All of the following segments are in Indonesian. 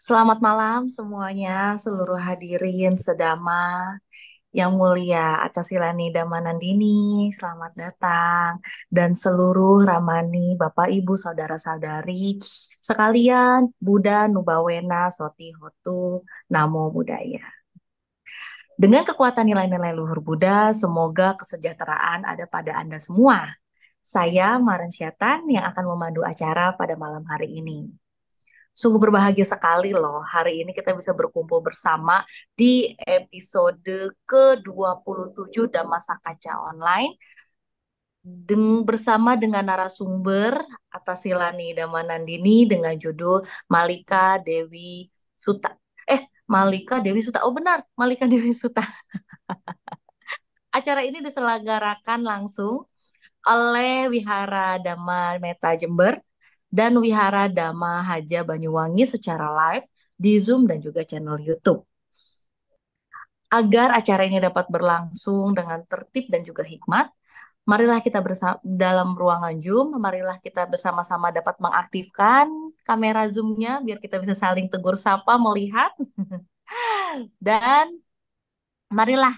Selamat malam semuanya, seluruh hadirin sedama yang mulia atas silani Damanandini, selamat datang dan seluruh Ramani, Bapak Ibu, saudara-saudari sekalian, Buddha Nubawena Soti Hotu Namo Buddhaya. Dengan kekuatan nilai-nilai luhur Buddha, semoga kesejahteraan ada pada Anda semua. Saya Maran Syatan yang akan memandu acara pada malam hari ini. Sungguh berbahagia sekali loh hari ini kita bisa berkumpul bersama di episode ke-27 Damasa Kaca Online Den bersama dengan narasumber Atasilani Damanandini dengan judul Malika Dewi Suta. Eh, Malika Dewi Suta. Oh benar, Malika Dewi Suta. Acara ini diselenggarakan langsung oleh Wihara Dhamma Meta Jember dan Wihara Dhamma Haja Banyuwangi secara live di Zoom dan juga channel YouTube. Agar acara ini dapat berlangsung dengan tertib dan juga hikmat, marilah kita bersama dalam ruangan Zoom, marilah kita bersama-sama dapat mengaktifkan kamera Zoom-nya biar kita bisa saling tegur sapa melihat. Dan marilah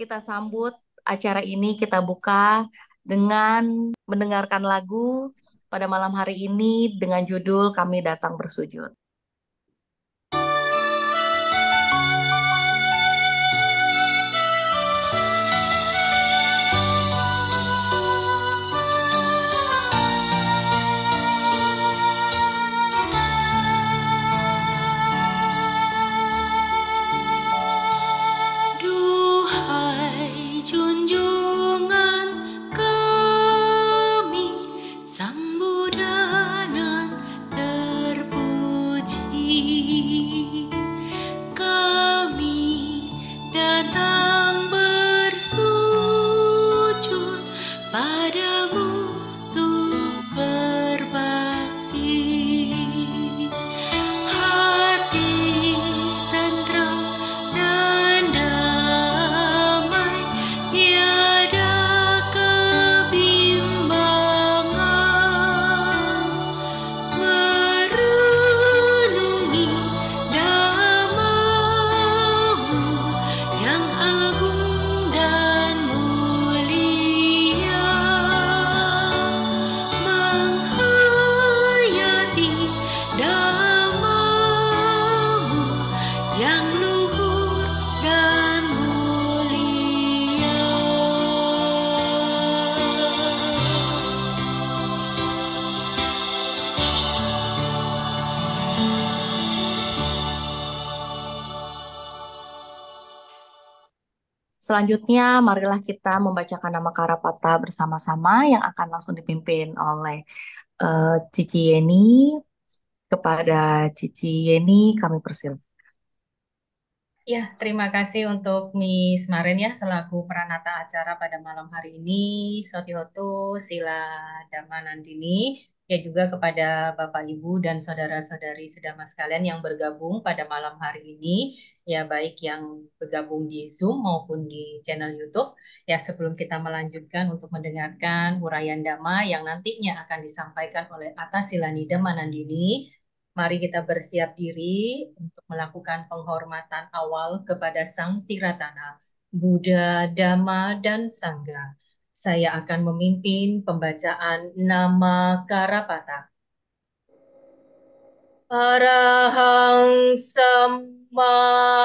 kita sambut acara ini kita buka dengan mendengarkan lagu pada malam hari ini dengan judul Kami Datang Bersujud. Selanjutnya, marilah kita membacakan nama Karapata bersama-sama yang akan langsung dipimpin oleh uh, Cici Yeni. Kepada Cici Yeni, kami persilakan. Ya, terima kasih untuk Miss Maren ya, selaku peranata acara pada malam hari ini. Sotihotu, Sila Damanandini ya juga kepada Bapak Ibu dan saudara-saudari sedama sekalian yang bergabung pada malam hari ini, ya baik yang bergabung di Zoom maupun di channel YouTube. Ya sebelum kita melanjutkan untuk mendengarkan uraian dhamma yang nantinya akan disampaikan oleh Atas Silani Manandini, mari kita bersiap diri untuk melakukan penghormatan awal kepada Sang Tiratana, Buddha, Dhamma, dan Sangga saya akan memimpin pembacaan nama Karapata. Arahang Sama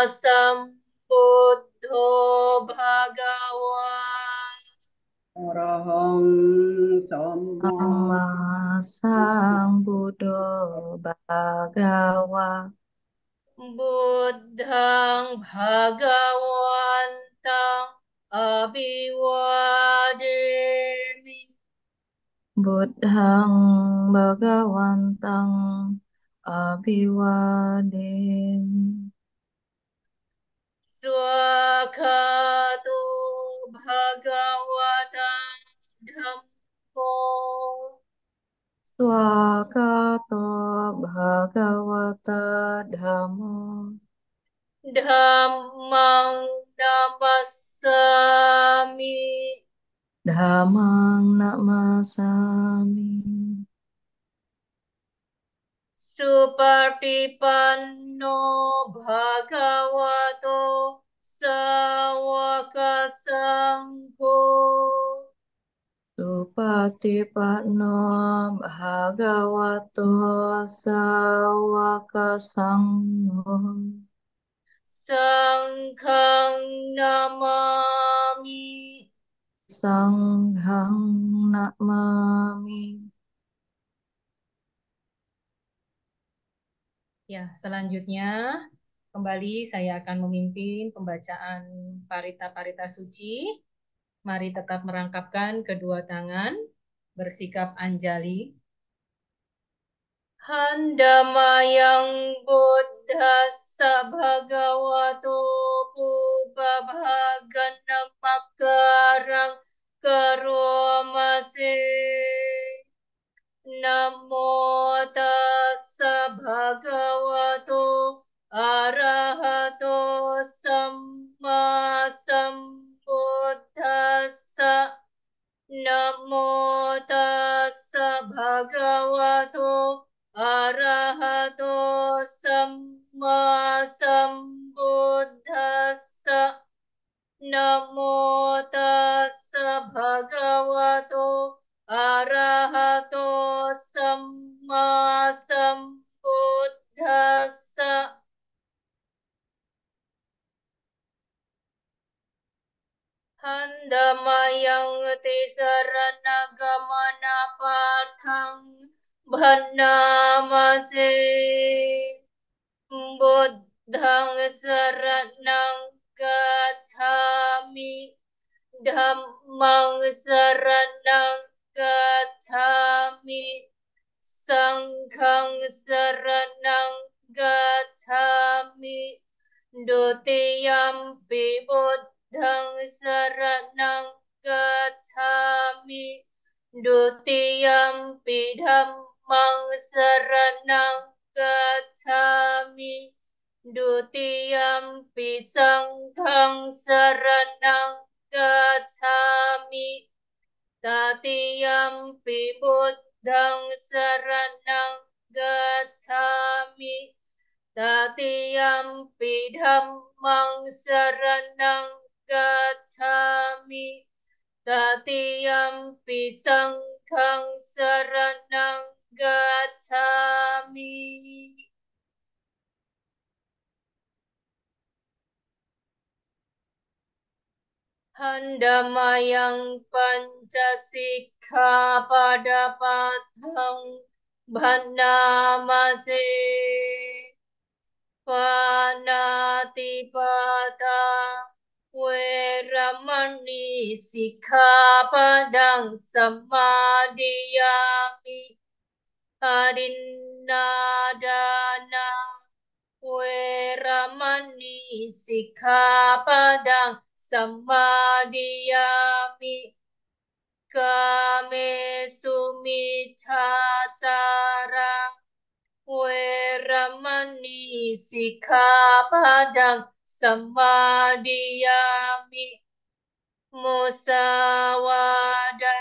Sambuddho Bhagawa Arahang Sama Sambuddho Bhagawa Buddhang Bhagawantang Abhiwadami Buddhang Bhagavantang Abhiwadami Swakato Bhagavata Dhammo Swakato Bhagavata Dhammo Dhammang Namas sami Damang Namasami Seperti pano Bhagavato Sawaka Sangko Supati Patno Bhagavato Sawaka Sangho Sanghang namami. Sanghang namami. Ya, selanjutnya kembali saya akan memimpin pembacaan parita-parita suci. Mari tetap merangkapkan kedua tangan, bersikap anjali Handamayang Buddha Sabhagavato Pubabhaganam karo Karomasi Namo Tassa Bhagavato Arahato Samma Sambuddhassa Namo Tassa Bhagavato nam Sambuddhassa Namo tassa bhagavato arahato samma sambuddhassa Handamayang tisaranagamana pathang bhannamase Dhang saranang gacchami Dhammang saranang gacchami Sanghang saranang gacchami Dutiyampi buddhang saranang gacchami Dutiyampi dhammang saranang gacchami Dutiyampi sanghang saranang gacchami Tatiyampi buddhang saranang gacchami Tatiyampi dhammang saranang gacchami Tatiyampi sanghang saranang gacchami Handama yang pancasika pada patang Bhanamase Panatipata Weramani Sikha Padang Samadhiyami Adinadana Weramani Sikha Padang samadiyami kame sumitatara weramani sikapadang samadiyami musawada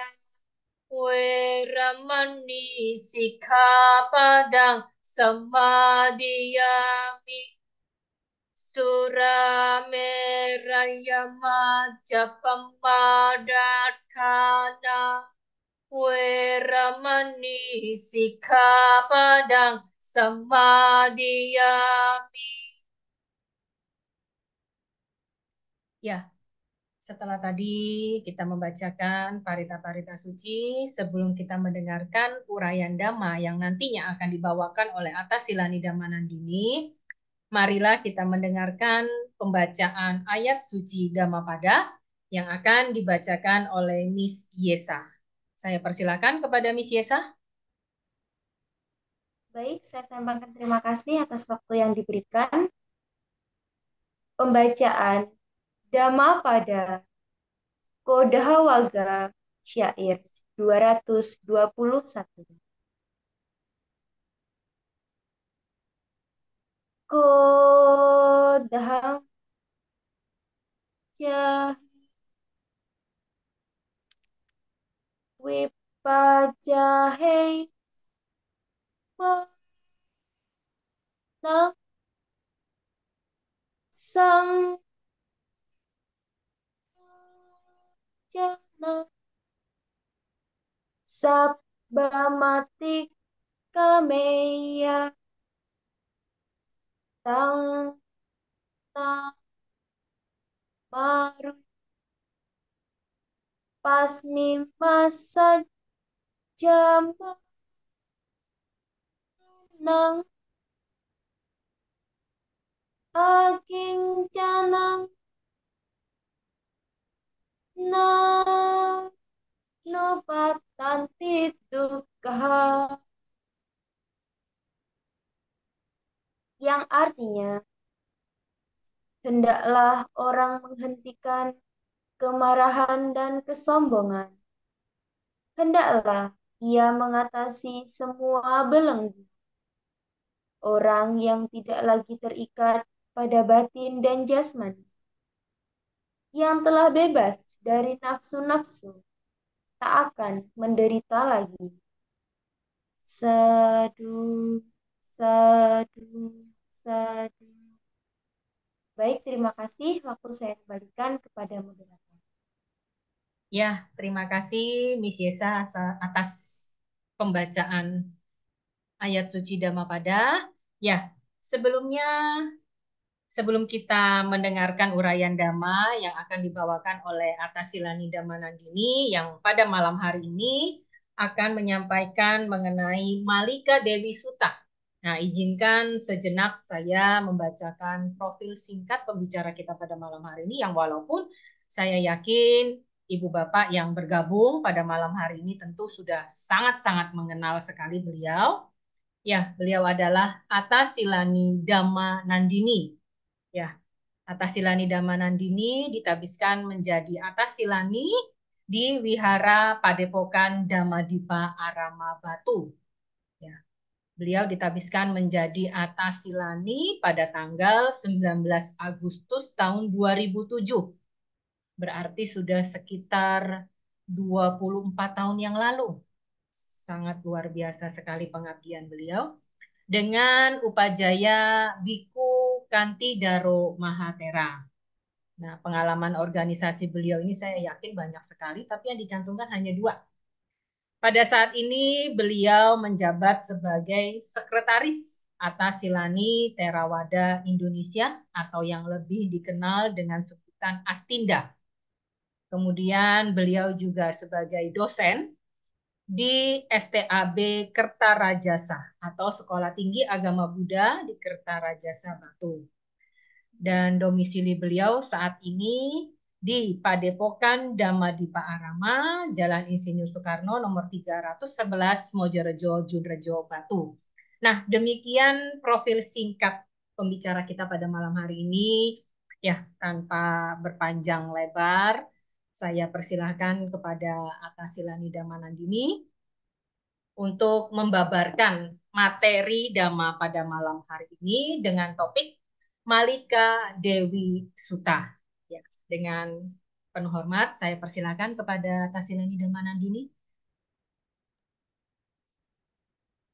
weramani sikapadang samadiyami சுரமேரயமா ஜபம் Wera வேரமணி Padang Samadiyami. Ya, setelah tadi kita membacakan parita-parita suci, sebelum kita mendengarkan urayan dhamma yang nantinya akan dibawakan oleh Atas Silanida nandini marilah kita mendengarkan pembacaan ayat suci Dhammapada yang akan dibacakan oleh Miss Yesa. Saya persilakan kepada Miss Yesa. Baik, saya sampaikan terima kasih atas waktu yang diberikan. Pembacaan Dhammapada Kodahawaga Syair 221 kodang jah po menang sang jana sabamatik kameya tang tang maru pas mim masa jam nang aking canang na no patan titukah yang artinya hendaklah orang menghentikan kemarahan dan kesombongan. Hendaklah ia mengatasi semua belenggu. Orang yang tidak lagi terikat pada batin dan jasmani, yang telah bebas dari nafsu-nafsu, tak akan menderita lagi. Sadu, sadu. Baik, terima kasih. Waktu saya kembalikan kepada moderator. Ya, terima kasih Miss Yesa atas pembacaan ayat suci pada Ya, sebelumnya sebelum kita mendengarkan uraian dhamma yang akan dibawakan oleh Atasilani Nandini yang pada malam hari ini akan menyampaikan mengenai Malika Dewi Suta Nah, izinkan sejenak saya membacakan profil singkat pembicara kita pada malam hari ini yang walaupun saya yakin Ibu Bapak yang bergabung pada malam hari ini tentu sudah sangat-sangat mengenal sekali beliau. Ya, beliau adalah atasilani Silani Dama Nandini. Ya, Atas Silani Dama Nandini ditabiskan menjadi atasilani di Wihara Padepokan Damadipa Arama Batu Beliau ditabiskan menjadi Atas Silani pada tanggal 19 Agustus tahun 2007. Berarti sudah sekitar 24 tahun yang lalu. Sangat luar biasa sekali pengabdian beliau. Dengan Upajaya Biku Kanti Daro Mahatera. Nah, pengalaman organisasi beliau ini saya yakin banyak sekali, tapi yang dicantumkan hanya dua. Pada saat ini beliau menjabat sebagai sekretaris atas Silani Terawada Indonesia atau yang lebih dikenal dengan sebutan Astinda. Kemudian beliau juga sebagai dosen di STAB Kertarajasa atau Sekolah Tinggi Agama Buddha di Kertarajasa Batu. Dan domisili beliau saat ini di Padepokan Damadipa Arama, Jalan Insinyur Soekarno nomor 311 Mojorejo, Junrejo, Batu. Nah, demikian profil singkat pembicara kita pada malam hari ini. Ya, tanpa berpanjang lebar, saya persilahkan kepada Atasilani Damanandini untuk membabarkan materi Dama pada malam hari ini dengan topik Malika Dewi Suta. Dengan penuh hormat, saya persilakan kepada Tasilani dan Manandini.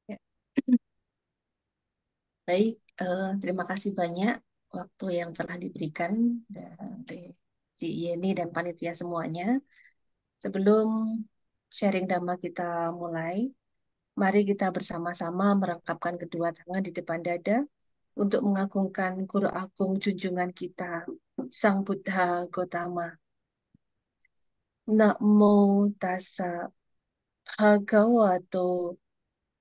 Ya. Baik, uh, terima kasih banyak waktu yang telah diberikan dari Ci Yeni dan panitia semuanya. Sebelum sharing dhamma kita mulai, mari kita bersama-sama merangkapkan kedua tangan di depan dada untuk mengagungkan Guru Agung junjungan kita, Sang Buddha Gotama. Namo tassa bhagavato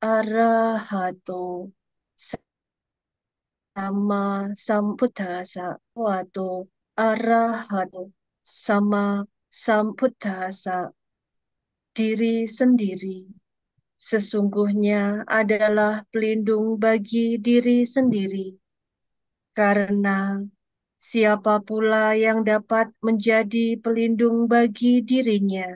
arahato sama sambuddhasa wato arahato sama sambuddhasa diri sendiri sesungguhnya adalah pelindung bagi diri sendiri. Karena siapa pula yang dapat menjadi pelindung bagi dirinya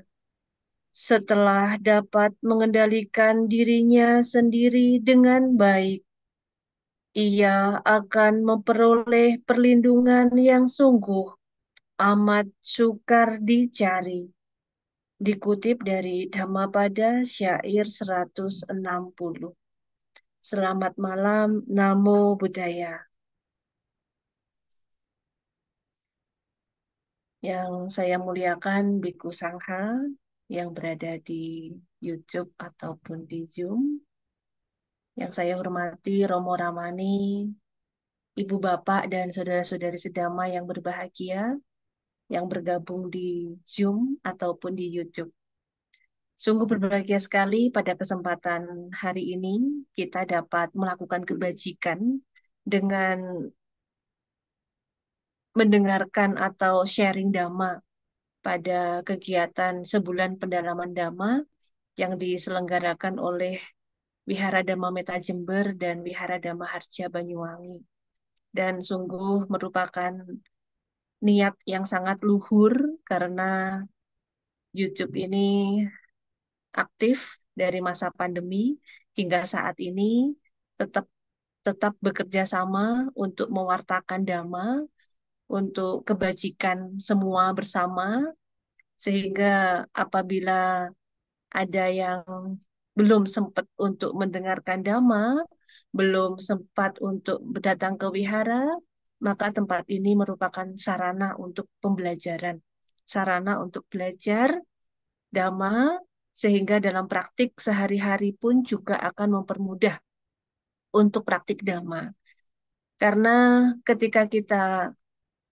setelah dapat mengendalikan dirinya sendiri dengan baik? Ia akan memperoleh perlindungan yang sungguh amat sukar dicari dikutip dari Dhammapada Syair 160. Selamat malam, Namo Buddhaya. Yang saya muliakan Biku Sangha yang berada di YouTube ataupun di Zoom. Yang saya hormati Romo Ramani, Ibu Bapak dan Saudara-saudari sedama yang berbahagia, yang bergabung di Zoom ataupun di YouTube. Sungguh berbahagia sekali pada kesempatan hari ini kita dapat melakukan kebajikan dengan mendengarkan atau sharing dhamma pada kegiatan sebulan pendalaman dhamma yang diselenggarakan oleh Wihara Dhamma Meta Jember dan Wihara Dhamma Harja Banyuwangi. Dan sungguh merupakan niat yang sangat luhur karena YouTube ini aktif dari masa pandemi hingga saat ini tetap tetap bekerja sama untuk mewartakan dhamma untuk kebajikan semua bersama sehingga apabila ada yang belum sempat untuk mendengarkan dhamma, belum sempat untuk berdatang ke wihara, maka tempat ini merupakan sarana untuk pembelajaran, sarana untuk belajar dhamma sehingga dalam praktik sehari-hari pun juga akan mempermudah untuk praktik dhamma. Karena ketika kita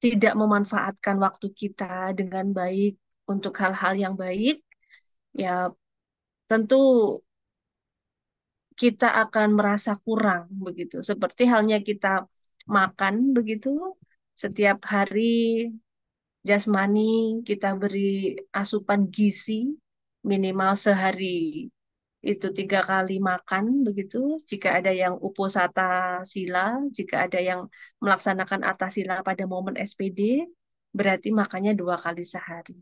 tidak memanfaatkan waktu kita dengan baik untuk hal-hal yang baik, ya tentu kita akan merasa kurang begitu. Seperti halnya kita makan begitu setiap hari jasmani kita beri asupan gizi minimal sehari itu tiga kali makan begitu jika ada yang uposata sila jika ada yang melaksanakan atasila pada momen SPD berarti makannya dua kali sehari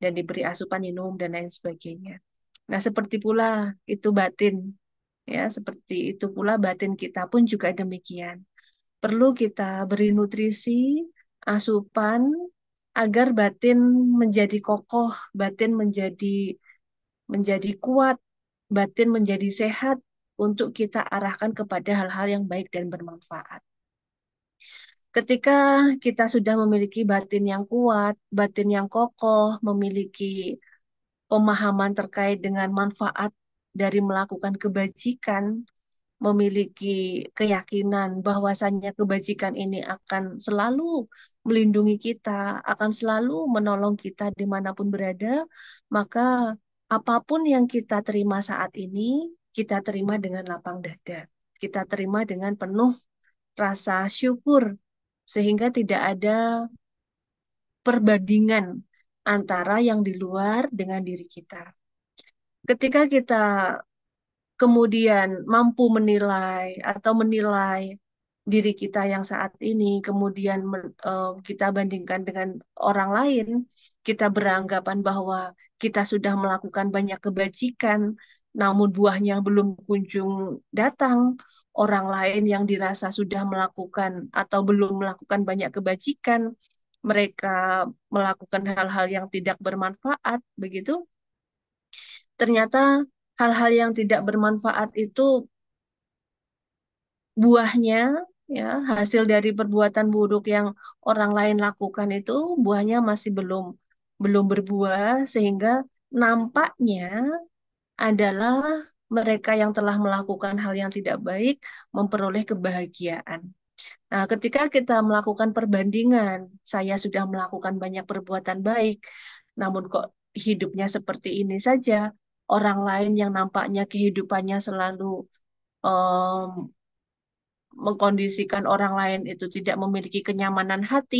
dan diberi asupan minum dan lain sebagainya nah seperti pula itu batin ya seperti itu pula batin kita pun juga demikian perlu kita beri nutrisi, asupan, agar batin menjadi kokoh, batin menjadi menjadi kuat, batin menjadi sehat untuk kita arahkan kepada hal-hal yang baik dan bermanfaat. Ketika kita sudah memiliki batin yang kuat, batin yang kokoh, memiliki pemahaman terkait dengan manfaat dari melakukan kebajikan, memiliki keyakinan bahwasannya kebajikan ini akan selalu melindungi kita, akan selalu menolong kita dimanapun berada, maka apapun yang kita terima saat ini, kita terima dengan lapang dada. Kita terima dengan penuh rasa syukur, sehingga tidak ada perbandingan antara yang di luar dengan diri kita. Ketika kita kemudian mampu menilai atau menilai diri kita yang saat ini, kemudian uh, kita bandingkan dengan orang lain, kita beranggapan bahwa kita sudah melakukan banyak kebajikan, namun buahnya belum kunjung datang, orang lain yang dirasa sudah melakukan atau belum melakukan banyak kebajikan, mereka melakukan hal-hal yang tidak bermanfaat, begitu. Ternyata hal-hal yang tidak bermanfaat itu buahnya ya hasil dari perbuatan buruk yang orang lain lakukan itu buahnya masih belum belum berbuah sehingga nampaknya adalah mereka yang telah melakukan hal yang tidak baik memperoleh kebahagiaan. Nah, ketika kita melakukan perbandingan, saya sudah melakukan banyak perbuatan baik, namun kok hidupnya seperti ini saja, orang lain yang nampaknya kehidupannya selalu um, mengkondisikan orang lain itu tidak memiliki kenyamanan hati,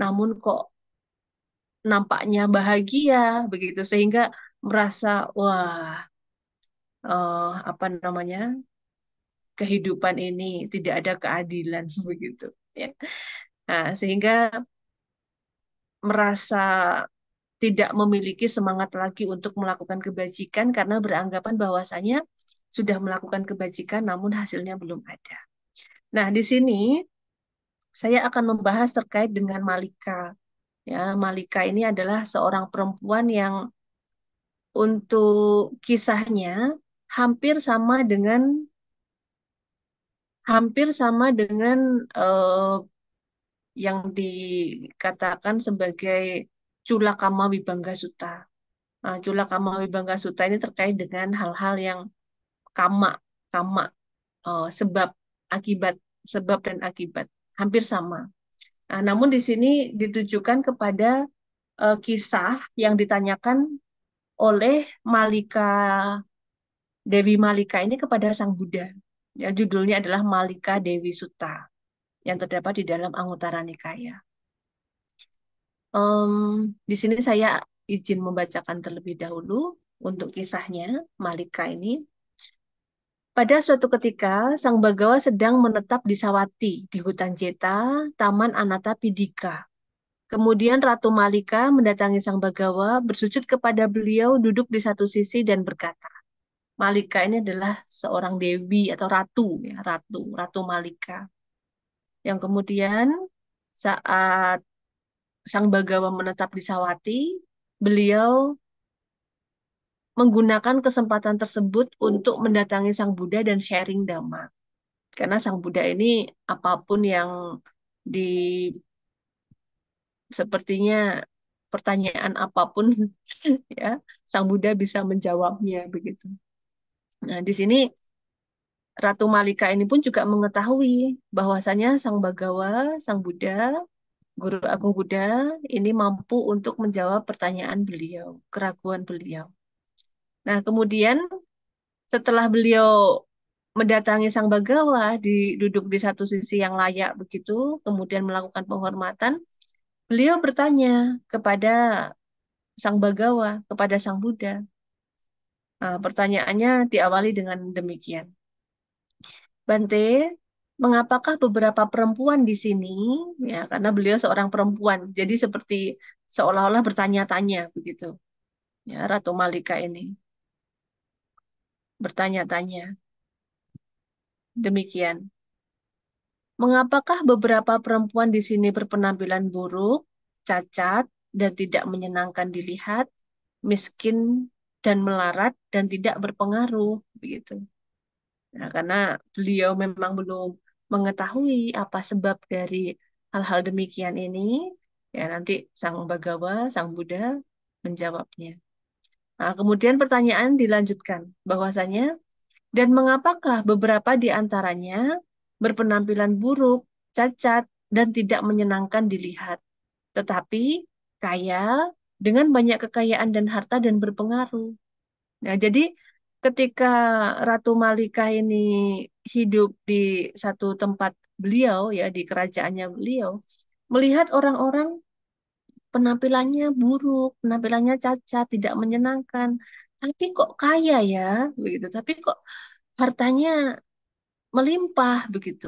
namun kok nampaknya bahagia begitu sehingga merasa wah uh, apa namanya kehidupan ini tidak ada keadilan begitu ya nah, sehingga merasa tidak memiliki semangat lagi untuk melakukan kebajikan karena beranggapan bahwasanya sudah melakukan kebajikan namun hasilnya belum ada. Nah, di sini saya akan membahas terkait dengan Malika. Ya, Malika ini adalah seorang perempuan yang untuk kisahnya hampir sama dengan hampir sama dengan uh, yang dikatakan sebagai Cula Kama Wibangga suta, Nah, Cula Kama Wibangga suta ini terkait dengan hal-hal yang kama, kama, uh, eh, sebab, akibat, sebab dan akibat, hampir sama. Nah, namun di sini ditujukan kepada uh, kisah yang ditanyakan oleh Malika Dewi Malika ini kepada Sang Buddha. Ya, judulnya adalah Malika Dewi Suta yang terdapat di dalam Anguttara Nikaya. Um, di sini saya izin membacakan terlebih dahulu untuk kisahnya Malika ini. Pada suatu ketika, Sang Bagawa sedang menetap di Sawati, di hutan Jeta, Taman Anata Pidika. Kemudian Ratu Malika mendatangi Sang Bagawa, bersujud kepada beliau, duduk di satu sisi dan berkata, Malika ini adalah seorang dewi atau ratu, ya, ratu, ratu Malika. Yang kemudian saat Sang Bagawa menetap di Sawati, beliau menggunakan kesempatan tersebut untuk mendatangi Sang Buddha dan sharing dhamma. Karena Sang Buddha ini apapun yang di sepertinya pertanyaan apapun ya, Sang Buddha bisa menjawabnya begitu. Nah, di sini Ratu Malika ini pun juga mengetahui bahwasanya Sang Bagawa, Sang Buddha Guru Agung Buddha ini mampu untuk menjawab pertanyaan beliau, keraguan beliau. Nah, kemudian setelah beliau mendatangi Sang Bagawa, diduduk duduk di satu sisi yang layak begitu, kemudian melakukan penghormatan, beliau bertanya kepada Sang Bagawa, kepada Sang Buddha. Nah, pertanyaannya diawali dengan demikian. Bante, mengapakah beberapa perempuan di sini ya karena beliau seorang perempuan jadi seperti seolah-olah bertanya-tanya begitu ya Ratu Malika ini bertanya-tanya demikian mengapakah beberapa perempuan di sini berpenampilan buruk cacat dan tidak menyenangkan dilihat miskin dan melarat dan tidak berpengaruh begitu Nah, karena beliau memang belum mengetahui apa sebab dari hal-hal demikian ini, ya nanti Sang Bagawa, Sang Buddha menjawabnya. Nah, kemudian pertanyaan dilanjutkan bahwasanya dan mengapakah beberapa di antaranya berpenampilan buruk, cacat, dan tidak menyenangkan dilihat, tetapi kaya dengan banyak kekayaan dan harta dan berpengaruh. Nah, jadi ketika Ratu Malika ini hidup di satu tempat beliau ya di kerajaannya beliau melihat orang-orang penampilannya buruk, penampilannya cacat, tidak menyenangkan, tapi kok kaya ya begitu, tapi kok hartanya melimpah begitu.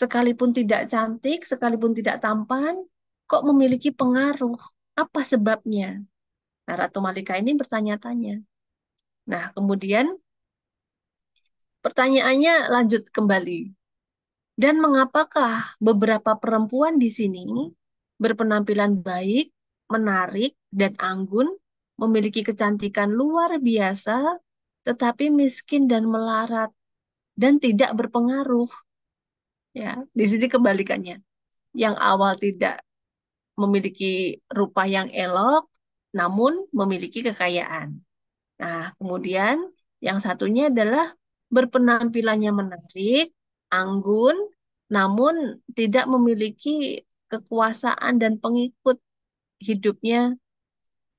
Sekalipun tidak cantik, sekalipun tidak tampan, kok memiliki pengaruh? Apa sebabnya? Nah, Ratu Malika ini bertanya-tanya, Nah, kemudian pertanyaannya lanjut kembali. Dan mengapakah beberapa perempuan di sini berpenampilan baik, menarik, dan anggun, memiliki kecantikan luar biasa, tetapi miskin dan melarat, dan tidak berpengaruh? Ya, di sini kebalikannya. Yang awal tidak memiliki rupa yang elok, namun memiliki kekayaan. Nah, kemudian yang satunya adalah berpenampilannya menarik, anggun, namun tidak memiliki kekuasaan dan pengikut hidupnya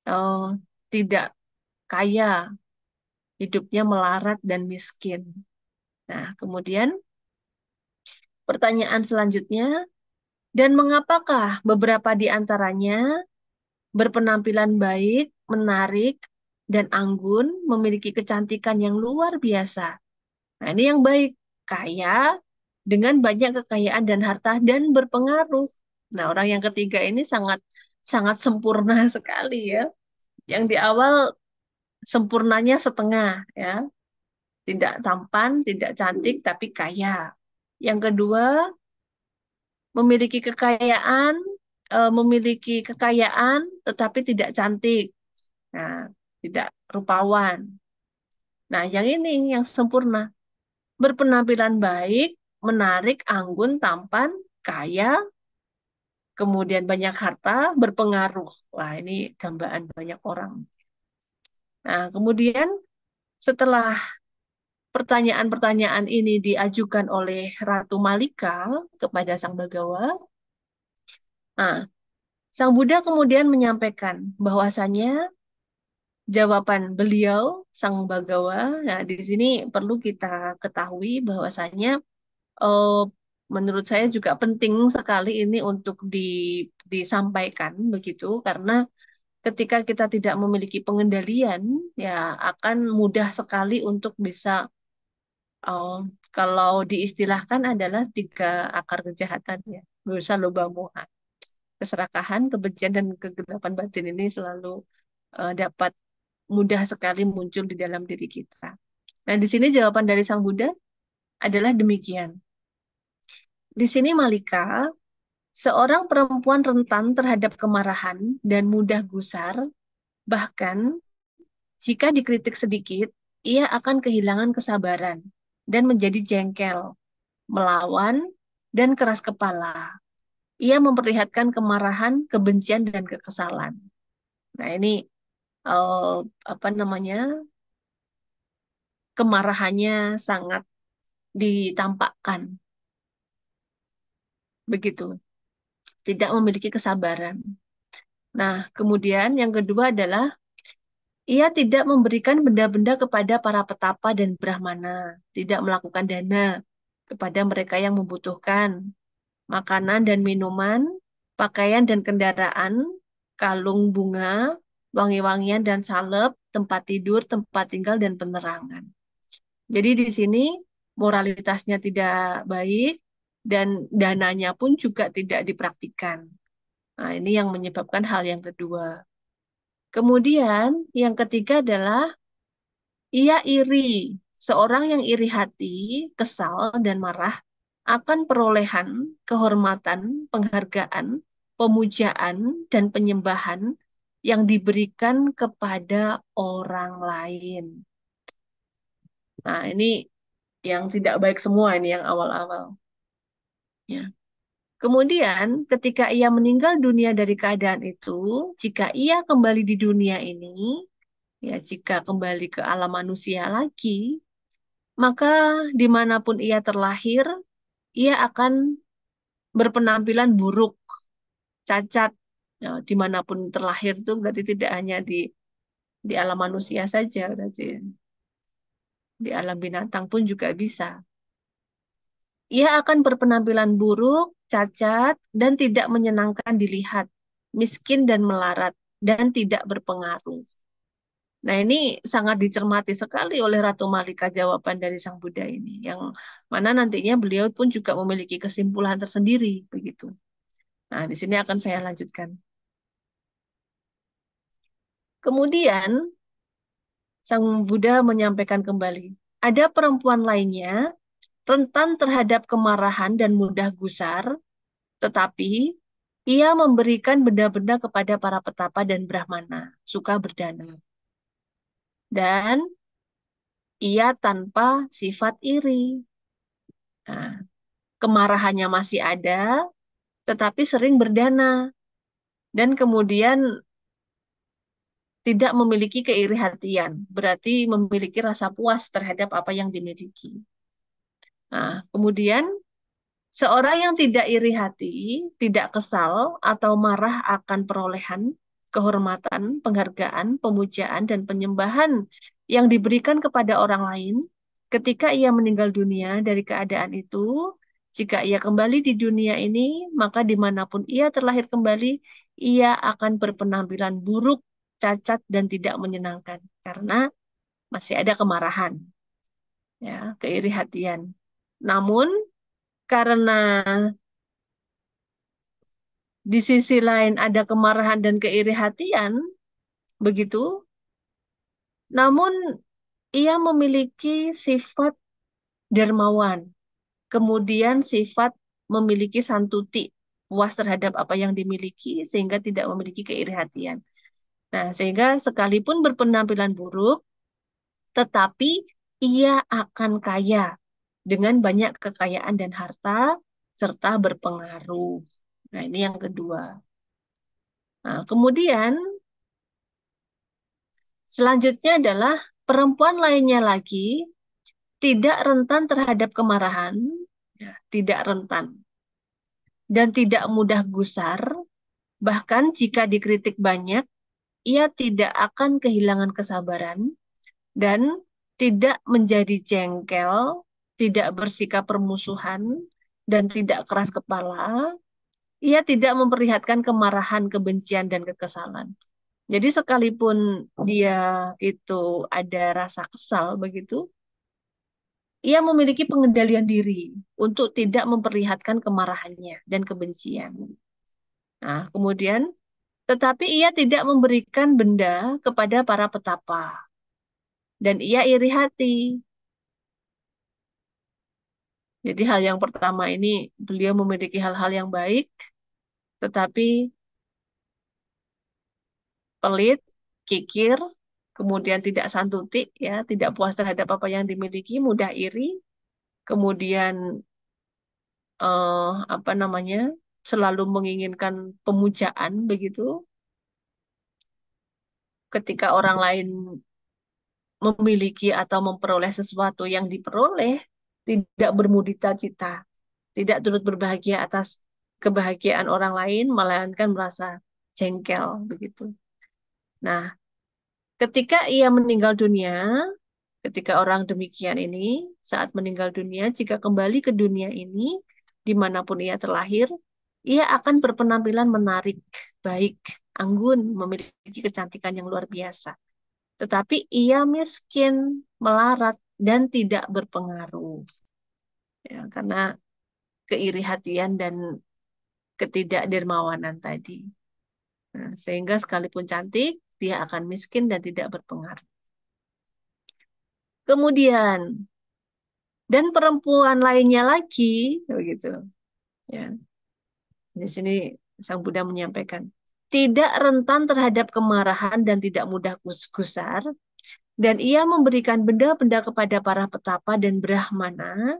uh, tidak kaya, hidupnya melarat dan miskin. Nah, kemudian pertanyaan selanjutnya, dan mengapakah beberapa di antaranya berpenampilan baik, menarik, dan anggun memiliki kecantikan yang luar biasa. Nah, ini yang baik, kaya dengan banyak kekayaan dan harta dan berpengaruh. Nah, orang yang ketiga ini sangat sangat sempurna sekali ya. Yang di awal sempurnanya setengah ya. Tidak tampan, tidak cantik tapi kaya. Yang kedua, memiliki kekayaan, eh, memiliki kekayaan tetapi tidak cantik. Nah, tidak rupawan. Nah, yang ini yang sempurna. Berpenampilan baik, menarik, anggun, tampan, kaya, kemudian banyak harta, berpengaruh. Wah, ini gambaran banyak orang. Nah, kemudian setelah pertanyaan-pertanyaan ini diajukan oleh Ratu Malika kepada Sang Bagawa, nah, Sang Buddha kemudian menyampaikan bahwasannya jawaban beliau Sang Bagawa. Nah, di sini perlu kita ketahui bahwasanya uh, menurut saya juga penting sekali ini untuk di, disampaikan begitu karena ketika kita tidak memiliki pengendalian ya akan mudah sekali untuk bisa uh, kalau diistilahkan adalah tiga akar kejahatan ya dosa loba muat keserakahan kebencian dan kegelapan batin ini selalu uh, dapat mudah sekali muncul di dalam diri kita. Nah, di sini jawaban dari Sang Buddha adalah demikian. Di sini Malika, seorang perempuan rentan terhadap kemarahan dan mudah gusar, bahkan jika dikritik sedikit, ia akan kehilangan kesabaran dan menjadi jengkel, melawan, dan keras kepala. Ia memperlihatkan kemarahan, kebencian, dan kekesalan. Nah, ini uh, apa namanya kemarahannya sangat ditampakkan begitu tidak memiliki kesabaran nah kemudian yang kedua adalah ia tidak memberikan benda-benda kepada para petapa dan brahmana tidak melakukan dana kepada mereka yang membutuhkan makanan dan minuman pakaian dan kendaraan kalung bunga wangi-wangian dan salep, tempat tidur, tempat tinggal, dan penerangan. Jadi di sini moralitasnya tidak baik dan dananya pun juga tidak dipraktikan. Nah, ini yang menyebabkan hal yang kedua. Kemudian yang ketiga adalah ia iri. Seorang yang iri hati, kesal, dan marah akan perolehan, kehormatan, penghargaan, pemujaan, dan penyembahan yang diberikan kepada orang lain. Nah, ini yang tidak baik semua ini yang awal-awal. Ya. Kemudian ketika ia meninggal dunia dari keadaan itu, jika ia kembali di dunia ini, ya jika kembali ke alam manusia lagi, maka dimanapun ia terlahir, ia akan berpenampilan buruk, cacat, ya, dimanapun terlahir itu berarti tidak hanya di di alam manusia saja berarti di alam binatang pun juga bisa. Ia akan berpenampilan buruk, cacat, dan tidak menyenangkan dilihat, miskin dan melarat, dan tidak berpengaruh. Nah, ini sangat dicermati sekali oleh Ratu Malika jawaban dari Sang Buddha ini, yang mana nantinya beliau pun juga memiliki kesimpulan tersendiri begitu. Nah, di sini akan saya lanjutkan. Kemudian Sang Buddha menyampaikan kembali, ada perempuan lainnya rentan terhadap kemarahan dan mudah gusar, tetapi ia memberikan benda-benda kepada para petapa dan brahmana, suka berdana. Dan ia tanpa sifat iri. Nah, kemarahannya masih ada, tetapi sering berdana. Dan kemudian tidak memiliki keiri hatian, berarti memiliki rasa puas terhadap apa yang dimiliki. Nah, kemudian seorang yang tidak iri hati, tidak kesal atau marah akan perolehan kehormatan, penghargaan, pemujaan dan penyembahan yang diberikan kepada orang lain ketika ia meninggal dunia dari keadaan itu, jika ia kembali di dunia ini, maka dimanapun ia terlahir kembali, ia akan berpenampilan buruk cacat dan tidak menyenangkan karena masih ada kemarahan, ya, keiri hatian. Namun karena di sisi lain ada kemarahan dan keiri hatian, begitu. Namun ia memiliki sifat dermawan, kemudian sifat memiliki santuti, puas terhadap apa yang dimiliki sehingga tidak memiliki keiri hatian. Nah, sehingga sekalipun berpenampilan buruk, tetapi ia akan kaya dengan banyak kekayaan dan harta serta berpengaruh. Nah, ini yang kedua. Nah, kemudian selanjutnya adalah perempuan lainnya lagi tidak rentan terhadap kemarahan, ya, tidak rentan dan tidak mudah gusar, bahkan jika dikritik banyak ia tidak akan kehilangan kesabaran dan tidak menjadi jengkel, tidak bersikap permusuhan, dan tidak keras kepala. Ia tidak memperlihatkan kemarahan, kebencian, dan kekesalan. Jadi sekalipun dia itu ada rasa kesal begitu, ia memiliki pengendalian diri untuk tidak memperlihatkan kemarahannya dan kebencian. Nah, kemudian tetapi ia tidak memberikan benda kepada para petapa. Dan ia iri hati. Jadi hal yang pertama ini beliau memiliki hal-hal yang baik, tetapi pelit, kikir, kemudian tidak santuti, ya, tidak puas terhadap apa yang dimiliki, mudah iri, kemudian uh, apa namanya selalu menginginkan pemujaan begitu ketika orang lain memiliki atau memperoleh sesuatu yang diperoleh tidak bermudita cita tidak turut berbahagia atas kebahagiaan orang lain melainkan merasa jengkel begitu nah ketika ia meninggal dunia ketika orang demikian ini saat meninggal dunia jika kembali ke dunia ini dimanapun ia terlahir ia akan berpenampilan menarik, baik, anggun, memiliki kecantikan yang luar biasa. Tetapi ia miskin, melarat, dan tidak berpengaruh. Ya, karena keiri hatian dan ketidakdermawanan tadi. Nah, sehingga sekalipun cantik, dia akan miskin dan tidak berpengaruh. Kemudian, dan perempuan lainnya lagi, begitu. Ya di sini Sang Buddha menyampaikan, tidak rentan terhadap kemarahan dan tidak mudah gusar, dan ia memberikan benda-benda kepada para petapa dan brahmana,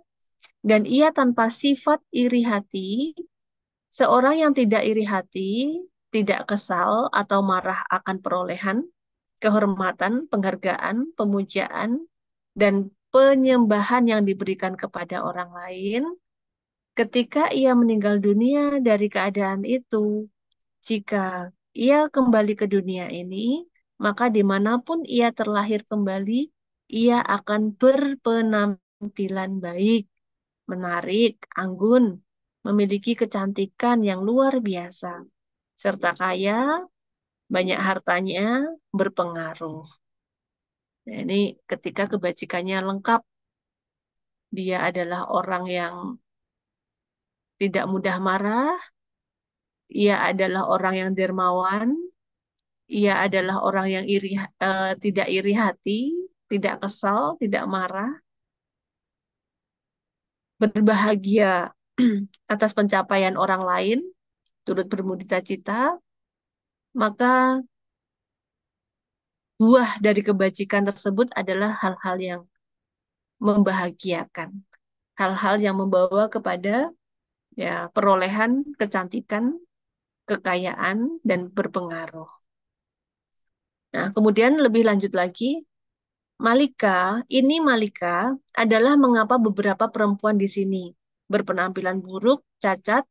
dan ia tanpa sifat iri hati, seorang yang tidak iri hati, tidak kesal atau marah akan perolehan, kehormatan, penghargaan, pemujaan, dan penyembahan yang diberikan kepada orang lain, Ketika ia meninggal dunia dari keadaan itu, jika ia kembali ke dunia ini, maka dimanapun ia terlahir kembali, ia akan berpenampilan baik, menarik, anggun, memiliki kecantikan yang luar biasa, serta kaya, banyak hartanya, berpengaruh. Nah, ini ketika kebajikannya lengkap, dia adalah orang yang tidak mudah marah, ia adalah orang yang dermawan, ia adalah orang yang iri, uh, tidak iri hati, tidak kesal, tidak marah, berbahagia atas pencapaian orang lain, turut bermudita cita, maka buah dari kebajikan tersebut adalah hal-hal yang membahagiakan, hal-hal yang membawa kepada ya perolehan kecantikan, kekayaan dan berpengaruh. Nah, kemudian lebih lanjut lagi, Malika, ini Malika adalah mengapa beberapa perempuan di sini berpenampilan buruk, cacat,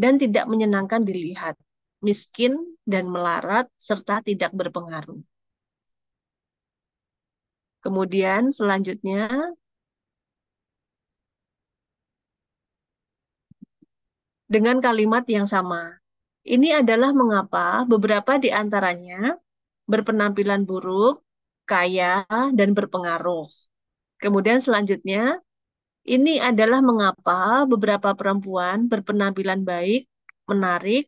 dan tidak menyenangkan dilihat, miskin dan melarat, serta tidak berpengaruh. Kemudian selanjutnya, dengan kalimat yang sama. Ini adalah mengapa beberapa di antaranya berpenampilan buruk, kaya, dan berpengaruh. Kemudian selanjutnya, ini adalah mengapa beberapa perempuan berpenampilan baik, menarik,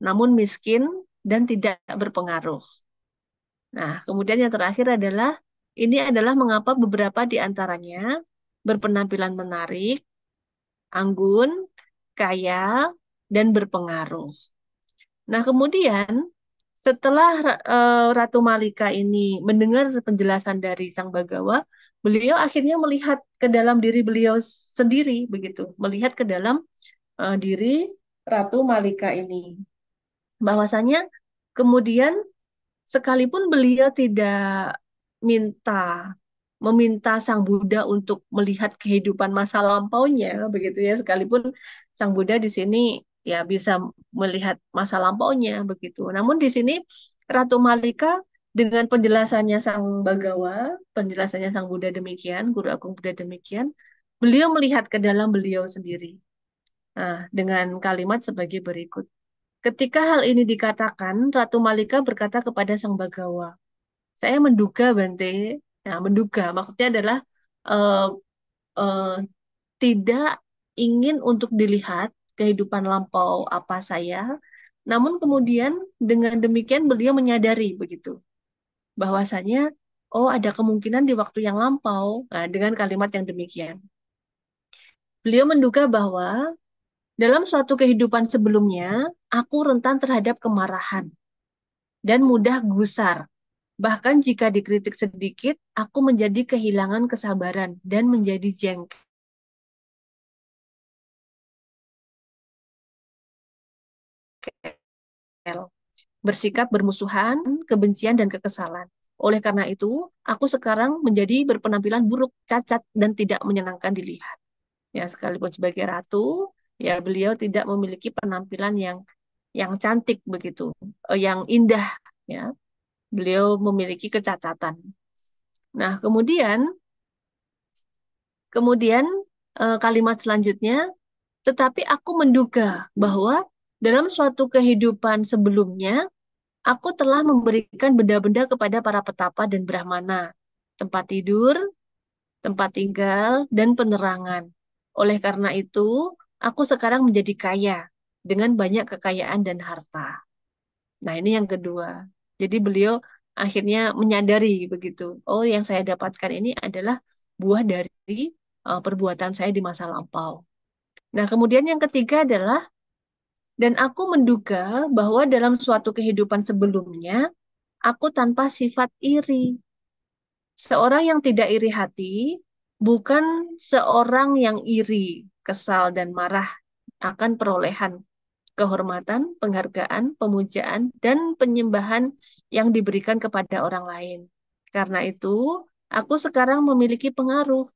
namun miskin dan tidak berpengaruh. Nah, kemudian yang terakhir adalah ini adalah mengapa beberapa di antaranya berpenampilan menarik, anggun, kaya, dan berpengaruh. Nah, kemudian setelah uh, Ratu Malika ini mendengar penjelasan dari Sang Bagawa, beliau akhirnya melihat ke dalam diri beliau sendiri begitu, melihat ke dalam uh, diri Ratu Malika ini. Bahwasanya kemudian sekalipun beliau tidak minta meminta Sang Buddha untuk melihat kehidupan masa lampaunya begitu ya sekalipun Sang Buddha di sini ya bisa melihat masa lampaunya begitu. Namun di sini Ratu Malika dengan penjelasannya Sang Bagawa, penjelasannya Sang Buddha demikian, Guru Agung Buddha demikian, beliau melihat ke dalam beliau sendiri. Nah, dengan kalimat sebagai berikut. Ketika hal ini dikatakan, Ratu Malika berkata kepada Sang Bagawa, saya menduga Bante, Nah, menduga maksudnya adalah uh, uh, tidak ingin untuk dilihat kehidupan lampau apa saya, namun kemudian dengan demikian beliau menyadari begitu bahwasanya oh ada kemungkinan di waktu yang lampau nah, dengan kalimat yang demikian. Beliau menduga bahwa dalam suatu kehidupan sebelumnya aku rentan terhadap kemarahan dan mudah gusar Bahkan jika dikritik sedikit, aku menjadi kehilangan kesabaran dan menjadi jengkel. bersikap bermusuhan, kebencian, dan kekesalan. Oleh karena itu, aku sekarang menjadi berpenampilan buruk, cacat, dan tidak menyenangkan dilihat. Ya, sekalipun sebagai ratu, ya beliau tidak memiliki penampilan yang yang cantik begitu, eh, yang indah, ya beliau memiliki kecacatan. Nah, kemudian kemudian eh, kalimat selanjutnya, tetapi aku menduga bahwa dalam suatu kehidupan sebelumnya aku telah memberikan benda-benda kepada para petapa dan brahmana, tempat tidur, tempat tinggal, dan penerangan. Oleh karena itu, aku sekarang menjadi kaya dengan banyak kekayaan dan harta. Nah, ini yang kedua. Jadi beliau akhirnya menyadari begitu. Oh, yang saya dapatkan ini adalah buah dari uh, perbuatan saya di masa lampau. Nah, kemudian yang ketiga adalah dan aku menduga bahwa dalam suatu kehidupan sebelumnya aku tanpa sifat iri. Seorang yang tidak iri hati bukan seorang yang iri, kesal dan marah akan perolehan kehormatan, penghargaan, pemujaan, dan penyembahan yang diberikan kepada orang lain. Karena itu, aku sekarang memiliki pengaruh.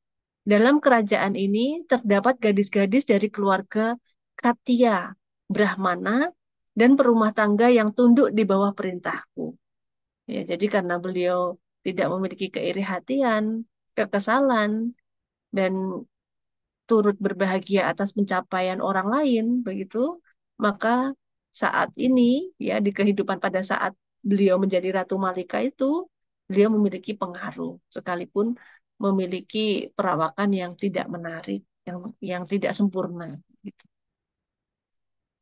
Dalam kerajaan ini terdapat gadis-gadis dari keluarga Katia, Brahmana, dan perumah tangga yang tunduk di bawah perintahku. Ya, jadi karena beliau tidak memiliki keiri hatian, kekesalan, dan turut berbahagia atas pencapaian orang lain, begitu, maka saat ini ya di kehidupan pada saat beliau menjadi Ratu Malika itu beliau memiliki pengaruh sekalipun memiliki perawakan yang tidak menarik yang yang tidak sempurna gitu.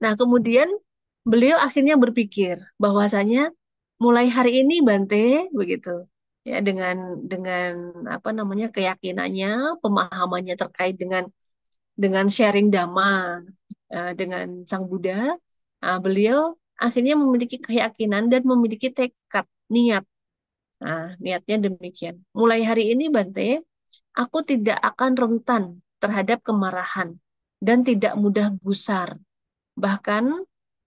Nah, kemudian beliau akhirnya berpikir bahwasanya mulai hari ini Bante begitu ya dengan dengan apa namanya keyakinannya pemahamannya terkait dengan dengan sharing dhamma Eh, dengan Sang Buddha, uh, beliau akhirnya memiliki keyakinan dan memiliki tekad niat. Nah, niatnya demikian. Mulai hari ini Bante, aku tidak akan rentan terhadap kemarahan dan tidak mudah gusar. Bahkan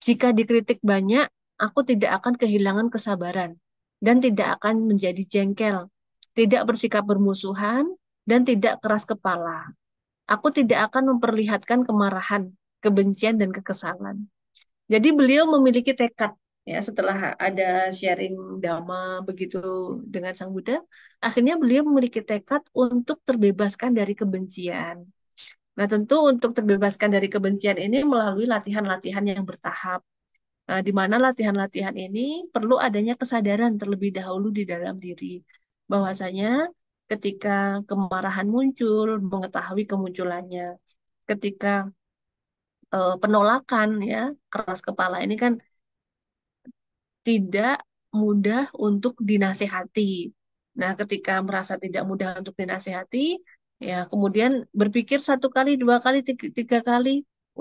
jika dikritik banyak, aku tidak akan kehilangan kesabaran dan tidak akan menjadi jengkel, tidak bersikap bermusuhan, dan tidak keras kepala. Aku tidak akan memperlihatkan kemarahan kebencian dan kekesalan. Jadi beliau memiliki tekad ya setelah ada sharing dhamma begitu dengan Sang Buddha, akhirnya beliau memiliki tekad untuk terbebaskan dari kebencian. Nah, tentu untuk terbebaskan dari kebencian ini melalui latihan-latihan yang bertahap. Nah, di mana latihan-latihan ini perlu adanya kesadaran terlebih dahulu di dalam diri bahwasanya ketika kemarahan muncul, mengetahui kemunculannya. Ketika uh, penolakan ya keras kepala ini kan tidak mudah untuk dinasehati. Nah, ketika merasa tidak mudah untuk dinasehati, ya kemudian berpikir satu kali, dua kali, tiga, tiga kali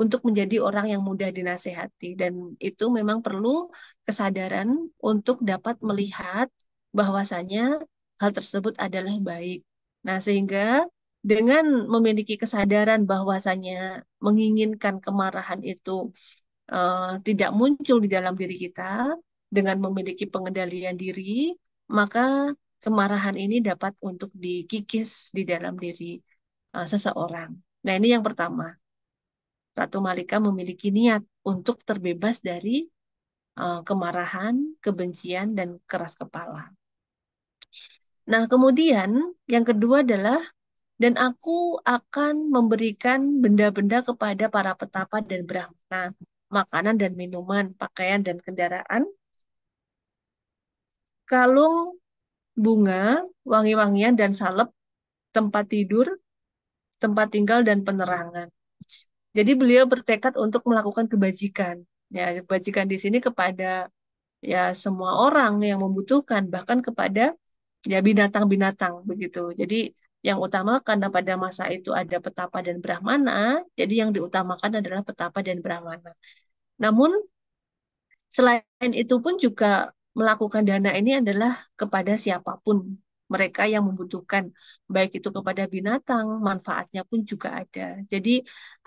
untuk menjadi orang yang mudah dinasehati dan itu memang perlu kesadaran untuk dapat melihat bahwasannya hal tersebut adalah baik. Nah, sehingga dengan memiliki kesadaran bahwasanya menginginkan kemarahan itu uh, tidak muncul di dalam diri kita dengan memiliki pengendalian diri maka kemarahan ini dapat untuk dikikis di dalam diri uh, seseorang. Nah, ini yang pertama. Ratu Malika memiliki niat untuk terbebas dari uh, kemarahan, kebencian dan keras kepala. Nah, kemudian yang kedua adalah dan aku akan memberikan benda-benda kepada para petapa dan brahmana, makanan dan minuman, pakaian dan kendaraan, kalung, bunga, wangi-wangian dan salep, tempat tidur, tempat tinggal dan penerangan. Jadi beliau bertekad untuk melakukan kebajikan. Ya, kebajikan di sini kepada ya semua orang yang membutuhkan bahkan kepada ya binatang-binatang begitu. Jadi yang utama karena pada masa itu ada petapa dan brahmana, jadi yang diutamakan adalah petapa dan brahmana. Namun selain itu pun juga melakukan dana ini adalah kepada siapapun mereka yang membutuhkan, baik itu kepada binatang, manfaatnya pun juga ada. Jadi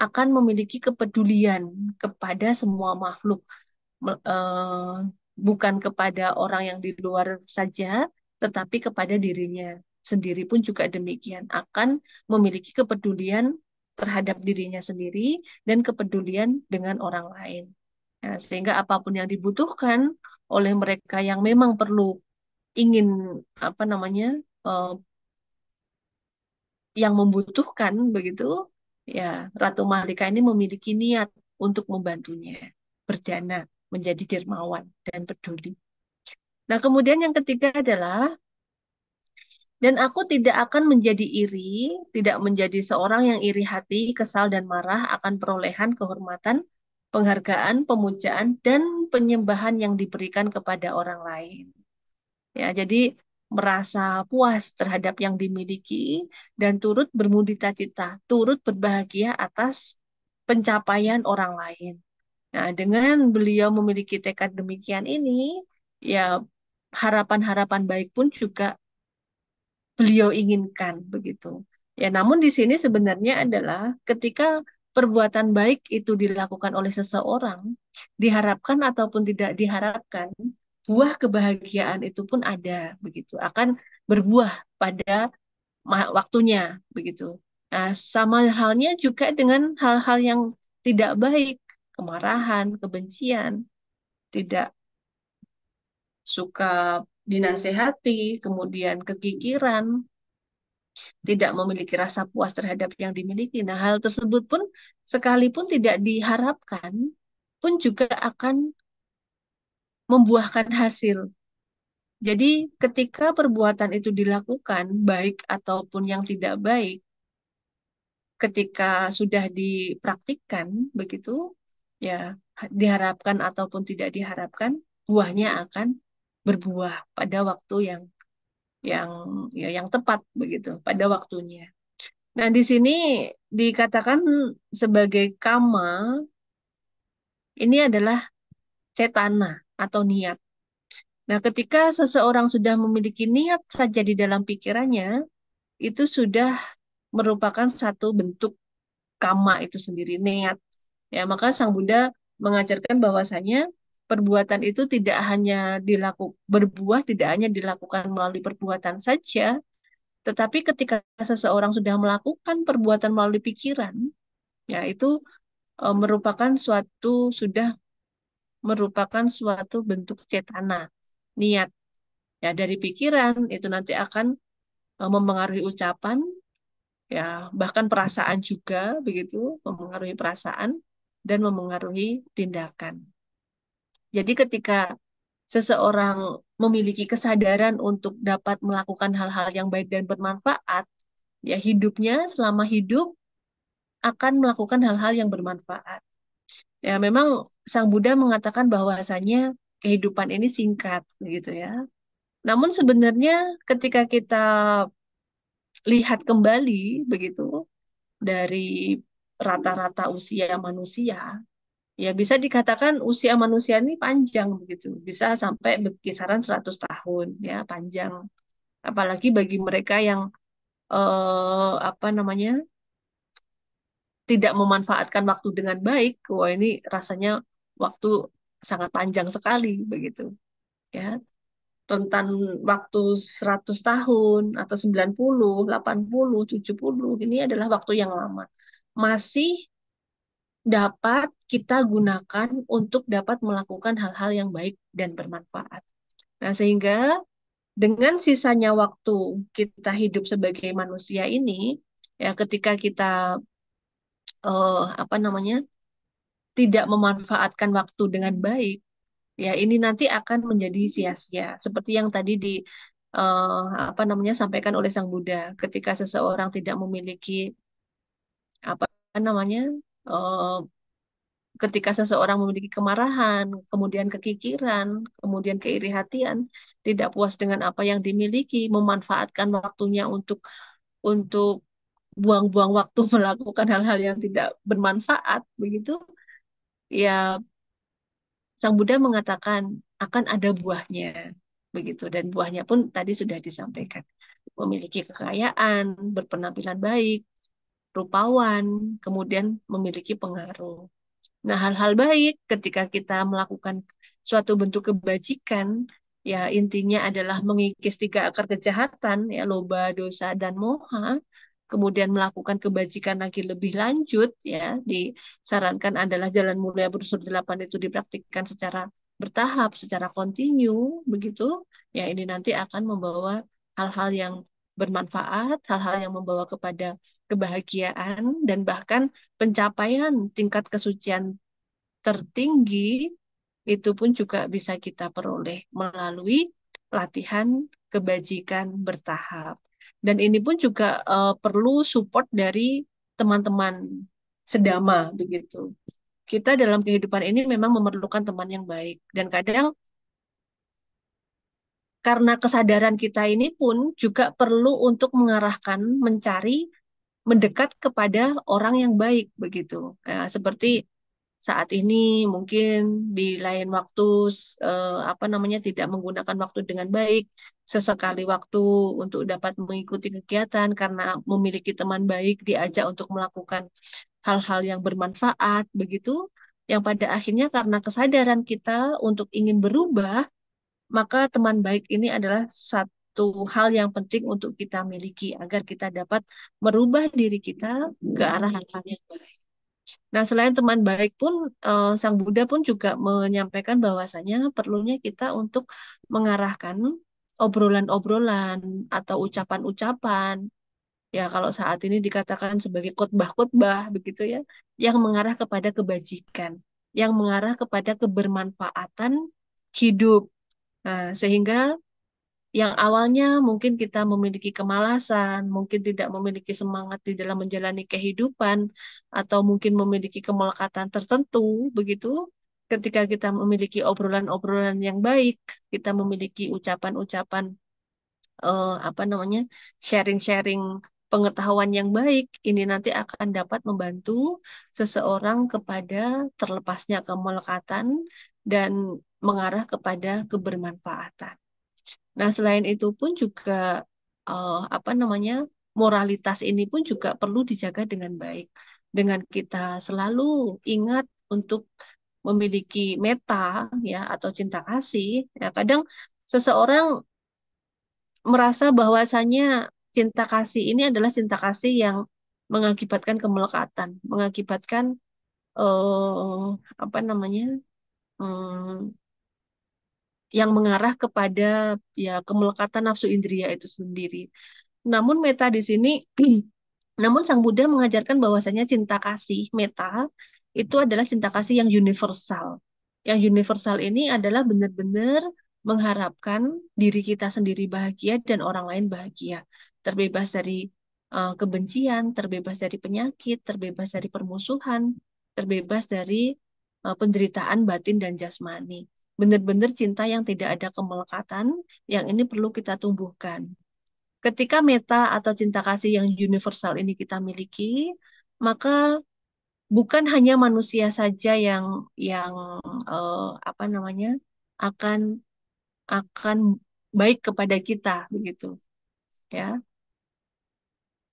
akan memiliki kepedulian kepada semua makhluk, eh, bukan kepada orang yang di luar saja, tetapi kepada dirinya sendiri pun juga demikian akan memiliki kepedulian terhadap dirinya sendiri dan kepedulian dengan orang lain. Nah, sehingga apapun yang dibutuhkan oleh mereka yang memang perlu ingin apa namanya uh, yang membutuhkan begitu ya Ratu Malika ini memiliki niat untuk membantunya berdana menjadi dermawan dan peduli. Nah kemudian yang ketiga adalah dan aku tidak akan menjadi iri, tidak menjadi seorang yang iri hati, kesal, dan marah akan perolehan kehormatan, penghargaan, pemujaan, dan penyembahan yang diberikan kepada orang lain. Ya, jadi merasa puas terhadap yang dimiliki dan turut bermudita cita, turut berbahagia atas pencapaian orang lain. Nah, dengan beliau memiliki tekad demikian ini, ya harapan-harapan baik pun juga beliau inginkan begitu. Ya, namun di sini sebenarnya adalah ketika perbuatan baik itu dilakukan oleh seseorang, diharapkan ataupun tidak diharapkan, buah kebahagiaan itu pun ada begitu, akan berbuah pada waktunya begitu. Nah, sama halnya juga dengan hal-hal yang tidak baik, kemarahan, kebencian, tidak suka dinasehati, kemudian kekikiran, tidak memiliki rasa puas terhadap yang dimiliki. Nah, hal tersebut pun sekalipun tidak diharapkan pun juga akan membuahkan hasil. Jadi, ketika perbuatan itu dilakukan baik ataupun yang tidak baik, ketika sudah dipraktikkan begitu, ya diharapkan ataupun tidak diharapkan, buahnya akan berbuah pada waktu yang yang ya, yang tepat begitu pada waktunya. Nah di sini dikatakan sebagai kama ini adalah cetana atau niat. Nah ketika seseorang sudah memiliki niat saja di dalam pikirannya itu sudah merupakan satu bentuk kama itu sendiri niat. Ya maka sang Buddha mengajarkan bahwasanya perbuatan itu tidak hanya dilaku berbuah tidak hanya dilakukan melalui perbuatan saja, tetapi ketika seseorang sudah melakukan perbuatan melalui pikiran, ya itu e, merupakan suatu sudah merupakan suatu bentuk cetana niat ya dari pikiran itu nanti akan e, mempengaruhi ucapan ya bahkan perasaan juga begitu mempengaruhi perasaan dan mempengaruhi tindakan jadi ketika seseorang memiliki kesadaran untuk dapat melakukan hal-hal yang baik dan bermanfaat, ya hidupnya selama hidup akan melakukan hal-hal yang bermanfaat. Ya memang Sang Buddha mengatakan bahwasanya kehidupan ini singkat gitu ya. Namun sebenarnya ketika kita lihat kembali begitu dari rata-rata usia manusia ya bisa dikatakan usia manusia ini panjang begitu bisa sampai berkisaran 100 tahun ya panjang apalagi bagi mereka yang eh, apa namanya tidak memanfaatkan waktu dengan baik wah ini rasanya waktu sangat panjang sekali begitu ya rentan waktu 100 tahun atau 90, 80, 70 ini adalah waktu yang lama masih dapat kita gunakan untuk dapat melakukan hal-hal yang baik dan bermanfaat. Nah, sehingga dengan sisanya waktu kita hidup sebagai manusia ini, ya ketika kita uh, apa namanya tidak memanfaatkan waktu dengan baik, ya ini nanti akan menjadi sia-sia. Seperti yang tadi di uh, apa namanya sampaikan oleh Sang Buddha, ketika seseorang tidak memiliki apa namanya Eh, ketika seseorang memiliki kemarahan, kemudian kekikiran, kemudian keiri hatian, tidak puas dengan apa yang dimiliki, memanfaatkan waktunya untuk untuk buang-buang waktu melakukan hal-hal yang tidak bermanfaat begitu ya Sang Buddha mengatakan akan ada buahnya begitu dan buahnya pun tadi sudah disampaikan memiliki kekayaan berpenampilan baik rupawan, kemudian memiliki pengaruh. Nah, hal-hal baik ketika kita melakukan suatu bentuk kebajikan, ya intinya adalah mengikis tiga akar kejahatan, ya loba, dosa, dan moha, kemudian melakukan kebajikan lagi lebih lanjut, ya disarankan adalah jalan mulia berusur delapan itu dipraktikkan secara bertahap, secara kontinu, begitu, ya ini nanti akan membawa hal-hal yang bermanfaat, hal-hal yang membawa kepada kebahagiaan, dan bahkan pencapaian tingkat kesucian tertinggi itu pun juga bisa kita peroleh melalui latihan kebajikan bertahap. Dan ini pun juga uh, perlu support dari teman-teman sedama begitu. Kita dalam kehidupan ini memang memerlukan teman yang baik dan kadang karena kesadaran kita ini pun juga perlu untuk mengarahkan mencari mendekat kepada orang yang baik begitu. Nah, seperti saat ini mungkin di lain waktu eh, apa namanya tidak menggunakan waktu dengan baik, sesekali waktu untuk dapat mengikuti kegiatan karena memiliki teman baik diajak untuk melakukan hal-hal yang bermanfaat begitu yang pada akhirnya karena kesadaran kita untuk ingin berubah maka teman baik ini adalah satu satu hal yang penting untuk kita miliki agar kita dapat merubah diri kita ke arah hal yang baik. Nah, selain teman baik pun, uh, Sang Buddha pun juga menyampaikan bahwasanya perlunya kita untuk mengarahkan obrolan-obrolan atau ucapan-ucapan ya kalau saat ini dikatakan sebagai khotbah-khotbah begitu ya yang mengarah kepada kebajikan yang mengarah kepada kebermanfaatan hidup nah, sehingga yang awalnya mungkin kita memiliki kemalasan, mungkin tidak memiliki semangat di dalam menjalani kehidupan, atau mungkin memiliki kemelekatan tertentu, begitu. Ketika kita memiliki obrolan-obrolan yang baik, kita memiliki ucapan-ucapan eh, apa namanya sharing-sharing pengetahuan yang baik ini nanti akan dapat membantu seseorang kepada terlepasnya kemelekatan dan mengarah kepada kebermanfaatan. Nah, selain itu pun juga eh, apa namanya moralitas ini pun juga perlu dijaga dengan baik. Dengan kita selalu ingat untuk memiliki meta ya atau cinta kasih. Ya, kadang seseorang merasa bahwasanya cinta kasih ini adalah cinta kasih yang mengakibatkan kemelekatan, mengakibatkan eh, apa namanya? Hmm, yang mengarah kepada ya kemelekatan nafsu indria itu sendiri. Namun meta di sini namun Sang Buddha mengajarkan bahwasanya cinta kasih meta itu adalah cinta kasih yang universal. Yang universal ini adalah benar-benar mengharapkan diri kita sendiri bahagia dan orang lain bahagia, terbebas dari uh, kebencian, terbebas dari penyakit, terbebas dari permusuhan, terbebas dari uh, penderitaan batin dan jasmani benar-benar cinta yang tidak ada kemelekatan, yang ini perlu kita tumbuhkan. Ketika meta atau cinta kasih yang universal ini kita miliki, maka bukan hanya manusia saja yang yang eh, apa namanya akan akan baik kepada kita begitu, ya.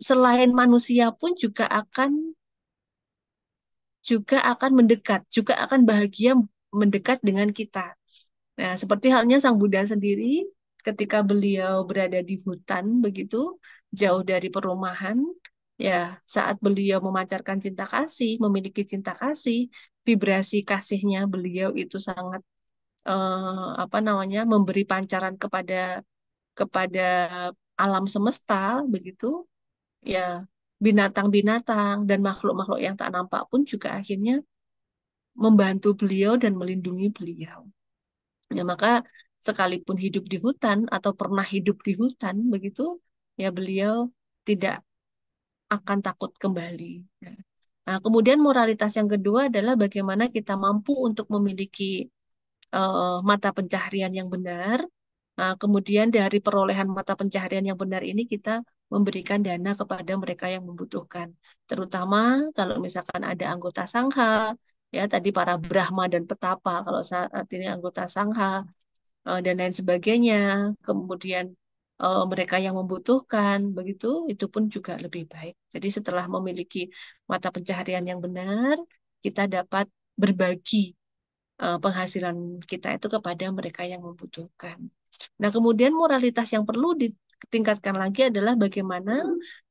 Selain manusia pun juga akan juga akan mendekat, juga akan bahagia mendekat dengan kita. Nah, seperti halnya Sang Buddha sendiri ketika beliau berada di hutan begitu, jauh dari perumahan, ya saat beliau memancarkan cinta kasih, memiliki cinta kasih, vibrasi kasihnya beliau itu sangat eh, apa namanya? memberi pancaran kepada kepada alam semesta begitu. Ya, binatang-binatang dan makhluk-makhluk yang tak nampak pun juga akhirnya membantu beliau dan melindungi beliau. Ya maka sekalipun hidup di hutan atau pernah hidup di hutan begitu, ya beliau tidak akan takut kembali. Ya. Nah, kemudian moralitas yang kedua adalah bagaimana kita mampu untuk memiliki uh, mata pencaharian yang benar. Nah, kemudian dari perolehan mata pencaharian yang benar ini kita memberikan dana kepada mereka yang membutuhkan. Terutama kalau misalkan ada anggota sangha ya tadi para Brahma dan Petapa kalau saat ini anggota Sangha eh, dan lain sebagainya kemudian eh, mereka yang membutuhkan begitu itu pun juga lebih baik jadi setelah memiliki mata pencaharian yang benar kita dapat berbagi eh, penghasilan kita itu kepada mereka yang membutuhkan nah kemudian moralitas yang perlu ditingkatkan lagi adalah bagaimana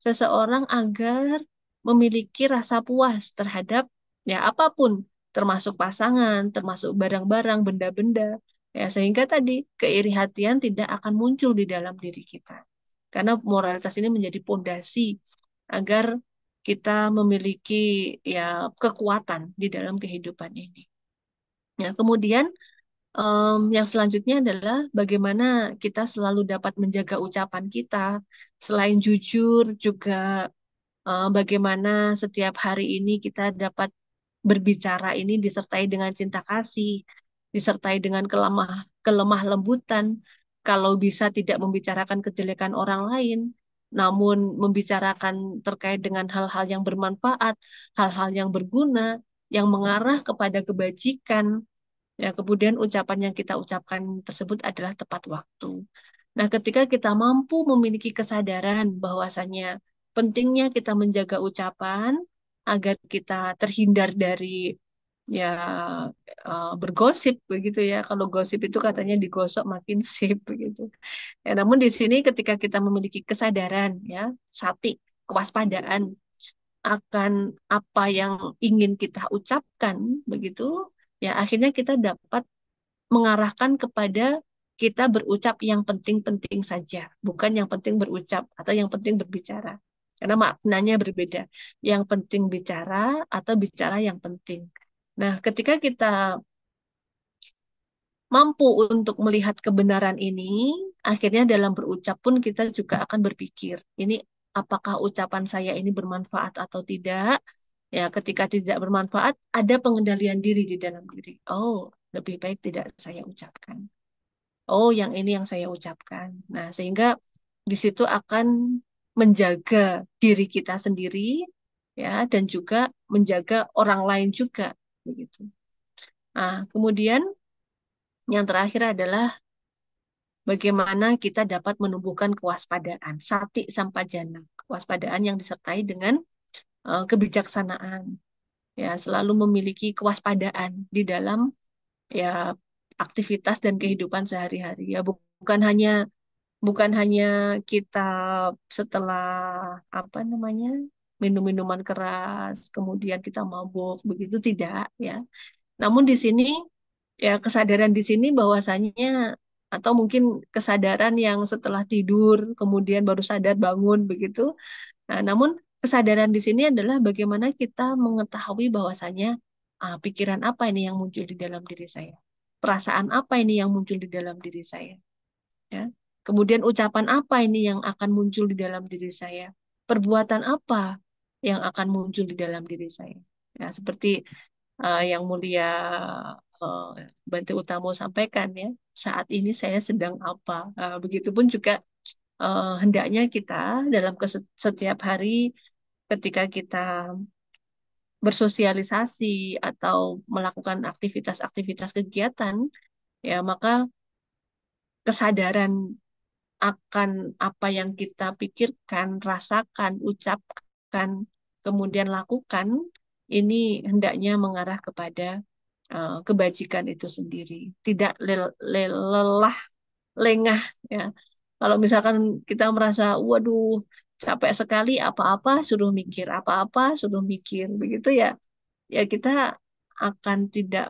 seseorang agar memiliki rasa puas terhadap ya apapun termasuk pasangan termasuk barang-barang benda-benda ya sehingga tadi keiri hatian tidak akan muncul di dalam diri kita karena moralitas ini menjadi pondasi agar kita memiliki ya kekuatan di dalam kehidupan ini ya kemudian um, yang selanjutnya adalah bagaimana kita selalu dapat menjaga ucapan kita selain jujur juga eh, bagaimana setiap hari ini kita dapat berbicara ini disertai dengan cinta kasih, disertai dengan kelemah kelemah lembutan, kalau bisa tidak membicarakan kejelekan orang lain, namun membicarakan terkait dengan hal-hal yang bermanfaat, hal-hal yang berguna, yang mengarah kepada kebajikan. Ya, kemudian ucapan yang kita ucapkan tersebut adalah tepat waktu. Nah, ketika kita mampu memiliki kesadaran bahwasanya pentingnya kita menjaga ucapan, agar kita terhindar dari ya uh, bergosip begitu ya kalau gosip itu katanya digosok makin sip begitu ya, namun di sini ketika kita memiliki kesadaran ya sati kewaspadaan akan apa yang ingin kita ucapkan begitu ya akhirnya kita dapat mengarahkan kepada kita berucap yang penting-penting saja bukan yang penting berucap atau yang penting berbicara karena maknanya berbeda. Yang penting bicara atau bicara yang penting. Nah, ketika kita mampu untuk melihat kebenaran ini, akhirnya dalam berucap pun kita juga akan berpikir, ini apakah ucapan saya ini bermanfaat atau tidak? Ya, ketika tidak bermanfaat, ada pengendalian diri di dalam diri. Oh, lebih baik tidak saya ucapkan. Oh, yang ini yang saya ucapkan. Nah, sehingga di situ akan menjaga diri kita sendiri ya dan juga menjaga orang lain juga begitu. Nah, kemudian yang terakhir adalah bagaimana kita dapat menumbuhkan kewaspadaan, sati jana, kewaspadaan yang disertai dengan uh, kebijaksanaan. Ya, selalu memiliki kewaspadaan di dalam ya aktivitas dan kehidupan sehari-hari. Ya, bukan hanya bukan hanya kita setelah apa namanya minum minuman keras kemudian kita mabuk begitu tidak ya namun di sini ya kesadaran di sini bahwasanya atau mungkin kesadaran yang setelah tidur kemudian baru sadar bangun begitu nah namun kesadaran di sini adalah bagaimana kita mengetahui bahwasanya ah, pikiran apa ini yang muncul di dalam diri saya perasaan apa ini yang muncul di dalam diri saya ya Kemudian ucapan apa ini yang akan muncul di dalam diri saya? Perbuatan apa yang akan muncul di dalam diri saya? Nah, seperti uh, yang mulia uh, Bante Utamo sampaikan ya, saat ini saya sedang apa? Uh, begitupun juga uh, hendaknya kita dalam setiap hari ketika kita bersosialisasi atau melakukan aktivitas-aktivitas kegiatan ya maka kesadaran akan apa yang kita pikirkan, rasakan, ucapkan, kemudian lakukan, ini hendaknya mengarah kepada uh, kebajikan itu sendiri. Tidak lelah, lengah. ya Kalau misalkan kita merasa, waduh, capek sekali, apa-apa suruh mikir, apa-apa suruh mikir, begitu ya. Ya kita akan tidak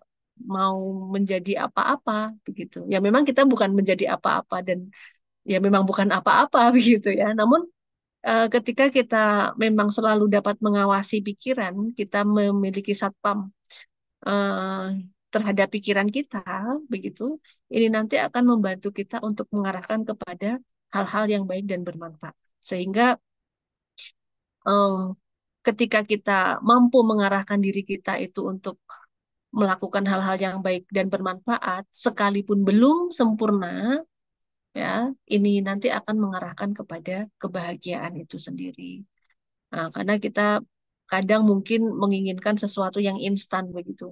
mau menjadi apa-apa begitu. Ya memang kita bukan menjadi apa-apa dan ya memang bukan apa-apa begitu ya. Namun eh, ketika kita memang selalu dapat mengawasi pikiran, kita memiliki satpam uh, terhadap pikiran kita, begitu. Ini nanti akan membantu kita untuk mengarahkan kepada hal-hal yang baik dan bermanfaat. Sehingga um, ketika kita mampu mengarahkan diri kita itu untuk melakukan hal-hal yang baik dan bermanfaat, sekalipun belum sempurna, ya ini nanti akan mengarahkan kepada kebahagiaan itu sendiri nah, karena kita kadang mungkin menginginkan sesuatu yang instan begitu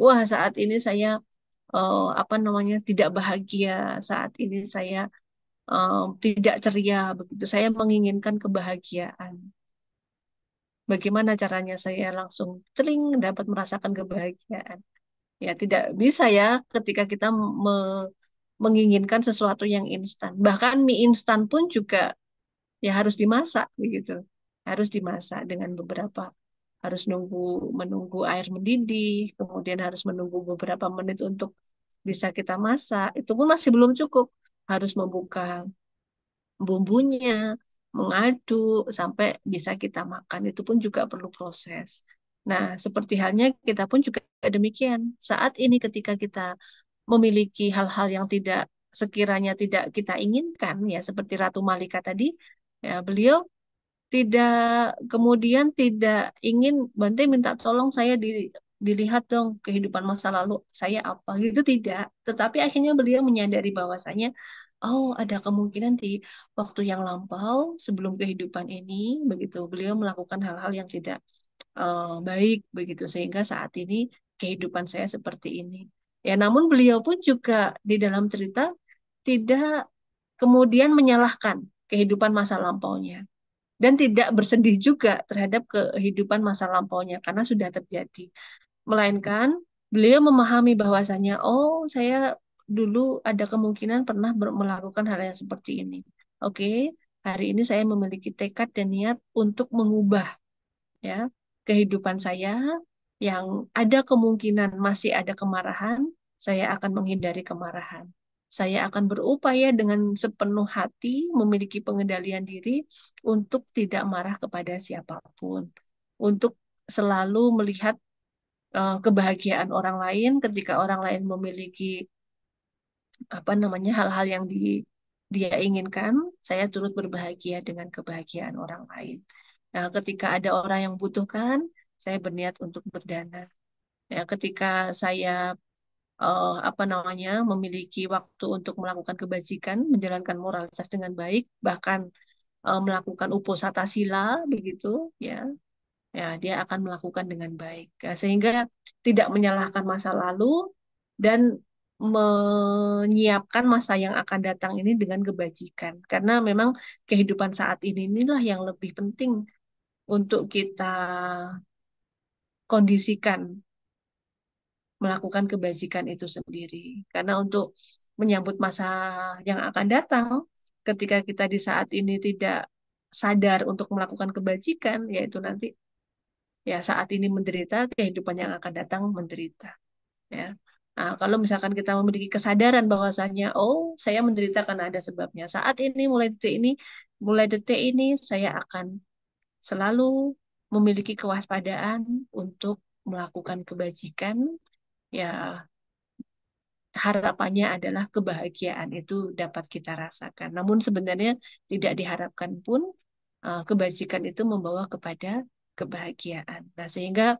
wah saat ini saya uh, apa namanya tidak bahagia saat ini saya um, tidak ceria begitu saya menginginkan kebahagiaan bagaimana caranya saya langsung celing dapat merasakan kebahagiaan ya tidak bisa ya ketika kita me menginginkan sesuatu yang instan. Bahkan mie instan pun juga ya harus dimasak begitu. Harus dimasak dengan beberapa harus nunggu menunggu air mendidih, kemudian harus menunggu beberapa menit untuk bisa kita masak. Itu pun masih belum cukup. Harus membuka bumbunya, mengaduk sampai bisa kita makan. Itu pun juga perlu proses. Nah, seperti halnya kita pun juga demikian. Saat ini ketika kita memiliki hal-hal yang tidak sekiranya tidak kita inginkan ya seperti Ratu Malika tadi ya beliau tidak kemudian tidak ingin Bante minta tolong saya di, dilihat dong kehidupan masa lalu saya apa gitu tidak tetapi akhirnya beliau menyadari bahwasanya oh ada kemungkinan di waktu yang lampau sebelum kehidupan ini begitu beliau melakukan hal-hal yang tidak uh, baik begitu sehingga saat ini kehidupan saya seperti ini Ya, namun beliau pun juga di dalam cerita tidak kemudian menyalahkan kehidupan masa lampaunya dan tidak bersedih juga terhadap kehidupan masa lampaunya karena sudah terjadi. Melainkan beliau memahami bahwasanya oh saya dulu ada kemungkinan pernah melakukan hal yang seperti ini. Oke, hari ini saya memiliki tekad dan niat untuk mengubah ya kehidupan saya yang ada kemungkinan masih ada kemarahan, saya akan menghindari kemarahan. Saya akan berupaya dengan sepenuh hati memiliki pengendalian diri untuk tidak marah kepada siapapun, untuk selalu melihat uh, kebahagiaan orang lain ketika orang lain memiliki apa namanya hal-hal yang di, dia inginkan, saya turut berbahagia dengan kebahagiaan orang lain. Nah, ketika ada orang yang butuhkan, saya berniat untuk berdana. Ya, ketika saya uh, apa namanya memiliki waktu untuk melakukan kebajikan, menjalankan moralitas dengan baik, bahkan uh, melakukan uposata sila begitu, ya, ya dia akan melakukan dengan baik ya, sehingga tidak menyalahkan masa lalu dan menyiapkan masa yang akan datang ini dengan kebajikan karena memang kehidupan saat ini inilah yang lebih penting untuk kita kondisikan melakukan kebajikan itu sendiri. Karena untuk menyambut masa yang akan datang, ketika kita di saat ini tidak sadar untuk melakukan kebajikan, yaitu nanti ya saat ini menderita, kehidupan yang akan datang menderita. Ya. Nah, kalau misalkan kita memiliki kesadaran bahwasanya oh, saya menderita karena ada sebabnya. Saat ini mulai detik ini, mulai detik ini saya akan selalu memiliki kewaspadaan untuk melakukan kebajikan ya harapannya adalah kebahagiaan itu dapat kita rasakan. Namun sebenarnya tidak diharapkan pun eh, kebajikan itu membawa kepada kebahagiaan. Nah, sehingga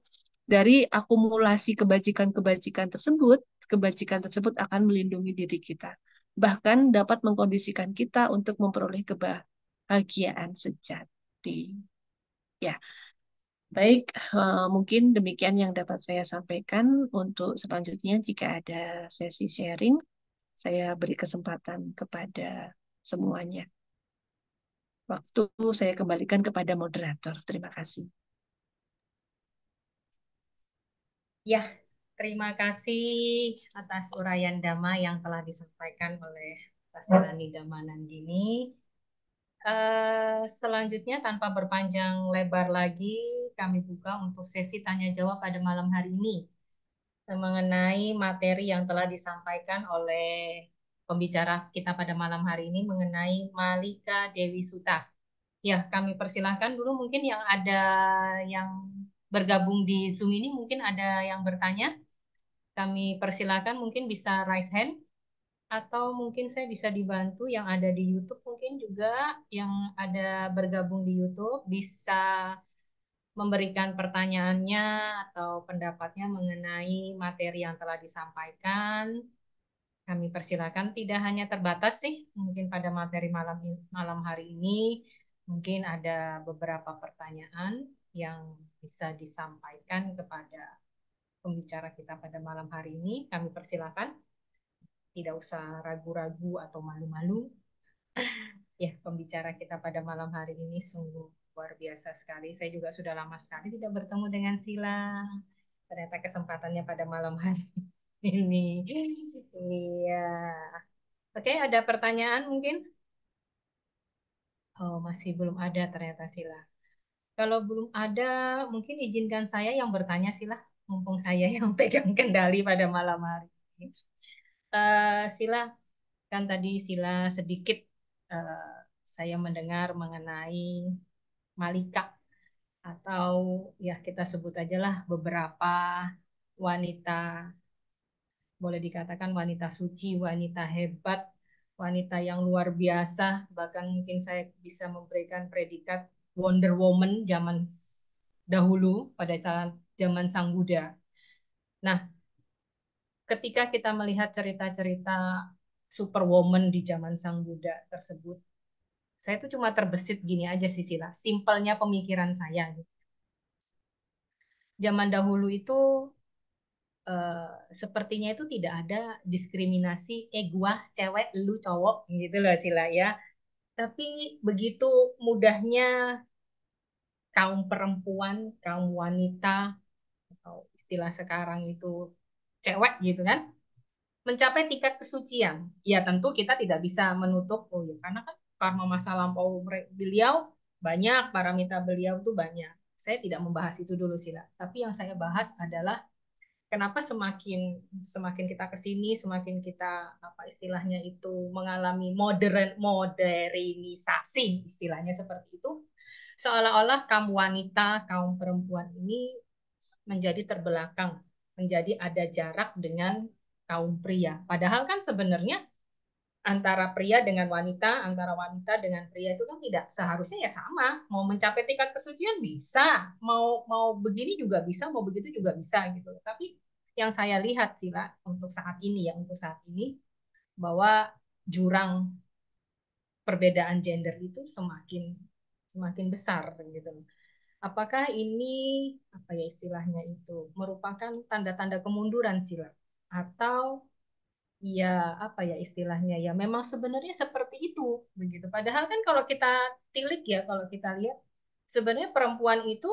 dari akumulasi kebajikan-kebajikan tersebut, kebajikan tersebut akan melindungi diri kita. Bahkan dapat mengkondisikan kita untuk memperoleh kebahagiaan sejati. Ya, Baik, uh, mungkin demikian yang dapat saya sampaikan. Untuk selanjutnya, jika ada sesi sharing, saya beri kesempatan kepada semuanya. Waktu saya kembalikan kepada moderator. Terima kasih. Ya, terima kasih atas uraian Dama yang telah disampaikan oleh Tasilani Nandini. Eh, selanjutnya tanpa berpanjang lebar lagi kami buka untuk sesi tanya jawab pada malam hari ini mengenai materi yang telah disampaikan oleh pembicara kita pada malam hari ini mengenai Malika Dewi Suta. Ya, kami persilahkan dulu mungkin yang ada yang bergabung di Zoom ini mungkin ada yang bertanya. Kami persilahkan mungkin bisa raise hand atau mungkin saya bisa dibantu yang ada di YouTube mungkin juga yang ada bergabung di YouTube bisa memberikan pertanyaannya atau pendapatnya mengenai materi yang telah disampaikan. Kami persilakan tidak hanya terbatas sih mungkin pada materi malam malam hari ini mungkin ada beberapa pertanyaan yang bisa disampaikan kepada pembicara kita pada malam hari ini. Kami persilakan tidak usah ragu-ragu atau malu-malu. ya, pembicara kita pada malam hari ini sungguh luar biasa sekali. Saya juga sudah lama sekali tidak bertemu dengan Sila. Ternyata kesempatannya pada malam hari ini. Iya. Oke, ada pertanyaan mungkin? Oh, masih belum ada ternyata Sila. Kalau belum ada, mungkin izinkan saya yang bertanya Sila, mumpung saya yang pegang kendali pada malam hari ini uh, Sila kan tadi Sila sedikit eh, saya mendengar mengenai Malika atau ya kita sebut aja lah beberapa wanita boleh dikatakan wanita suci, wanita hebat, wanita yang luar biasa, bahkan mungkin saya bisa memberikan predikat Wonder Woman zaman dahulu pada zaman Sang Buddha. Nah, ketika kita melihat cerita-cerita superwoman di zaman Sang Buddha tersebut, saya tuh cuma terbesit gini aja sih Sila, simpelnya pemikiran saya. Gitu. Zaman dahulu itu eh, sepertinya itu tidak ada diskriminasi, eh gua cewek, lu cowok gitu loh Sila ya. Tapi begitu mudahnya kaum perempuan, kaum wanita, atau istilah sekarang itu cewek gitu kan mencapai tingkat kesucian. Ya tentu kita tidak bisa menutup oh ya karena kan karma masa lampau beliau banyak paramita beliau tuh banyak. Saya tidak membahas itu dulu sila. Tapi yang saya bahas adalah kenapa semakin semakin kita kesini semakin kita apa istilahnya itu mengalami modern modernisasi istilahnya seperti itu seolah-olah kaum wanita kaum perempuan ini menjadi terbelakang menjadi ada jarak dengan kaum pria. Padahal kan sebenarnya antara pria dengan wanita, antara wanita dengan pria itu kan tidak seharusnya ya sama. Mau mencapai tingkat kesucian bisa, mau mau begini juga bisa, mau begitu juga bisa gitu. Tapi yang saya lihat sila untuk saat ini ya untuk saat ini bahwa jurang perbedaan gender itu semakin semakin besar gitu apakah ini apa ya istilahnya itu merupakan tanda-tanda kemunduran sila atau ya apa ya istilahnya ya memang sebenarnya seperti itu begitu padahal kan kalau kita tilik ya kalau kita lihat sebenarnya perempuan itu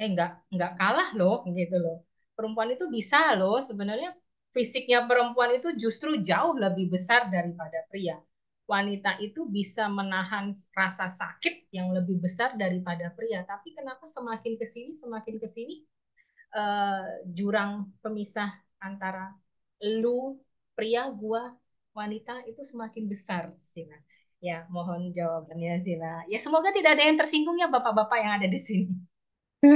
eh nggak nggak kalah loh gitu loh perempuan itu bisa loh sebenarnya fisiknya perempuan itu justru jauh lebih besar daripada pria wanita itu bisa menahan rasa sakit yang lebih besar daripada pria. Tapi kenapa semakin ke sini semakin ke sini uh, jurang pemisah antara lu pria gua wanita itu semakin besar Sina. Ya, mohon jawabannya Sina. Ya semoga tidak ada yang tersinggung ya bapak-bapak yang ada di sini.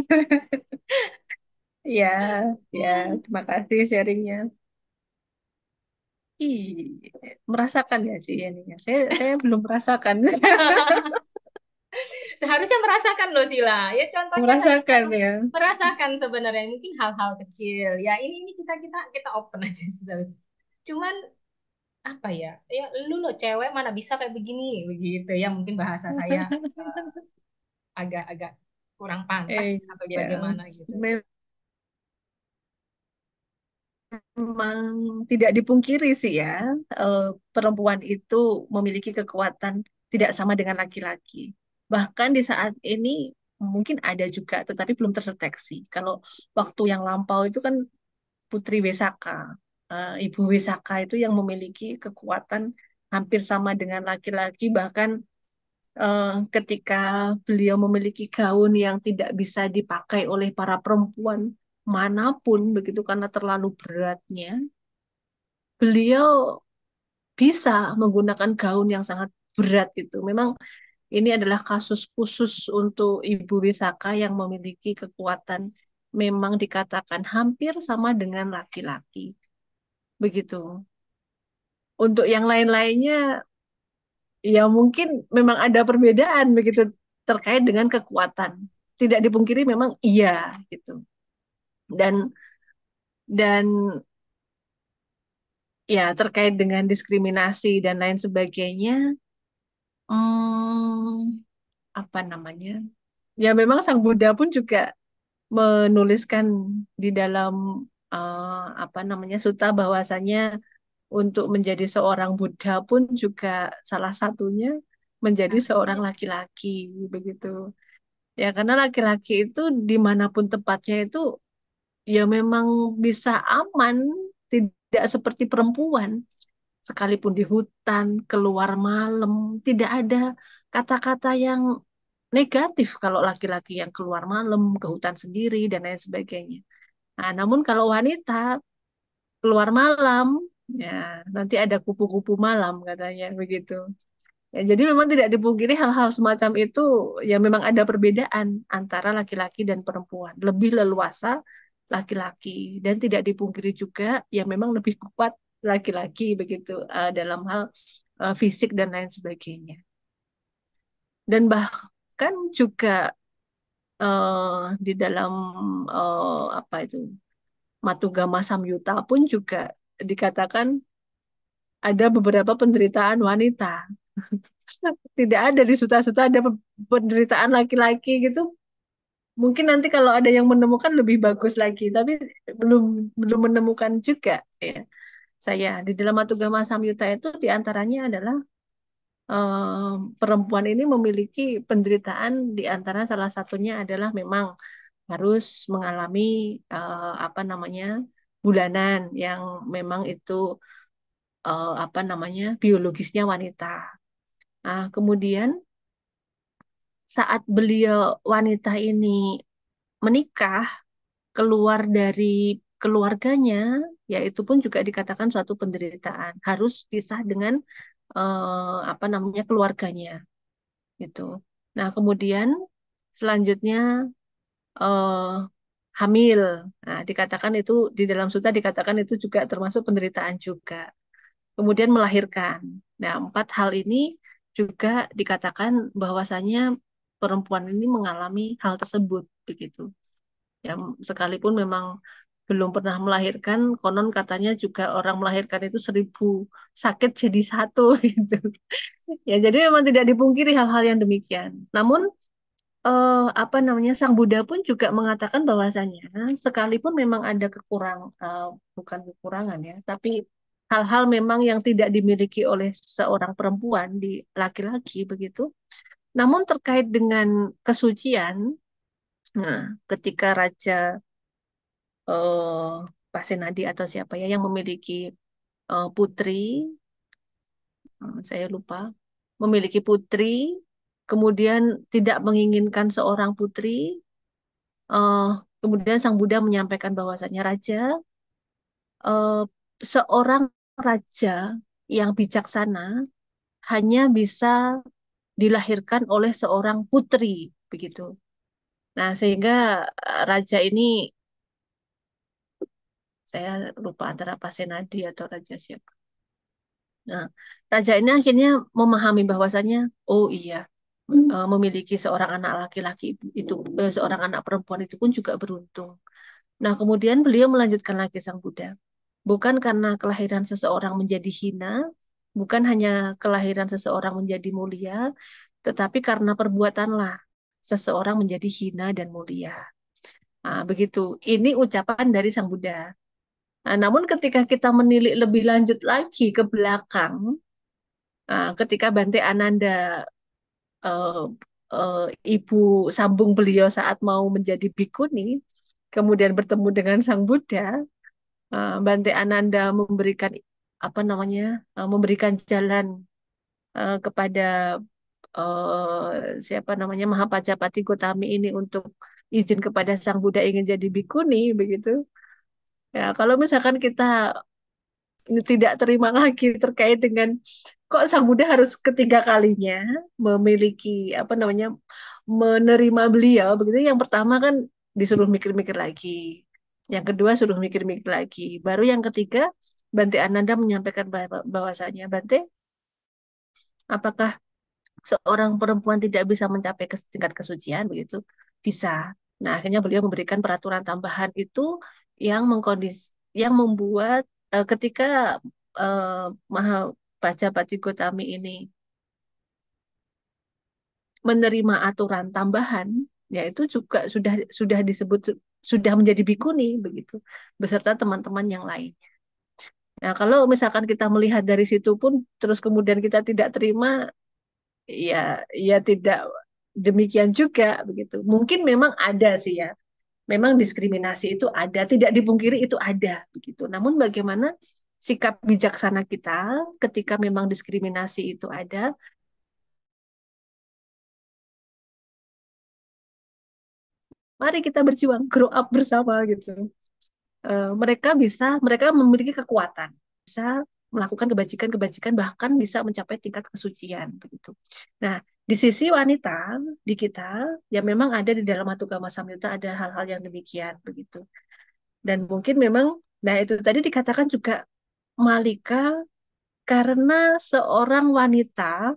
ya, iya. ya, terima kasih sharingnya merasakan ya sih ini ya Saya saya belum merasakan. Seharusnya merasakan loh Sila. Ya contohnya merasakan kan ya. Merasakan sebenarnya mungkin hal-hal kecil. Ya ini ini kita kita kita open aja sebenarnya. Cuman apa ya? Ya lu loh cewek mana bisa kayak begini begitu ya mungkin bahasa saya agak-agak uh, kurang pantas eh, atau yeah. bagaimana gitu. Memang memang tidak dipungkiri sih ya, eh, perempuan itu memiliki kekuatan tidak sama dengan laki-laki. Bahkan di saat ini mungkin ada juga, tetapi belum terdeteksi. Kalau waktu yang lampau itu kan Putri Wesaka eh, Ibu Wesaka itu yang memiliki kekuatan hampir sama dengan laki-laki, bahkan uh, ketika beliau memiliki gaun yang tidak bisa dipakai oleh para perempuan, manapun begitu karena terlalu beratnya beliau bisa menggunakan gaun yang sangat berat itu memang ini adalah kasus khusus untuk ibu wisaka yang memiliki kekuatan memang dikatakan hampir sama dengan laki-laki begitu untuk yang lain-lainnya ya mungkin memang ada perbedaan begitu terkait dengan kekuatan tidak dipungkiri memang iya gitu dan dan ya terkait dengan diskriminasi dan lain sebagainya hmm, apa namanya ya memang sang Buddha pun juga menuliskan di dalam uh, apa namanya suta bahwasanya untuk menjadi seorang Buddha pun juga salah satunya menjadi Asli. seorang laki-laki begitu ya karena laki-laki itu dimanapun tempatnya itu ya memang bisa aman, tidak seperti perempuan. Sekalipun di hutan, keluar malam, tidak ada kata-kata yang negatif kalau laki-laki yang keluar malam ke hutan sendiri dan lain sebagainya. Nah, namun kalau wanita keluar malam, ya nanti ada kupu-kupu malam katanya begitu. Ya, jadi memang tidak dipungkiri hal-hal semacam itu ya memang ada perbedaan antara laki-laki dan perempuan. Lebih leluasa laki-laki dan tidak dipungkiri juga yang memang lebih kuat laki-laki begitu uh, dalam hal uh, fisik dan lain sebagainya. Dan bahkan juga uh, di dalam uh, apa itu Matugama Samyuta pun juga dikatakan ada beberapa penderitaan wanita. Tidak ada di suta-suta ada penderitaan laki-laki gitu mungkin nanti kalau ada yang menemukan lebih bagus lagi tapi belum belum menemukan juga ya saya di dalam Atugama Samyutta itu diantaranya adalah um, perempuan ini memiliki penderitaan diantara salah satunya adalah memang harus mengalami uh, apa namanya bulanan yang memang itu uh, apa namanya biologisnya wanita nah kemudian saat beliau wanita ini menikah keluar dari keluarganya, yaitu pun juga dikatakan suatu penderitaan. Harus pisah dengan eh, apa namanya keluarganya, gitu. Nah kemudian selanjutnya eh, hamil. Nah dikatakan itu di dalam suta dikatakan itu juga termasuk penderitaan juga. Kemudian melahirkan. Nah empat hal ini juga dikatakan bahwasanya perempuan ini mengalami hal tersebut begitu. Ya sekalipun memang belum pernah melahirkan, konon katanya juga orang melahirkan itu seribu sakit jadi satu gitu. ya jadi memang tidak dipungkiri hal-hal yang demikian. Namun eh, apa namanya Sang Buddha pun juga mengatakan bahwasanya sekalipun memang ada kekurang eh, bukan kekurangan ya, tapi hal-hal memang yang tidak dimiliki oleh seorang perempuan di laki-laki begitu namun terkait dengan kesucian, nah, ketika Raja uh, Pasenadi atau siapa ya yang memiliki uh, putri, uh, saya lupa, memiliki putri, kemudian tidak menginginkan seorang putri, uh, kemudian Sang Buddha menyampaikan bahwasannya Raja uh, seorang raja yang bijaksana hanya bisa dilahirkan oleh seorang putri begitu. Nah, sehingga eh, raja ini saya lupa antara Pasenadi atau raja siapa. Nah, raja ini akhirnya memahami bahwasannya oh iya eh, memiliki seorang anak laki-laki itu eh, seorang anak perempuan itu pun juga beruntung. Nah, kemudian beliau melanjutkan lagi Sang Buddha. Bukan karena kelahiran seseorang menjadi hina, bukan hanya kelahiran seseorang menjadi mulia, tetapi karena perbuatanlah seseorang menjadi hina dan mulia. Nah, begitu. Ini ucapan dari Sang Buddha. Nah, namun ketika kita menilik lebih lanjut lagi ke belakang, nah, ketika Bante Ananda uh, uh, ibu sambung beliau saat mau menjadi bikuni, kemudian bertemu dengan Sang Buddha, ah, Bante Ananda memberikan apa namanya uh, memberikan jalan uh, kepada uh, siapa namanya Mahapajapati Gotami ini untuk izin kepada Sang Buddha ingin jadi bikuni begitu. Ya, kalau misalkan kita tidak terima lagi terkait dengan kok Sang Buddha harus ketiga kalinya memiliki apa namanya menerima beliau begitu. Yang pertama kan disuruh mikir-mikir lagi. Yang kedua suruh mikir-mikir lagi. Baru yang ketiga Bante Ananda menyampaikan bahwasanya Bante, apakah seorang perempuan tidak bisa mencapai tingkat kesucian begitu? Bisa. Nah, akhirnya beliau memberikan peraturan tambahan itu yang mengkondis yang membuat uh, ketika uh, Maha Pati Gotami ini menerima aturan tambahan yaitu juga sudah sudah disebut sudah menjadi bikuni begitu beserta teman-teman yang lainnya Nah, kalau misalkan kita melihat dari situ pun terus kemudian kita tidak terima ya ya tidak demikian juga begitu. Mungkin memang ada sih ya. Memang diskriminasi itu ada, tidak dipungkiri itu ada begitu. Namun bagaimana sikap bijaksana kita ketika memang diskriminasi itu ada Mari kita berjuang, grow up bersama gitu. Eh, mereka bisa mereka memiliki kekuatan bisa melakukan kebajikan-kebajikan bahkan bisa mencapai tingkat kesucian begitu. Nah, di sisi wanita di kita ya memang ada di dalam Hatugama Samyutta ada hal-hal yang demikian begitu. Dan mungkin memang nah itu tadi dikatakan juga Malika karena seorang wanita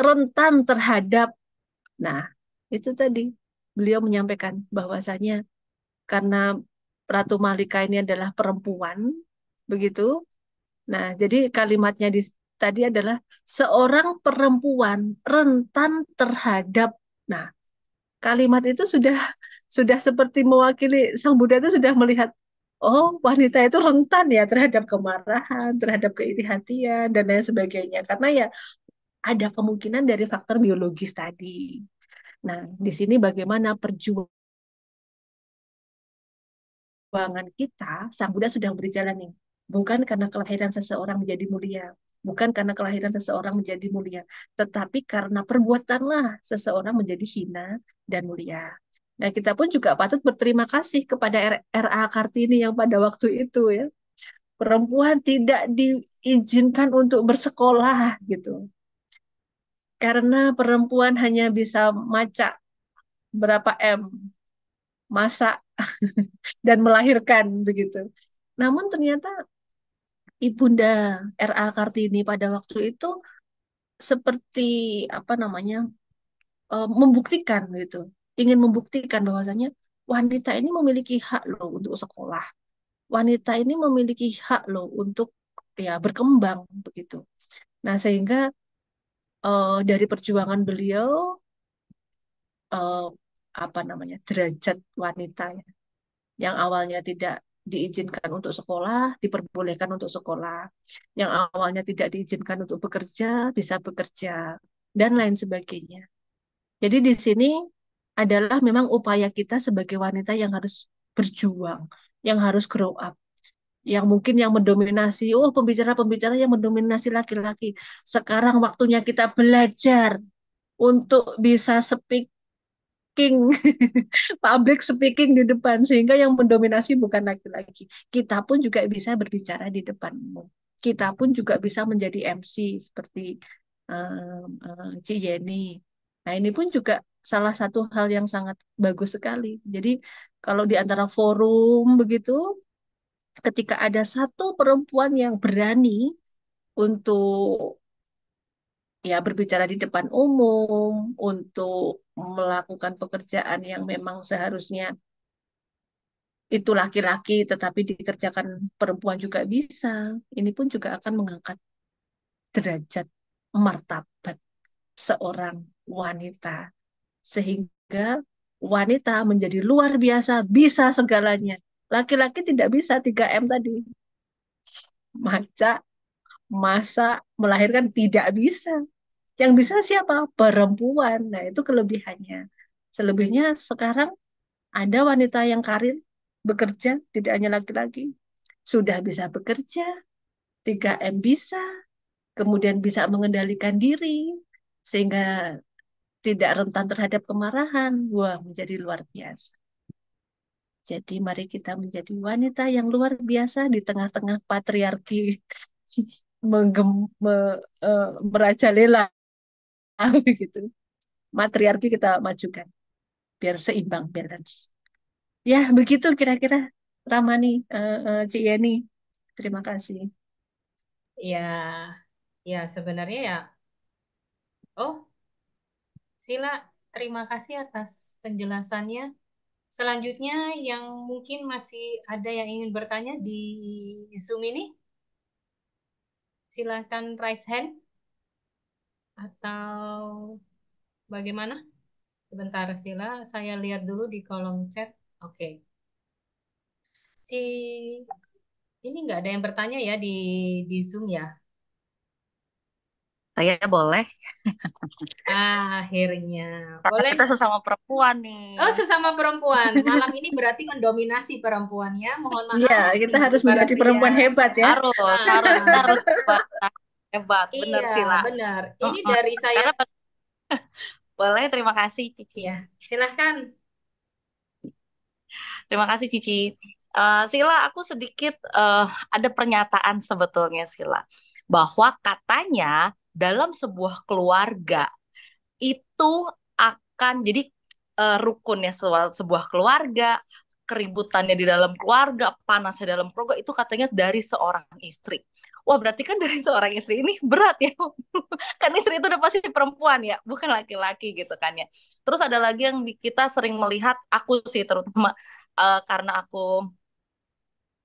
rentan terhadap nah itu tadi beliau menyampaikan bahwasanya karena Ratu Malika ini adalah perempuan, begitu. Nah, jadi kalimatnya di, tadi adalah seorang perempuan rentan terhadap. Nah, kalimat itu sudah sudah seperti mewakili Sang Buddha itu sudah melihat oh wanita itu rentan ya terhadap kemarahan, terhadap keiri dan lain sebagainya. Karena ya ada kemungkinan dari faktor biologis tadi. Nah, di sini bagaimana perjuangan perjuangan kita, Sang Buddha sudah berjalan nih. Bukan karena kelahiran seseorang menjadi mulia, bukan karena kelahiran seseorang menjadi mulia, tetapi karena perbuatanlah seseorang menjadi hina dan mulia. Nah, kita pun juga patut berterima kasih kepada R.A. Kartini yang pada waktu itu ya. Perempuan tidak diizinkan untuk bersekolah gitu. Karena perempuan hanya bisa macak berapa M, masak dan melahirkan begitu. Namun ternyata Ibunda RA Kartini pada waktu itu seperti apa namanya e, membuktikan gitu, ingin membuktikan bahwasanya wanita ini memiliki hak loh untuk sekolah. Wanita ini memiliki hak loh untuk ya berkembang begitu. Nah, sehingga uh, dari perjuangan beliau uh, apa namanya derajat wanita ya. yang awalnya tidak diizinkan untuk sekolah diperbolehkan untuk sekolah yang awalnya tidak diizinkan untuk bekerja bisa bekerja dan lain sebagainya jadi di sini adalah memang upaya kita sebagai wanita yang harus berjuang yang harus grow up yang mungkin yang mendominasi oh pembicara-pembicara yang mendominasi laki-laki sekarang waktunya kita belajar untuk bisa speak speaking, public speaking di depan sehingga yang mendominasi bukan laki-laki. Kita pun juga bisa berbicara di depan umum. Kita pun juga bisa menjadi MC seperti um, uh, Ci Yeni. Nah, ini pun juga salah satu hal yang sangat bagus sekali. Jadi, kalau di antara forum begitu ketika ada satu perempuan yang berani untuk ya berbicara di depan umum, untuk melakukan pekerjaan yang memang seharusnya itu laki-laki tetapi dikerjakan perempuan juga bisa. Ini pun juga akan mengangkat derajat martabat seorang wanita. Sehingga wanita menjadi luar biasa, bisa segalanya. Laki-laki tidak bisa 3M tadi. Maca, masa, melahirkan tidak bisa. Yang bisa siapa? Perempuan. Nah, itu kelebihannya. Selebihnya sekarang ada wanita yang karir bekerja, tidak hanya laki-laki. Sudah bisa bekerja, 3M bisa, kemudian bisa mengendalikan diri, sehingga tidak rentan terhadap kemarahan. Wah, menjadi luar biasa. Jadi mari kita menjadi wanita yang luar biasa di tengah-tengah patriarki menggem, me, uh, merajalela gitu matriarki kita majukan biar seimbang balance ya begitu kira-kira Ramani uh, uh, Cik Yeni terima kasih ya ya sebenarnya ya oh Sila terima kasih atas penjelasannya selanjutnya yang mungkin masih ada yang ingin bertanya di Zoom ini silahkan raise hand atau bagaimana? Sebentar Sila, saya lihat dulu di kolom chat. Oke. Okay. Si ini nggak ada yang bertanya ya di di Zoom ya? Saya boleh. Ah, akhirnya. Boleh. Kita sesama perempuan nih. Oh, sesama perempuan. Malam ini berarti mendominasi perempuan ya. Mohon maaf. Iya, kita harus menjadi perempuan hebat ya. Harus, harus, harus. Hebat, benar Iya, Sila. benar. Ini Oh, oh. dari saya. Karena boleh, terima kasih Cici. Ya, silahkan. Terima kasih Cici. Uh, Sila, aku sedikit uh, ada pernyataan sebetulnya Sila bahwa katanya dalam sebuah keluarga itu akan jadi uh, rukunnya sebuah, sebuah keluarga keributannya di dalam keluarga panasnya dalam keluarga itu katanya dari seorang istri wah berarti kan dari seorang istri ini berat ya kan istri itu udah pasti perempuan ya bukan laki-laki gitu kan ya terus ada lagi yang kita sering melihat aku sih terutama uh, karena aku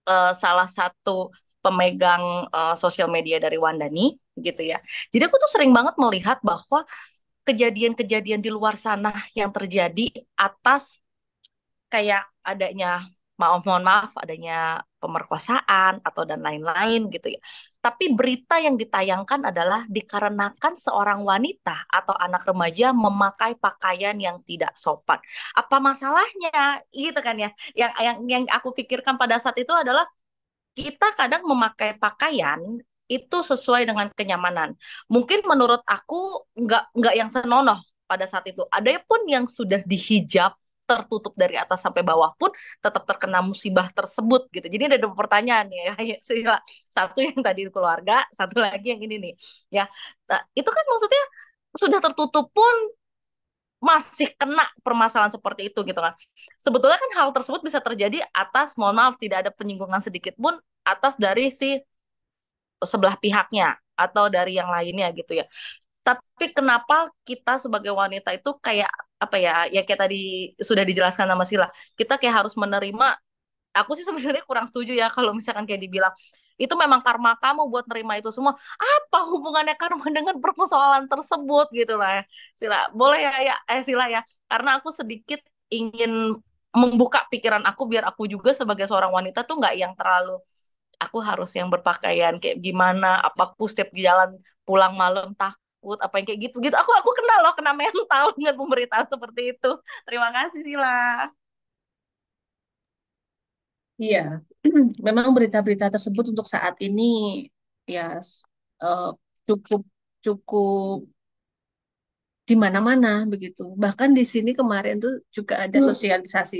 uh, salah satu pemegang uh, sosial media dari Wandani gitu ya jadi aku tuh sering banget melihat bahwa kejadian-kejadian di luar sana yang terjadi atas kayak adanya maaf mohon maaf adanya pemerkosaan atau dan lain-lain gitu ya. Tapi berita yang ditayangkan adalah dikarenakan seorang wanita atau anak remaja memakai pakaian yang tidak sopan. Apa masalahnya? Gitu kan ya. Yang yang yang aku pikirkan pada saat itu adalah kita kadang memakai pakaian itu sesuai dengan kenyamanan. Mungkin menurut aku nggak nggak yang senonoh pada saat itu. Ada pun yang sudah dihijab tertutup dari atas sampai bawah pun tetap terkena musibah tersebut gitu. Jadi ada dua pertanyaan ya, iya, sila satu yang tadi keluarga, satu lagi yang ini nih. Ya, nah, itu kan maksudnya sudah tertutup pun masih kena permasalahan seperti itu gitu kan. Sebetulnya kan hal tersebut bisa terjadi atas mohon maaf tidak ada penyinggungan sedikit pun atas dari si sebelah pihaknya atau dari yang lainnya gitu ya tapi kenapa kita sebagai wanita itu kayak apa ya ya kayak tadi sudah dijelaskan sama Sila kita kayak harus menerima aku sih sebenarnya kurang setuju ya kalau misalkan kayak dibilang itu memang karma kamu buat nerima itu semua apa hubungannya karma dengan persoalan tersebut gitu lah ya. Sila boleh ya, ya eh Sila ya karena aku sedikit ingin membuka pikiran aku biar aku juga sebagai seorang wanita tuh nggak yang terlalu aku harus yang berpakaian kayak gimana apa aku setiap jalan pulang malam tak takut apa yang kayak gitu gitu aku aku kenal loh kena mental dengan pemberitaan seperti itu terima kasih Sila iya memang berita-berita tersebut untuk saat ini ya uh, cukup cukup di mana-mana begitu bahkan di sini kemarin tuh juga ada hmm. sosialisasi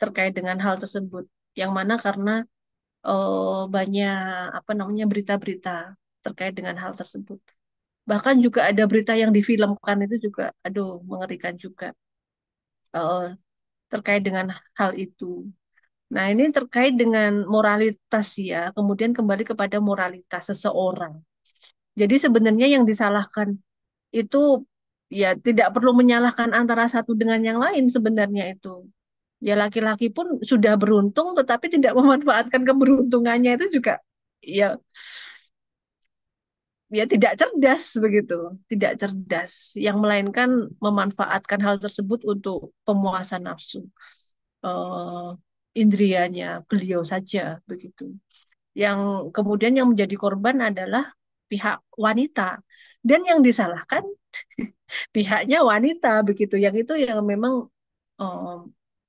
terkait dengan hal tersebut yang mana karena uh, banyak apa namanya berita-berita terkait dengan hal tersebut bahkan juga ada berita yang difilmkan itu juga aduh mengerikan juga uh, terkait dengan hal itu nah ini terkait dengan moralitas ya kemudian kembali kepada moralitas seseorang jadi sebenarnya yang disalahkan itu ya tidak perlu menyalahkan antara satu dengan yang lain sebenarnya itu ya laki-laki pun sudah beruntung tetapi tidak memanfaatkan keberuntungannya itu juga ya ya tidak cerdas begitu, tidak cerdas, yang melainkan memanfaatkan hal tersebut untuk pemuasan nafsu uh, indrianya beliau saja begitu. Yang kemudian yang menjadi korban adalah pihak wanita dan yang disalahkan pihaknya wanita begitu. Yang itu yang memang uh,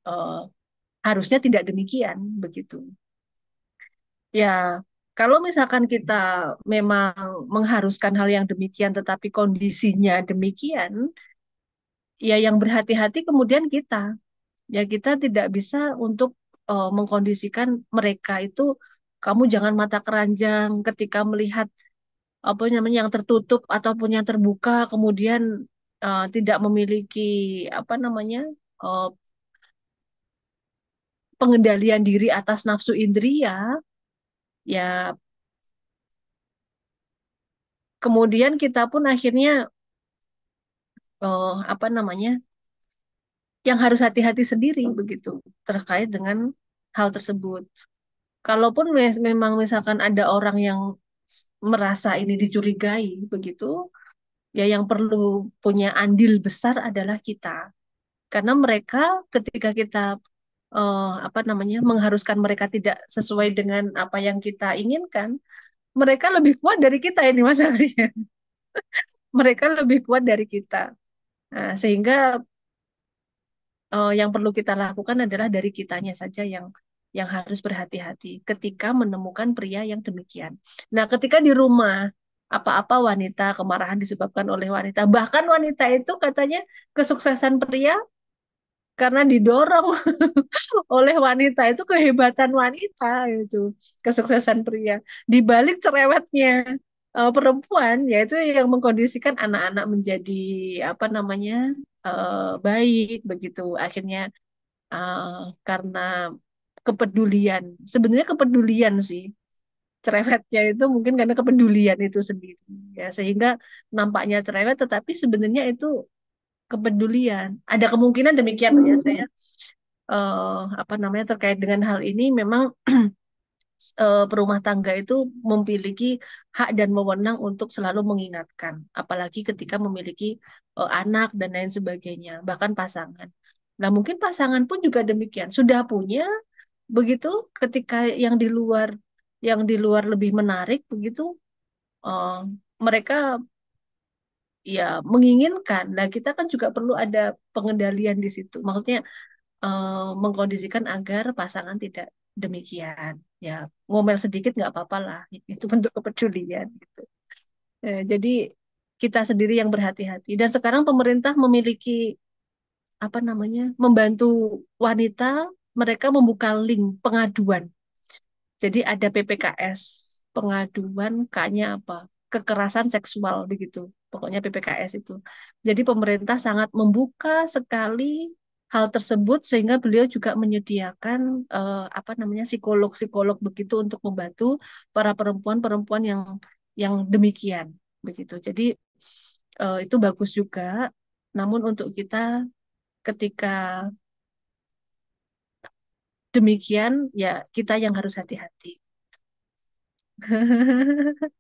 uh, harusnya tidak demikian begitu. Ya kalau misalkan kita memang mengharuskan hal yang demikian, tetapi kondisinya demikian, ya yang berhati-hati kemudian kita, ya kita tidak bisa untuk uh, mengkondisikan mereka itu kamu jangan mata keranjang ketika melihat apa namanya yang tertutup ataupun yang terbuka kemudian uh, tidak memiliki apa namanya uh, pengendalian diri atas nafsu indria ya kemudian kita pun akhirnya oh, apa namanya yang harus hati-hati sendiri begitu terkait dengan hal tersebut. Kalaupun mes memang misalkan ada orang yang merasa ini dicurigai begitu, ya yang perlu punya andil besar adalah kita. Karena mereka ketika kita uh, apa namanya mengharuskan mereka tidak sesuai dengan apa yang kita inginkan, mereka lebih kuat dari kita ini masalahnya. mereka lebih kuat dari kita. Nah, sehingga uh, yang perlu kita lakukan adalah dari kitanya saja yang yang harus berhati-hati ketika menemukan pria yang demikian. Nah, ketika di rumah apa-apa wanita kemarahan disebabkan oleh wanita, bahkan wanita itu katanya kesuksesan pria karena didorong oleh wanita itu kehebatan wanita itu kesuksesan pria dibalik cerewetnya uh, perempuan yaitu yang mengkondisikan anak-anak menjadi apa namanya uh, baik begitu akhirnya uh, karena kepedulian sebenarnya kepedulian sih cerewetnya itu mungkin karena kepedulian itu sendiri ya sehingga nampaknya cerewet tetapi sebenarnya itu kepedulian. Ada kemungkinan demikian ya uh, apa namanya terkait dengan hal ini memang uh, perumah tangga itu memiliki hak dan wewenang untuk selalu mengingatkan, apalagi ketika memiliki uh, anak dan lain sebagainya, bahkan pasangan. Nah, mungkin pasangan pun juga demikian, sudah punya begitu ketika yang di luar yang di luar lebih menarik begitu uh, mereka ya menginginkan. Nah, kita kan juga perlu ada pengendalian di situ. Maksudnya uh, mengkondisikan agar pasangan tidak demikian. Ya, ngomel sedikit nggak apa-apa lah. Itu bentuk kepedulian gitu. Eh, jadi kita sendiri yang berhati-hati. Dan sekarang pemerintah memiliki apa namanya membantu wanita mereka membuka link pengaduan. Jadi ada PPKS pengaduan kayaknya apa kekerasan seksual begitu pokoknya PPKS itu. Jadi pemerintah sangat membuka sekali hal tersebut sehingga beliau juga menyediakan eh, apa namanya psikolog-psikolog begitu untuk membantu para perempuan-perempuan yang yang demikian begitu. Jadi eh, itu bagus juga. Namun untuk kita ketika demikian ya kita yang harus hati-hati.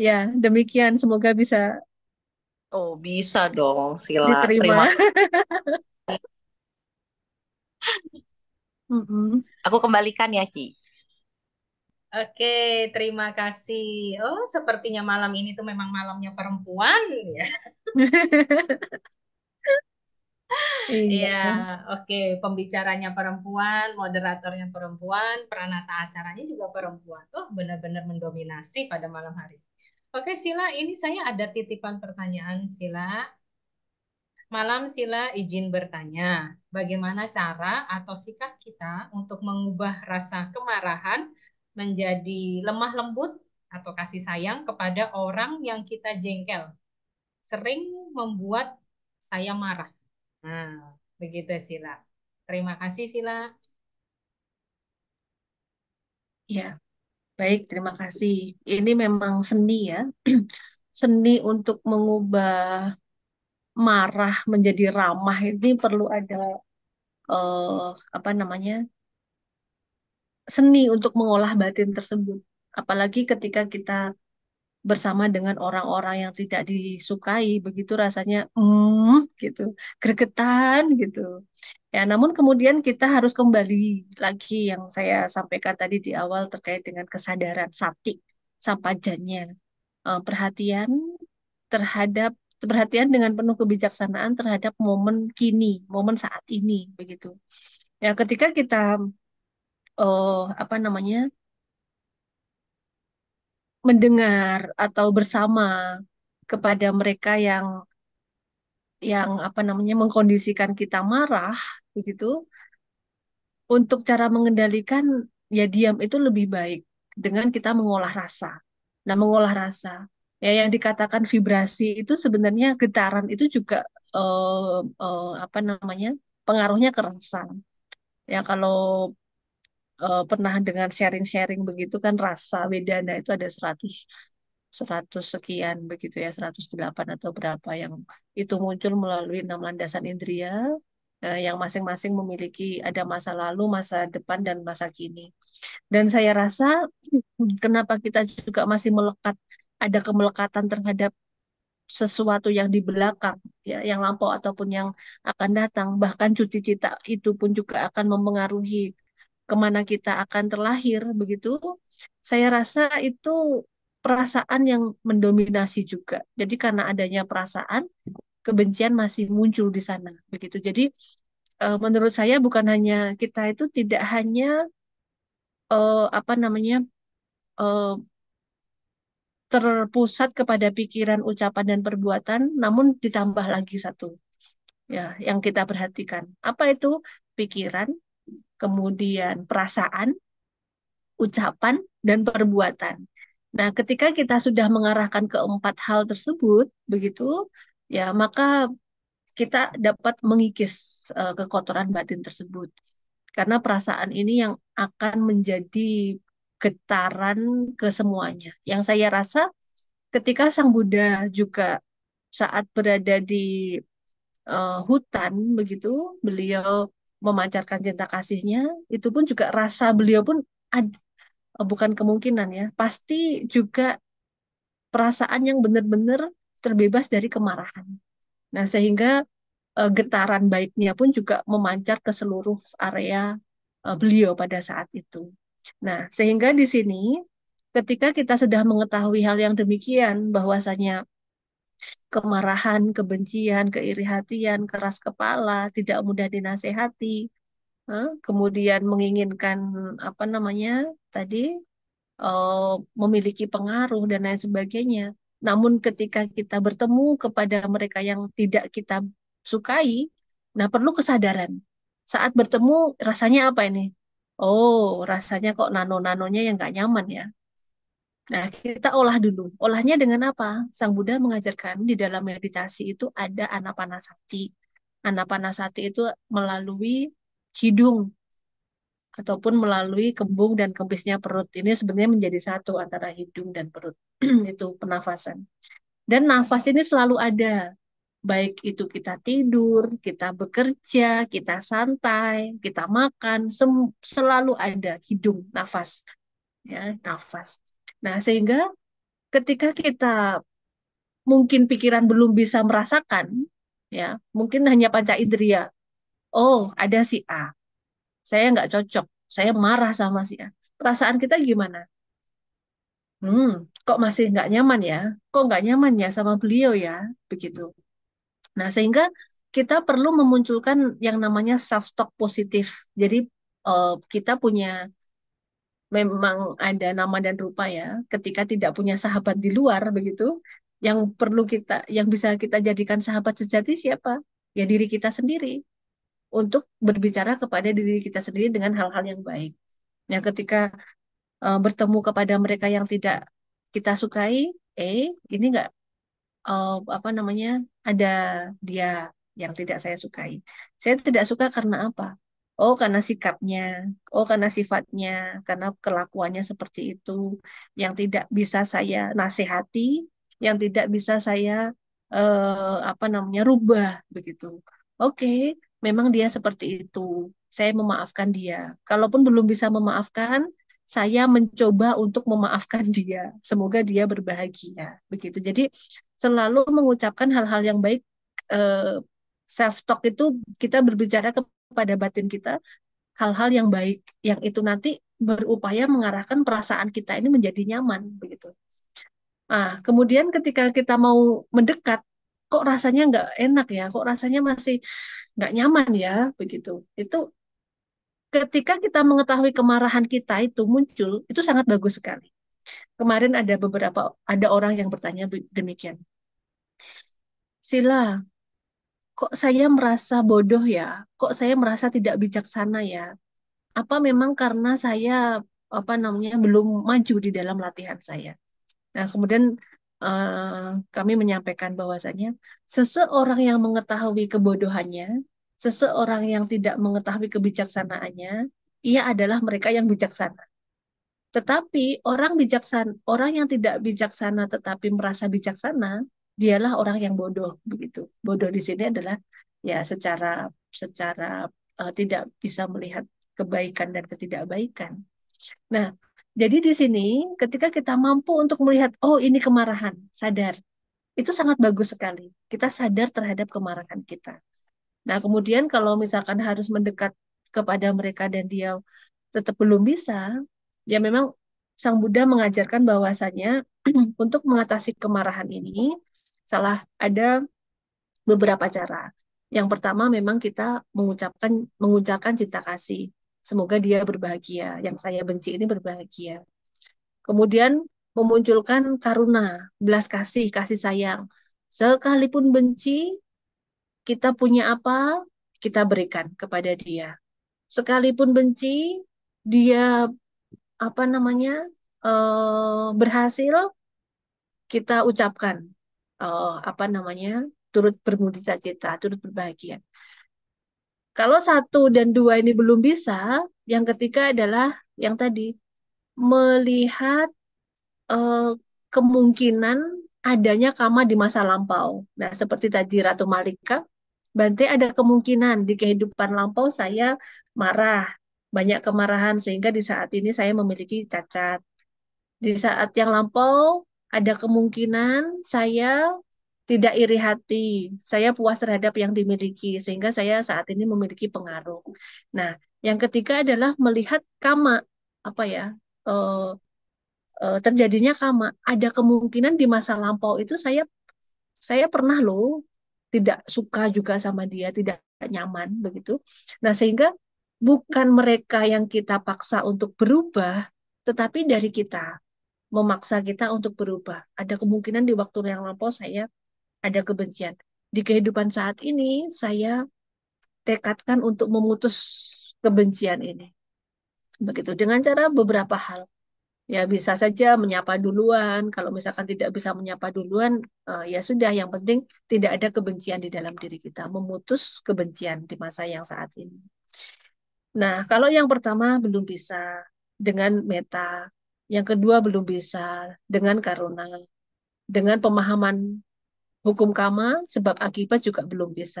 Ya, demikian. Semoga bisa Oh, bisa dong. Sila. diterima. Terima Mm-mm. Aku kembalikan ya, Ki. Oke, terima kasih. Oh, sepertinya malam ini tuh memang malamnya perempuan ya. Iya, Iya. oke. Pembicaranya perempuan, moderatornya perempuan, peranata acaranya juga perempuan. tuh oh, benar-benar mendominasi pada malam hari. Oke Sila, ini saya ada titipan pertanyaan Sila. Malam Sila izin bertanya, bagaimana cara atau sikap kita untuk mengubah rasa kemarahan menjadi lemah lembut atau kasih sayang kepada orang yang kita jengkel? Sering membuat saya marah. Nah, begitu Sila. Terima kasih Sila. Ya, Baik, terima kasih. Ini memang seni ya. seni untuk mengubah marah menjadi ramah ini perlu ada uh, apa namanya? seni untuk mengolah batin tersebut. Apalagi ketika kita bersama dengan orang-orang yang tidak disukai, begitu rasanya mm, hmm, gitu, gregetan gitu. Ya, namun kemudian kita harus kembali lagi yang saya sampaikan tadi di awal terkait dengan kesadaran satik, sampajannya, eh, perhatian terhadap perhatian dengan penuh kebijaksanaan terhadap momen kini, momen saat ini, begitu. Ya, ketika kita oh, apa namanya mendengar atau bersama kepada mereka yang yang apa namanya mengkondisikan kita marah begitu untuk cara mengendalikan ya diam itu lebih baik dengan kita mengolah rasa. Nah, mengolah rasa. Ya yang dikatakan vibrasi itu sebenarnya getaran itu juga eh, eh, apa namanya? pengaruhnya ke rasa. Ya kalau eh, pernah dengan sharing-sharing begitu kan rasa beda nah itu ada 100 100 sekian begitu ya 108 atau berapa yang itu muncul melalui enam landasan indria eh, yang masing-masing memiliki ada masa lalu, masa depan dan masa kini. Dan saya rasa kenapa kita juga masih melekat ada kemelekatan terhadap sesuatu yang di belakang ya yang lampau ataupun yang akan datang bahkan cuti cita itu pun juga akan mempengaruhi kemana kita akan terlahir begitu saya rasa itu perasaan yang mendominasi juga. Jadi karena adanya perasaan, kebencian masih muncul di sana. Begitu. Jadi eh, menurut saya bukan hanya kita itu tidak hanya uh, apa namanya uh, terpusat kepada pikiran, ucapan dan perbuatan, namun ditambah lagi satu ya yang kita perhatikan. Apa itu pikiran, kemudian perasaan, ucapan dan perbuatan. Nah, ketika kita sudah mengarahkan ke empat hal tersebut, begitu ya, maka kita dapat mengikis uh, kekotoran batin tersebut. Karena perasaan ini yang akan menjadi getaran ke semuanya. Yang saya rasa ketika Sang Buddha juga saat berada di uh, hutan begitu, beliau memancarkan cinta kasihnya, itu pun juga rasa beliau pun ad, Eh, bukan kemungkinan ya, pasti juga perasaan yang benar-benar terbebas dari kemarahan. Nah, sehingga eh, getaran baiknya pun juga memancar ke seluruh area eh, beliau pada saat itu. Nah, sehingga di sini ketika kita sudah mengetahui hal yang demikian bahwasanya kemarahan, kebencian, keiri hatian, keras kepala, tidak mudah dinasehati, kemudian menginginkan apa namanya tadi uh, memiliki pengaruh dan lain sebagainya. Namun ketika kita bertemu kepada mereka yang tidak kita sukai, nah perlu kesadaran. Saat bertemu rasanya apa ini? Oh, rasanya kok nano-nanonya yang nggak nyaman ya. Nah, kita olah dulu. Olahnya dengan apa? Sang Buddha mengajarkan di dalam meditasi itu ada anapanasati. Anapanasati itu melalui hidung ataupun melalui kembung dan kempisnya perut. Ini sebenarnya menjadi satu antara hidung dan perut, itu penafasan. Dan nafas ini selalu ada, baik itu kita tidur, kita bekerja, kita santai, kita makan, selalu ada hidung, nafas. Ya, nafas. Nah, sehingga ketika kita mungkin pikiran belum bisa merasakan, ya, mungkin hanya panca indera. Oh, ada si A saya nggak cocok, saya marah sama si A. Perasaan kita gimana? Hmm, kok masih nggak nyaman ya? Kok nggak nyaman ya sama beliau ya? Begitu. Nah, sehingga kita perlu memunculkan yang namanya self talk positif. Jadi uh, kita punya memang ada nama dan rupa ya. Ketika tidak punya sahabat di luar begitu, yang perlu kita yang bisa kita jadikan sahabat sejati siapa? Ya diri kita sendiri untuk berbicara kepada diri kita sendiri dengan hal-hal yang baik. Nah, ketika uh, bertemu kepada mereka yang tidak kita sukai, eh ini enggak uh, e, apa namanya? ada dia yang tidak saya sukai. Saya tidak suka karena apa? Oh, karena sikapnya, oh karena sifatnya, karena kelakuannya seperti itu yang tidak bisa saya nasihati, yang tidak bisa saya uh, apa namanya rubah begitu. Oke, okay, memang dia seperti itu. Saya memaafkan dia. Kalaupun belum bisa memaafkan, saya mencoba untuk memaafkan dia. Semoga dia berbahagia. Begitu. Jadi selalu mengucapkan hal-hal yang baik. Uh, eh, self talk itu kita berbicara kepada batin kita hal-hal yang baik yang itu nanti berupaya mengarahkan perasaan kita ini menjadi nyaman begitu. Ah, kemudian ketika kita mau mendekat kok rasanya nggak enak ya kok rasanya masih nggak nyaman ya begitu itu ketika kita mengetahui kemarahan kita itu muncul itu sangat bagus sekali kemarin ada beberapa ada orang yang bertanya demikian Sila kok saya merasa bodoh ya kok saya merasa tidak bijaksana ya apa memang karena saya apa namanya belum maju di dalam latihan saya Nah, kemudian uh, kami menyampaikan bahwasanya seseorang yang mengetahui kebodohannya, seseorang yang tidak mengetahui kebijaksanaannya, ia adalah mereka yang bijaksana. Tetapi orang bijaksana, orang yang tidak bijaksana tetapi merasa bijaksana, dialah orang yang bodoh begitu. Bodoh di sini adalah ya secara secara uh, tidak bisa melihat kebaikan dan ketidakbaikan. Nah, jadi di sini ketika kita mampu untuk melihat oh ini kemarahan, sadar. Itu sangat bagus sekali. Kita sadar terhadap kemarahan kita. Nah, kemudian kalau misalkan harus mendekat kepada mereka dan dia tetap belum bisa, ya memang Sang Buddha mengajarkan bahwasanya untuk mengatasi kemarahan ini salah ada beberapa cara. Yang pertama memang kita mengucapkan mengucapkan cinta kasih. Semoga dia berbahagia. Yang saya benci ini berbahagia. Kemudian memunculkan karuna, belas kasih, kasih sayang. Sekalipun benci, kita punya apa, kita berikan kepada dia. Sekalipun benci, dia apa namanya uh, berhasil, kita ucapkan uh, apa namanya turut bermudita cita, turut berbahagia. Kalau satu dan dua ini belum bisa, yang ketiga adalah yang tadi melihat eh, kemungkinan adanya kama di masa lampau. Nah, seperti tadi Ratu Malika, Bante ada kemungkinan di kehidupan lampau saya marah, banyak kemarahan sehingga di saat ini saya memiliki cacat. Di saat yang lampau ada kemungkinan saya tidak iri hati. Saya puas terhadap yang dimiliki sehingga saya saat ini memiliki pengaruh. Nah, yang ketiga adalah melihat kama apa ya? Eh, eh, terjadinya kama. Ada kemungkinan di masa lampau itu saya saya pernah loh tidak suka juga sama dia, tidak nyaman begitu. Nah, sehingga bukan mereka yang kita paksa untuk berubah, tetapi dari kita memaksa kita untuk berubah. Ada kemungkinan di waktu yang lampau saya ada kebencian. Di kehidupan saat ini, saya tekadkan untuk memutus kebencian ini. Begitu, dengan cara beberapa hal. Ya, bisa saja menyapa duluan. Kalau misalkan tidak bisa menyapa duluan, eh, ya sudah. Yang penting tidak ada kebencian di dalam diri kita. Memutus kebencian di masa yang saat ini. Nah, kalau yang pertama belum bisa dengan meta, yang kedua belum bisa dengan karuna, dengan pemahaman hukum karma sebab akibat juga belum bisa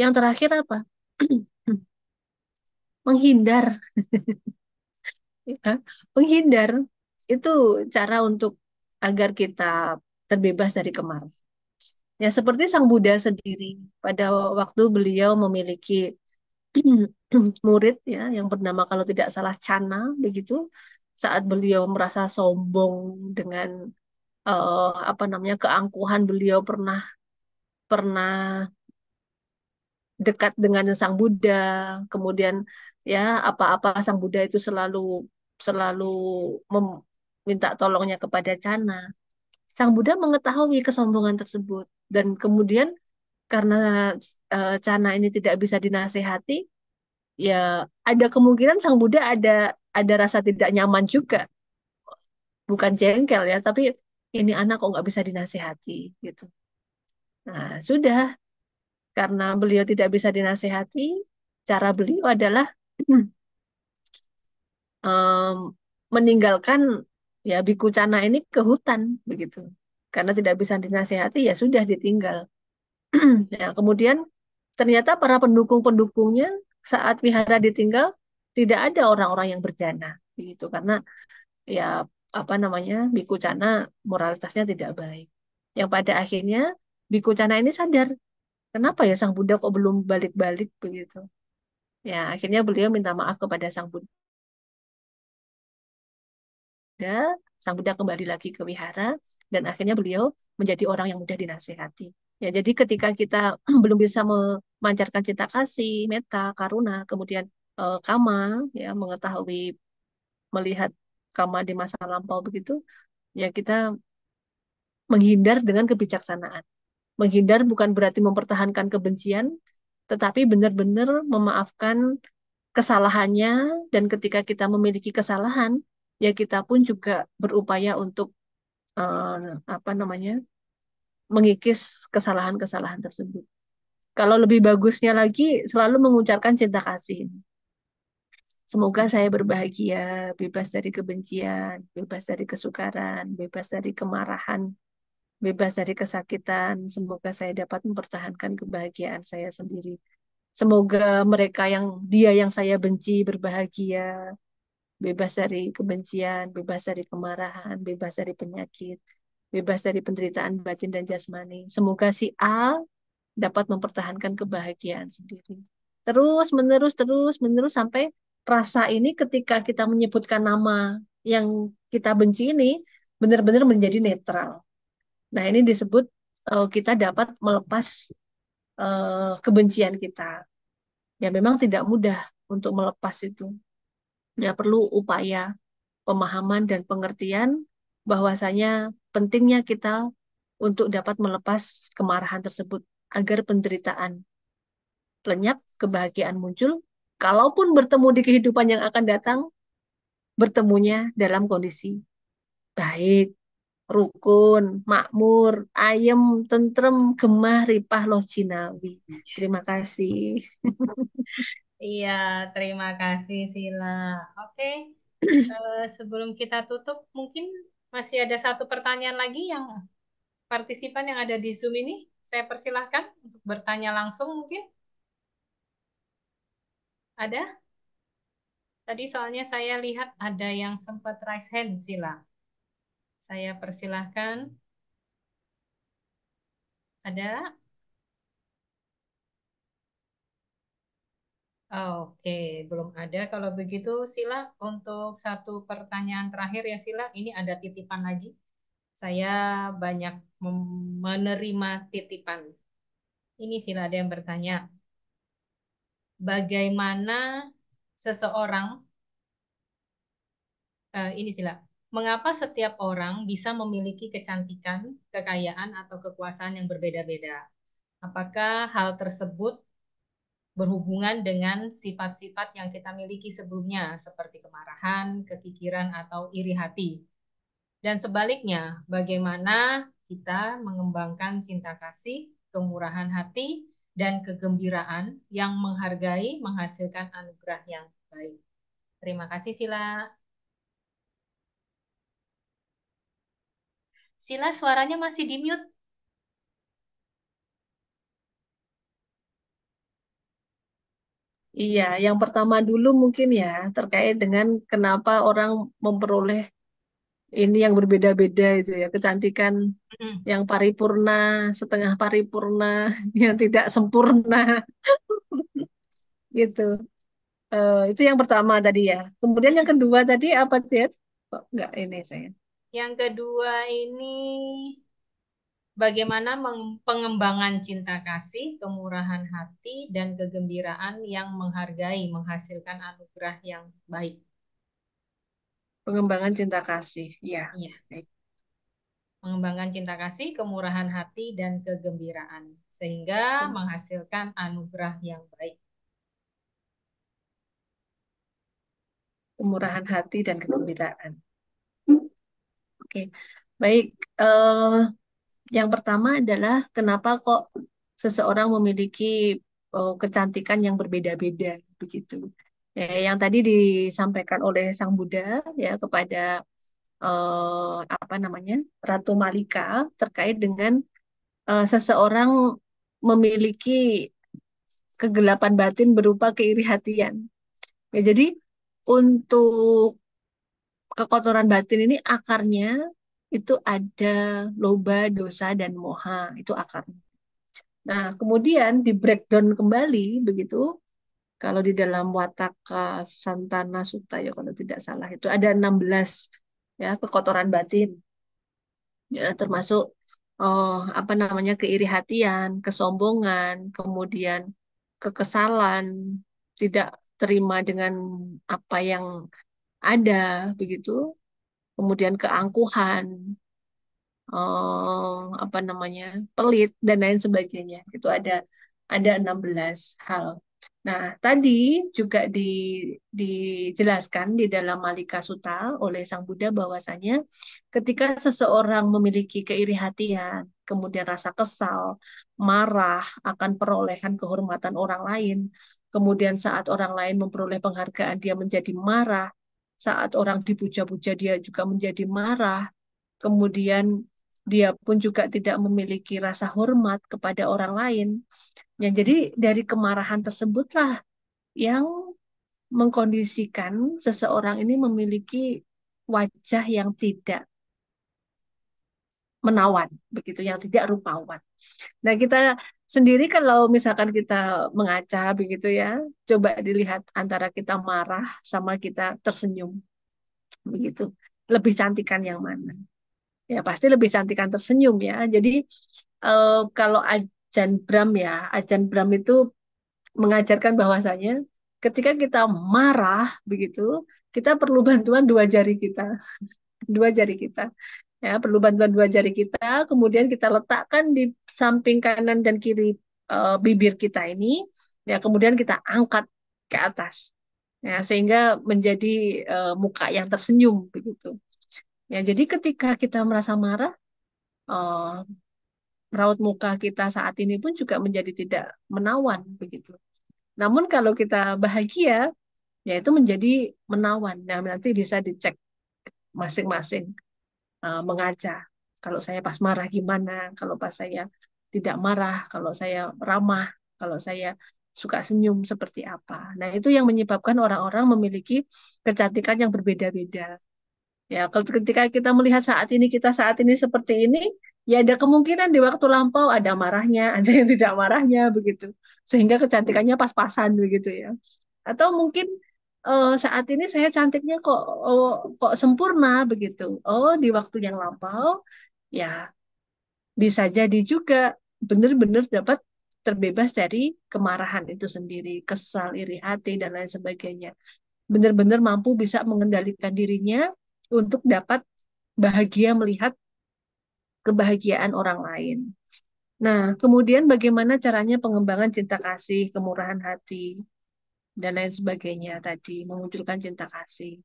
yang terakhir apa menghindar ya, menghindar itu cara untuk agar kita terbebas dari kemarahan ya seperti sang Buddha sendiri pada waktu beliau memiliki murid ya yang bernama kalau tidak salah Chana begitu saat beliau merasa sombong dengan uh, apa namanya keangkuhan beliau pernah pernah dekat dengan sang Buddha kemudian ya apa-apa sang Buddha itu selalu selalu meminta tolongnya kepada Cana sang Buddha mengetahui kesombongan tersebut dan kemudian karena uh, eh, Cana ini tidak bisa dinasehati ya ada kemungkinan sang Buddha ada ada rasa tidak nyaman juga bukan jengkel ya tapi ini anak kok nggak bisa dinasehati gitu. Nah, sudah karena beliau tidak bisa dinasehati, cara beliau adalah um, meninggalkan ya biku cana ini ke hutan begitu. Karena tidak bisa dinasehati ya sudah ditinggal. nah, kemudian ternyata para pendukung-pendukungnya saat wihara ditinggal tidak ada orang-orang yang berdana begitu karena ya apa namanya bikucana moralitasnya tidak baik. Yang pada akhirnya bikucana ini sadar kenapa ya sang Buddha kok belum balik-balik begitu. Ya akhirnya beliau minta maaf kepada sang Buddha. Sang Buddha kembali lagi ke wihara dan akhirnya beliau menjadi orang yang mudah dinasehati. Ya, jadi ketika kita belum bisa memancarkan cinta kasih, meta, karuna, kemudian e, eh, kama, ya mengetahui melihat karma di masa lampau begitu ya kita menghindar dengan kebijaksanaan menghindar bukan berarti mempertahankan kebencian tetapi benar-benar memaafkan kesalahannya dan ketika kita memiliki kesalahan ya kita pun juga berupaya untuk uh, apa namanya mengikis kesalahan-kesalahan tersebut kalau lebih bagusnya lagi selalu mengucapkan cinta kasih Semoga saya berbahagia, bebas dari kebencian, bebas dari kesukaran, bebas dari kemarahan, bebas dari kesakitan. Semoga saya dapat mempertahankan kebahagiaan saya sendiri. Semoga mereka yang dia yang saya benci berbahagia, bebas dari kebencian, bebas dari kemarahan, bebas dari penyakit, bebas dari penderitaan batin dan jasmani. Semoga si A dapat mempertahankan kebahagiaan sendiri. Terus menerus, terus menerus sampai rasa ini ketika kita menyebutkan nama yang kita benci ini benar-benar menjadi netral. Nah, ini disebut uh, kita dapat melepas uh, kebencian kita. Ya, memang tidak mudah untuk melepas itu. Ya, perlu upaya pemahaman dan pengertian bahwasanya pentingnya kita untuk dapat melepas kemarahan tersebut agar penderitaan lenyap, kebahagiaan muncul, kalaupun bertemu di kehidupan yang akan datang, bertemunya dalam kondisi baik, rukun, makmur, ayem, tentrem, gemah, ripah, loh cinawi. Terima kasih. Iya, terima kasih Sila. Oke, uh, sebelum kita tutup, mungkin masih ada satu pertanyaan lagi yang partisipan yang ada di Zoom ini. Saya persilahkan untuk bertanya langsung mungkin. Ada? Tadi soalnya saya lihat ada yang sempat raise hand, sila. Saya persilahkan. Ada? Oke, belum ada. Kalau begitu, sila untuk satu pertanyaan terakhir ya, sila. Ini ada titipan lagi. Saya banyak menerima titipan. Ini sila ada yang bertanya bagaimana seseorang uh, ini sila mengapa setiap orang bisa memiliki kecantikan, kekayaan atau kekuasaan yang berbeda-beda? Apakah hal tersebut berhubungan dengan sifat-sifat yang kita miliki sebelumnya seperti kemarahan, kekikiran atau iri hati? Dan sebaliknya, bagaimana kita mengembangkan cinta kasih, kemurahan hati, dan kegembiraan yang menghargai menghasilkan anugerah yang baik. Terima kasih Sila. Sila suaranya masih di mute. Iya, yang pertama dulu mungkin ya terkait dengan kenapa orang memperoleh ini yang berbeda-beda itu ya kecantikan yang paripurna setengah paripurna yang tidak sempurna gitu uh, itu yang pertama tadi ya kemudian yang kedua tadi apa sih kok nggak ini saya yang kedua ini bagaimana pengembangan cinta kasih, kemurahan hati, dan kegembiraan yang menghargai, menghasilkan anugerah yang baik. Pengembangan cinta kasih. ya, Iya. iya. Pengembangan cinta kasih, kemurahan hati dan kegembiraan sehingga menghasilkan anugerah yang baik. Kemurahan hati dan kegembiraan. Oke. Baik, uh, yang pertama adalah kenapa kok seseorang memiliki oh, kecantikan yang berbeda-beda begitu ya, yang tadi disampaikan oleh Sang Buddha ya kepada eh, apa namanya Ratu Malika terkait dengan eh, seseorang memiliki kegelapan batin berupa keiri hatian. Ya, jadi untuk kekotoran batin ini akarnya itu ada loba, dosa, dan moha. Itu akarnya. Nah, kemudian di breakdown kembali begitu kalau di dalam Wataka Santana Sutta ya kalau tidak salah itu ada 16 ya kekotoran batin ya, termasuk oh, apa namanya keiri hatian, kesombongan, kemudian kekesalan, tidak terima dengan apa yang ada begitu, kemudian keangkuhan, oh, apa namanya pelit dan lain sebagainya itu ada ada 16 hal Nah, tadi juga di, dijelaskan di dalam Malika Suta oleh Sang Buddha bahwasanya ketika seseorang memiliki keiri hatian, kemudian rasa kesal, marah akan perolehan kehormatan orang lain, kemudian saat orang lain memperoleh penghargaan dia menjadi marah, saat orang dipuja-puja dia juga menjadi marah, kemudian dia pun juga tidak memiliki rasa hormat kepada orang lain. Ya, jadi dari kemarahan tersebutlah yang mengkondisikan seseorang ini memiliki wajah yang tidak menawan, begitu, yang tidak rupawan. Nah, kita sendiri kalau misalkan kita mengaca begitu ya, coba dilihat antara kita marah sama kita tersenyum. Begitu. Lebih cantikan yang mana? ya pasti lebih cantik kan tersenyum ya. Jadi uh, kalau ajan Bram ya, ajan Bram itu mengajarkan bahwasanya ketika kita marah begitu, kita perlu bantuan dua jari kita. dua jari kita. Ya, perlu bantuan dua jari kita, kemudian kita letakkan di samping kanan dan kiri eh, bibir kita ini, ya kemudian kita angkat ke atas. Ya, sehingga menjadi eh, muka yang tersenyum begitu. Ya, jadi ketika kita merasa marah, uh, raut muka kita saat ini pun juga menjadi tidak menawan begitu. Namun kalau kita bahagia, ya itu menjadi menawan. Nah, nanti bisa dicek masing-masing uh, eh, mengaca. Kalau saya pas marah gimana, kalau pas saya tidak marah, kalau saya ramah, kalau saya suka senyum seperti apa. Nah, itu yang menyebabkan orang-orang memiliki kecantikan yang berbeda-beda. Ya, ketika kita melihat saat ini kita saat ini seperti ini, ya ada kemungkinan di waktu lampau ada marahnya, ada yang tidak marahnya begitu. Sehingga kecantikannya pas-pasan begitu ya. Atau mungkin oh, saat ini saya cantiknya kok oh, kok sempurna begitu. Oh, di waktu yang lampau ya bisa jadi juga benar-benar dapat terbebas dari kemarahan itu sendiri, kesal, iri hati dan lain sebagainya. Benar-benar mampu bisa mengendalikan dirinya untuk dapat bahagia melihat kebahagiaan orang lain. Nah, kemudian bagaimana caranya pengembangan cinta kasih, kemurahan hati, dan lain sebagainya tadi, memunculkan cinta kasih.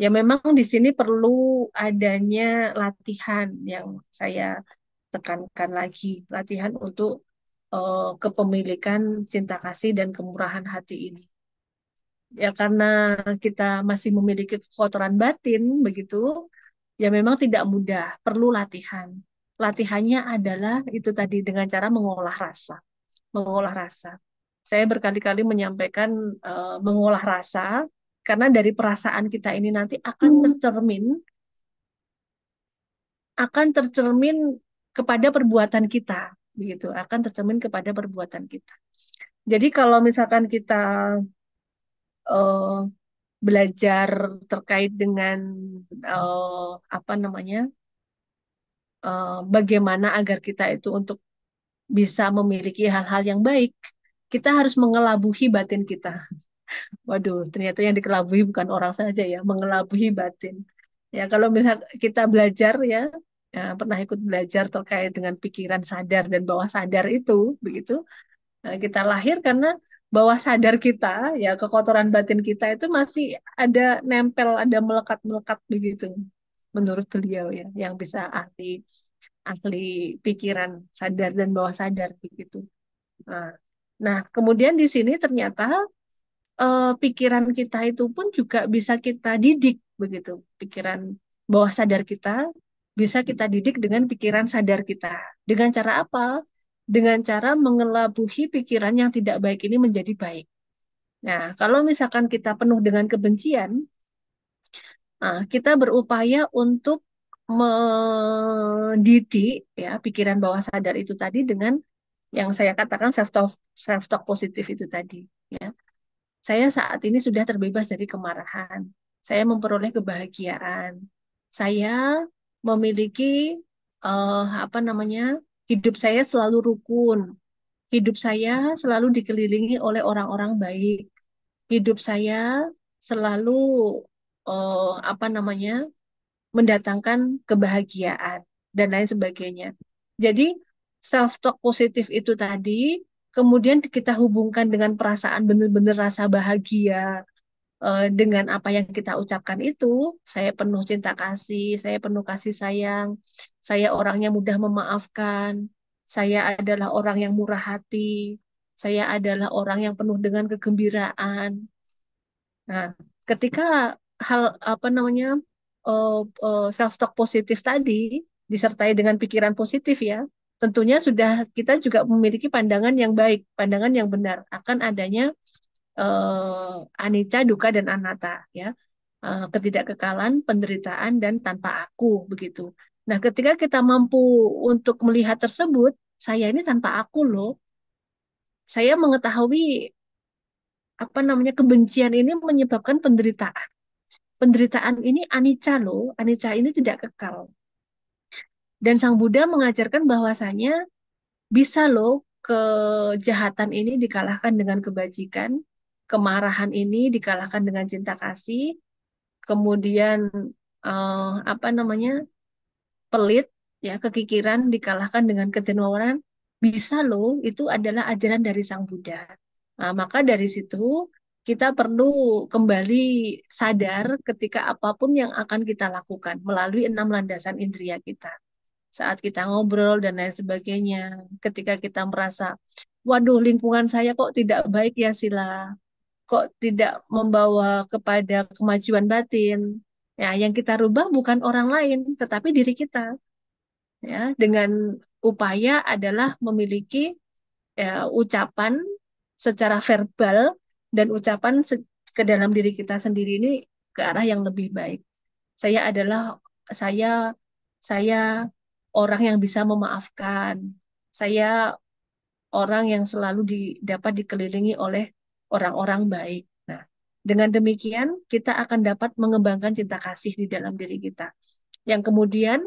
Ya memang di sini perlu adanya latihan yang saya tekankan lagi, latihan untuk uh, kepemilikan cinta kasih dan kemurahan hati ini ya karena kita masih memiliki kotoran batin begitu ya memang tidak mudah perlu latihan latihannya adalah itu tadi dengan cara mengolah rasa mengolah rasa saya berkali-kali menyampaikan e, mengolah rasa karena dari perasaan kita ini nanti akan hmm. tercermin akan tercermin kepada perbuatan kita begitu akan tercermin kepada perbuatan kita jadi kalau misalkan kita uh, belajar terkait dengan uh, apa namanya uh, bagaimana agar kita itu untuk bisa memiliki hal-hal yang baik kita harus mengelabuhi batin kita waduh ternyata yang dikelabuhi bukan orang saja ya mengelabuhi batin ya kalau misal kita belajar ya, ya pernah ikut belajar terkait dengan pikiran sadar dan bawah sadar itu begitu nah, kita lahir karena bawah sadar kita ya kekotoran batin kita itu masih ada nempel ada melekat melekat begitu menurut beliau ya yang bisa ahli ahli pikiran sadar dan bawah sadar begitu nah, nah, kemudian di sini ternyata eh, pikiran kita itu pun juga bisa kita didik begitu pikiran bawah sadar kita bisa kita didik dengan pikiran sadar kita dengan cara apa dengan cara mengelabuhi pikiran yang tidak baik ini menjadi baik. Nah, kalau misalkan kita penuh dengan kebencian, nah, kita berupaya untuk mendidik ya pikiran bawah sadar itu tadi dengan yang saya katakan self talk self talk positif itu tadi ya. Saya saat ini sudah terbebas dari kemarahan. Saya memperoleh kebahagiaan. Saya memiliki uh, apa namanya? Hidup saya selalu rukun. Hidup saya selalu dikelilingi oleh orang-orang baik. Hidup saya selalu uh, apa namanya mendatangkan kebahagiaan dan lain sebagainya. Jadi self talk positif itu tadi kemudian kita hubungkan dengan perasaan benar-benar rasa bahagia, uh, dengan apa yang kita ucapkan itu, saya penuh cinta kasih, saya penuh kasih sayang, saya orangnya mudah memaafkan, saya adalah orang yang murah hati, saya adalah orang yang penuh dengan kegembiraan. Nah, ketika hal apa namanya uh, eh, uh, eh, self talk positif tadi disertai dengan pikiran positif ya, tentunya sudah kita juga memiliki pandangan yang baik, pandangan yang benar akan adanya uh, anicca, duka dan anatta ya. uh, ketidakkekalan, penderitaan dan tanpa aku begitu. Nah, ketika kita mampu untuk melihat tersebut, saya ini tanpa aku loh. Saya mengetahui apa namanya kebencian ini menyebabkan penderitaan. Penderitaan ini anicca loh, anicca ini tidak kekal. Dan Sang Buddha mengajarkan bahwasanya bisa loh kejahatan ini dikalahkan dengan kebajikan, kemarahan ini dikalahkan dengan cinta kasih, kemudian uh, apa namanya pelit ya kekikiran dikalahkan dengan ketenaran bisa loh itu adalah ajaran dari sang Buddha. Nah, maka dari situ kita perlu kembali sadar ketika apapun yang akan kita lakukan melalui enam landasan indria kita. Saat kita ngobrol dan lain sebagainya, ketika kita merasa, waduh lingkungan saya kok tidak baik ya sila kok tidak membawa kepada kemajuan batin. Ya, yang kita rubah bukan orang lain, tetapi diri kita. Ya, dengan upaya adalah memiliki ya, ucapan secara verbal dan ucapan ke dalam diri kita sendiri ini ke arah yang lebih baik. Saya adalah saya saya orang yang bisa memaafkan. Saya orang yang selalu di, dapat dikelilingi oleh orang-orang baik. Nah, dengan demikian kita akan dapat mengembangkan cinta kasih di dalam diri kita. Yang kemudian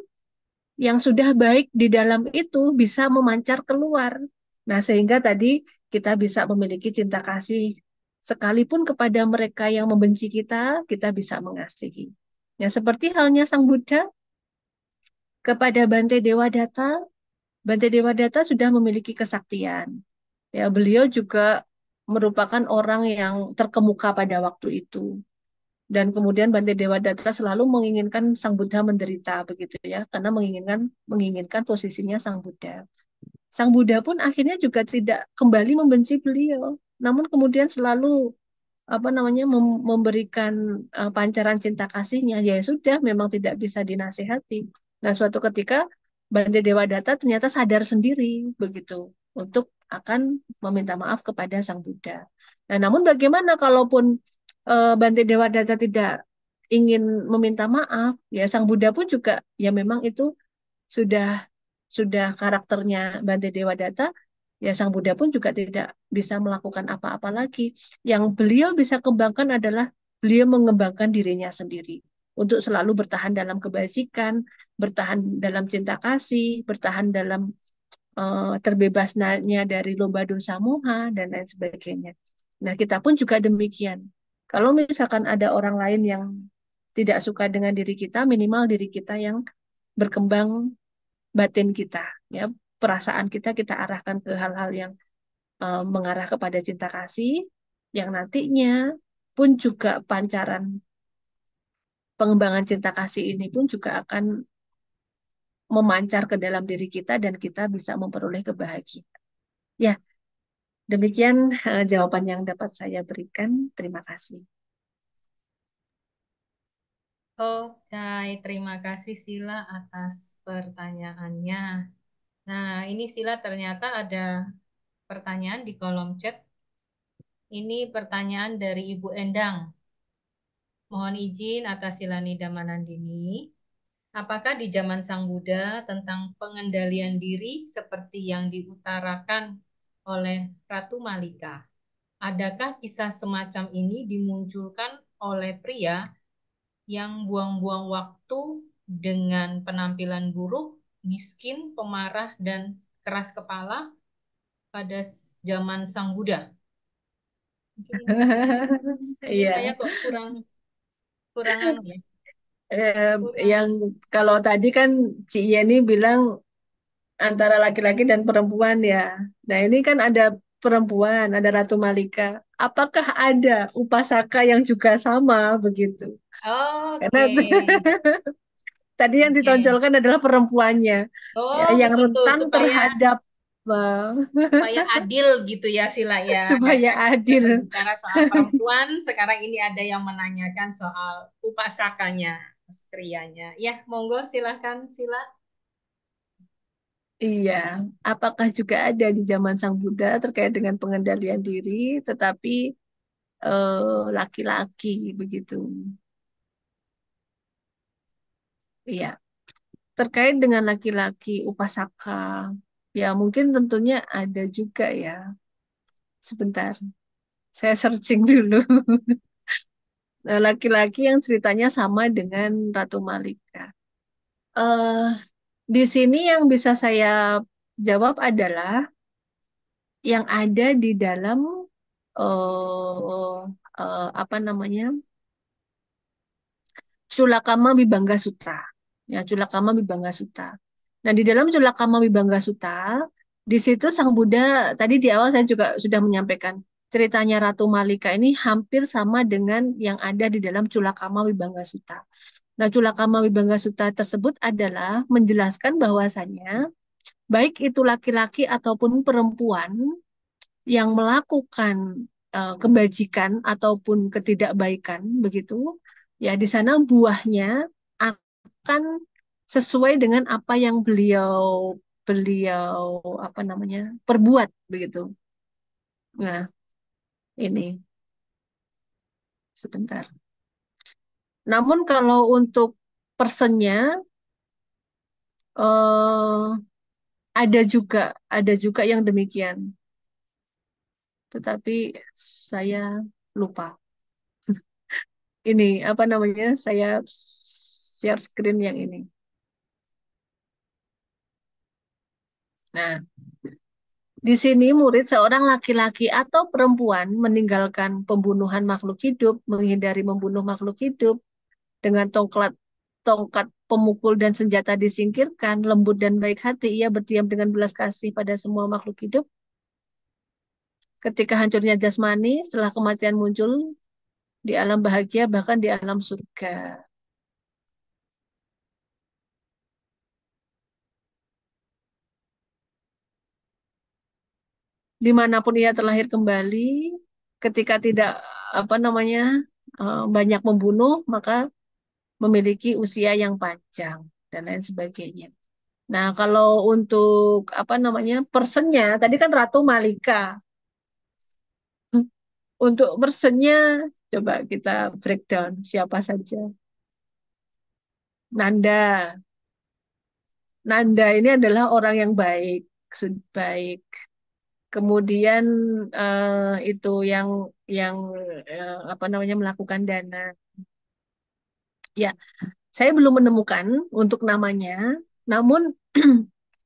yang sudah baik di dalam itu bisa memancar keluar. Nah, sehingga tadi kita bisa memiliki cinta kasih sekalipun kepada mereka yang membenci kita, kita bisa mengasihi. Ya, seperti halnya Sang Buddha kepada Bante Dewa Data, Bante Dewa Data sudah memiliki kesaktian. Ya, beliau juga merupakan orang yang terkemuka pada waktu itu. Dan kemudian Bante Dewa Data selalu menginginkan Sang Buddha menderita begitu ya, karena menginginkan menginginkan posisinya Sang Buddha. Sang Buddha pun akhirnya juga tidak kembali membenci beliau, namun kemudian selalu apa namanya memberikan eh, pancaran cinta kasihnya ya sudah memang tidak bisa dinasehati nah suatu ketika Bante Dewa Data ternyata sadar sendiri begitu untuk akan meminta maaf kepada Sang Buddha. Nah, namun bagaimana kalaupun e, eh, Bante Dewa Data tidak ingin meminta maaf, ya Sang Buddha pun juga ya memang itu sudah sudah karakternya Bante Dewa Data, ya Sang Buddha pun juga tidak bisa melakukan apa-apa lagi. Yang beliau bisa kembangkan adalah beliau mengembangkan dirinya sendiri untuk selalu bertahan dalam kebajikan, bertahan dalam cinta kasih, bertahan dalam Eh, terbebasnya dari lomba dosa moha dan lain sebagainya. Nah, kita pun juga demikian. Kalau misalkan ada orang lain yang tidak suka dengan diri kita, minimal diri kita yang berkembang batin kita, ya perasaan kita kita arahkan ke hal-hal yang uh, mengarah kepada cinta kasih, yang nantinya pun juga pancaran pengembangan cinta kasih ini pun juga akan memancar ke dalam diri kita dan kita bisa memperoleh kebahagiaan. Ya, demikian eh, jawaban yang dapat saya berikan. Terima kasih. Oke, terima kasih Sila atas pertanyaannya. Nah, ini Sila ternyata ada pertanyaan di kolom chat. Ini pertanyaan dari Ibu Endang. Mohon izin atas Sila Nida Manandini apakah di zaman Sang Buddha tentang pengendalian diri seperti yang diutarakan oleh Ratu Malika? Adakah kisah semacam ini dimunculkan oleh pria yang buang-buang waktu dengan penampilan buruk, miskin, pemarah, dan keras kepala pada zaman Sang Buddha? Mungkin iya. saya kok kurang kurang anu ya eh, yang kalau tadi kan Cik Yeni bilang antara laki-laki dan perempuan ya. Nah ini kan ada perempuan, ada Ratu Malika. Apakah ada upasaka yang juga sama begitu? Oh, okay. tadi yang okay. ditonjolkan adalah perempuannya, oh, ya, yang betul, rentan supaya, terhadap eh, supaya adil gitu ya Sila ya. Supaya adil. Karena soal perempuan, sekarang ini ada yang menanyakan soal upasakanya. Krianya. Ya, monggo silahkan, sila. Iya, apakah juga ada di zaman Sang Buddha terkait dengan pengendalian diri, tetapi eh, laki-laki begitu. Iya. Terkait dengan laki-laki upasaka, ya mungkin tentunya ada juga ya. Sebentar, saya searching dulu. Eh, laki-laki yang ceritanya sama dengan Ratu Malika. Uh, di sini yang bisa saya jawab adalah yang ada di dalam uh, uh, apa namanya Culakama Bibangga Sutra. Ya, Culakama Bibangga Sutra. Nah, di dalam Culakama Bibangga Sutra, di situ Sang Buddha tadi di awal saya juga sudah menyampaikan ceritanya Ratu Malika ini hampir sama dengan yang ada di dalam Culakama Wibangga suta. Nah, Culakama Wibangga suta tersebut adalah menjelaskan bahwasannya baik itu laki-laki ataupun perempuan yang melakukan uh, kebajikan ataupun ketidakbaikan begitu, ya di sana buahnya akan sesuai dengan apa yang beliau beliau apa namanya perbuat begitu. Nah, ini sebentar. Namun kalau untuk persennya eh, ada juga ada juga yang demikian. Tetapi saya lupa. ini apa namanya? Saya share screen yang ini. Nah, di sini murid seorang laki-laki atau perempuan meninggalkan pembunuhan makhluk hidup, menghindari membunuh makhluk hidup dengan tongkat tongkat pemukul dan senjata disingkirkan, lembut dan baik hati ia berdiam dengan belas kasih pada semua makhluk hidup. Ketika hancurnya jasmani, setelah kematian muncul di alam bahagia bahkan di alam surga. dimanapun ia terlahir kembali, ketika tidak apa namanya eh, banyak membunuh, maka memiliki usia yang panjang dan lain sebagainya. Nah, kalau untuk apa namanya persennya, tadi kan Ratu Malika. Untuk persennya, coba kita breakdown siapa saja. Nanda. Nanda ini adalah orang yang baik, baik kemudian uh, itu yang yang uh, apa namanya melakukan dana ya saya belum menemukan untuk namanya namun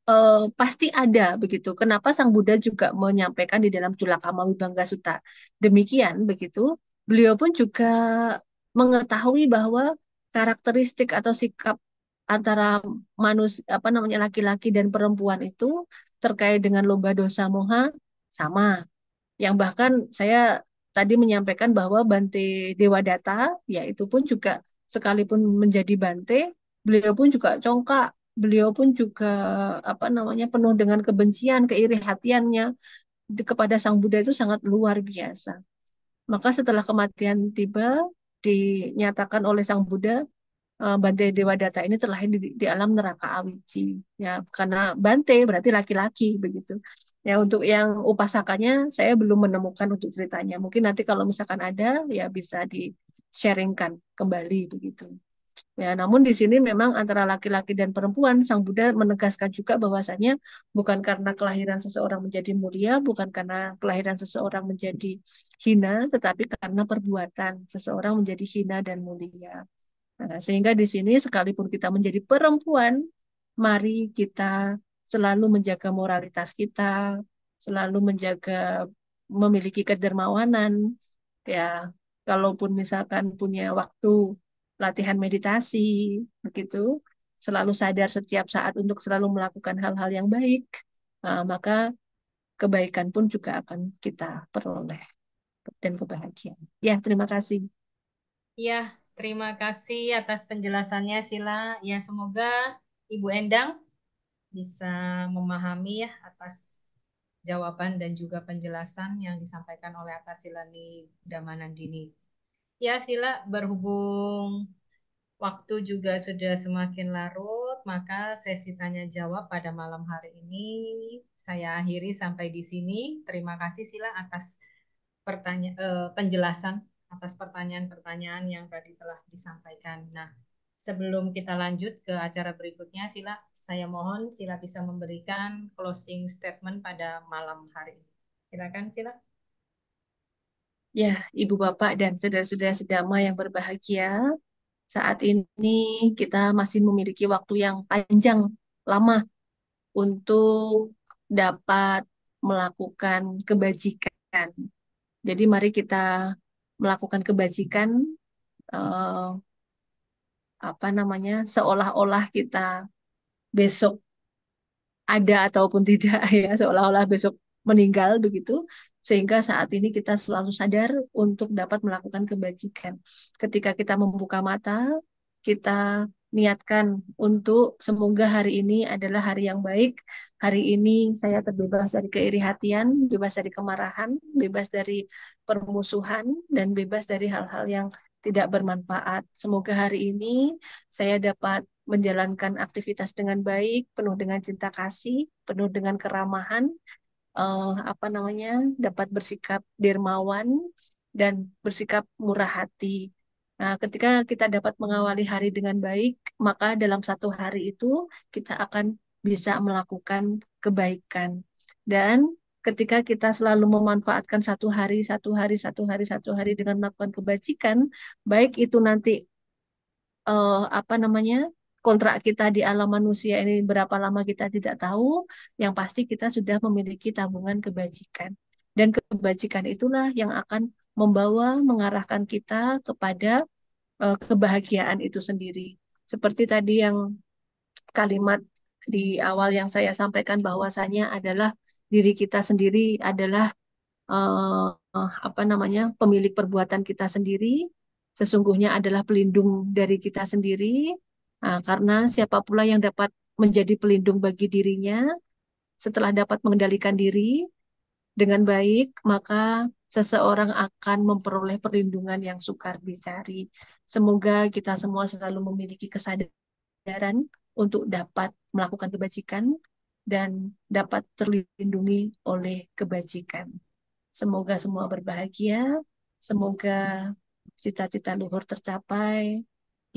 uh, pasti ada begitu kenapa sang Buddha juga menyampaikan di dalam Julakama Bangga Suta demikian begitu beliau pun juga mengetahui bahwa karakteristik atau sikap antara manusia apa namanya laki-laki dan perempuan itu terkait dengan lomba dosa moha sama. Yang bahkan saya tadi menyampaikan bahwa Bante Dewa Data, yaitu pun juga sekalipun menjadi Bante, beliau pun juga congkak, beliau pun juga apa namanya penuh dengan kebencian, keiri hatiannya kepada Sang Buddha itu sangat luar biasa. Maka setelah kematian tiba, dinyatakan oleh Sang Buddha Eh, Bante Data ini terlahir di, di alam neraka awici ya karena Bante berarti laki-laki begitu ya untuk yang upasakanya saya belum menemukan untuk ceritanya mungkin nanti kalau misalkan ada ya bisa di sharingkan kembali begitu ya namun di sini memang antara laki-laki dan perempuan Sang Buddha menegaskan juga bahwasanya bukan karena kelahiran seseorang menjadi mulia bukan karena kelahiran seseorang menjadi hina tetapi karena perbuatan seseorang menjadi hina dan mulia Nah, sehingga di sini sekalipun kita menjadi perempuan, mari kita selalu menjaga moralitas kita, selalu menjaga memiliki kedermawanan. Ya, kalaupun misalkan punya waktu latihan meditasi, begitu, selalu sadar setiap saat untuk selalu melakukan hal-hal yang baik, nah, maka kebaikan pun juga akan kita peroleh dan kebahagiaan. Ya, terima kasih. Ya, Terima kasih atas penjelasannya Sila. Ya semoga Ibu Endang bisa memahami ya atas jawaban dan juga penjelasan yang disampaikan oleh atas damanan dini. Ya Sila, berhubung waktu juga sudah semakin larut, maka sesi tanya jawab pada malam hari ini saya akhiri sampai di sini. Terima kasih Sila atas pertanyaan eh, penjelasan atas pertanyaan-pertanyaan yang tadi telah disampaikan. Nah, sebelum kita lanjut ke acara berikutnya, sila saya mohon sila bisa memberikan closing statement pada malam hari ini. Silakan, sila. Ya, Ibu Bapak dan saudara-saudara sedama yang berbahagia, saat ini kita masih memiliki waktu yang panjang, lama, untuk dapat melakukan kebajikan. Jadi mari kita melakukan kebajikan uh, apa namanya seolah-olah kita besok ada ataupun tidak ya seolah-olah besok meninggal begitu sehingga saat ini kita selalu sadar untuk dapat melakukan kebajikan ketika kita membuka mata kita niatkan untuk semoga hari ini adalah hari yang baik. Hari ini saya terbebas dari keiri hatian, bebas dari kemarahan, bebas dari permusuhan, dan bebas dari hal-hal yang tidak bermanfaat. Semoga hari ini saya dapat menjalankan aktivitas dengan baik, penuh dengan cinta kasih, penuh dengan keramahan, uh, apa namanya, dapat bersikap dermawan dan bersikap murah hati Nah, ketika kita dapat mengawali hari dengan baik, maka dalam satu hari itu kita akan bisa melakukan kebaikan. Dan ketika kita selalu memanfaatkan satu hari, satu hari, satu hari, satu hari dengan melakukan kebajikan, baik itu nanti uh, apa namanya kontrak kita di alam manusia ini berapa lama kita tidak tahu, yang pasti kita sudah memiliki tabungan kebajikan. Dan kebajikan itulah yang akan membawa mengarahkan kita kepada uh, kebahagiaan itu sendiri. Seperti tadi yang kalimat di awal yang saya sampaikan bahwasanya adalah diri kita sendiri adalah uh, apa namanya pemilik perbuatan kita sendiri sesungguhnya adalah pelindung dari kita sendiri nah, karena siapa pula yang dapat menjadi pelindung bagi dirinya setelah dapat mengendalikan diri dengan baik maka seseorang akan memperoleh perlindungan yang sukar dicari. Semoga kita semua selalu memiliki kesadaran untuk dapat melakukan kebajikan dan dapat terlindungi oleh kebajikan. Semoga semua berbahagia, semoga cita-cita luhur tercapai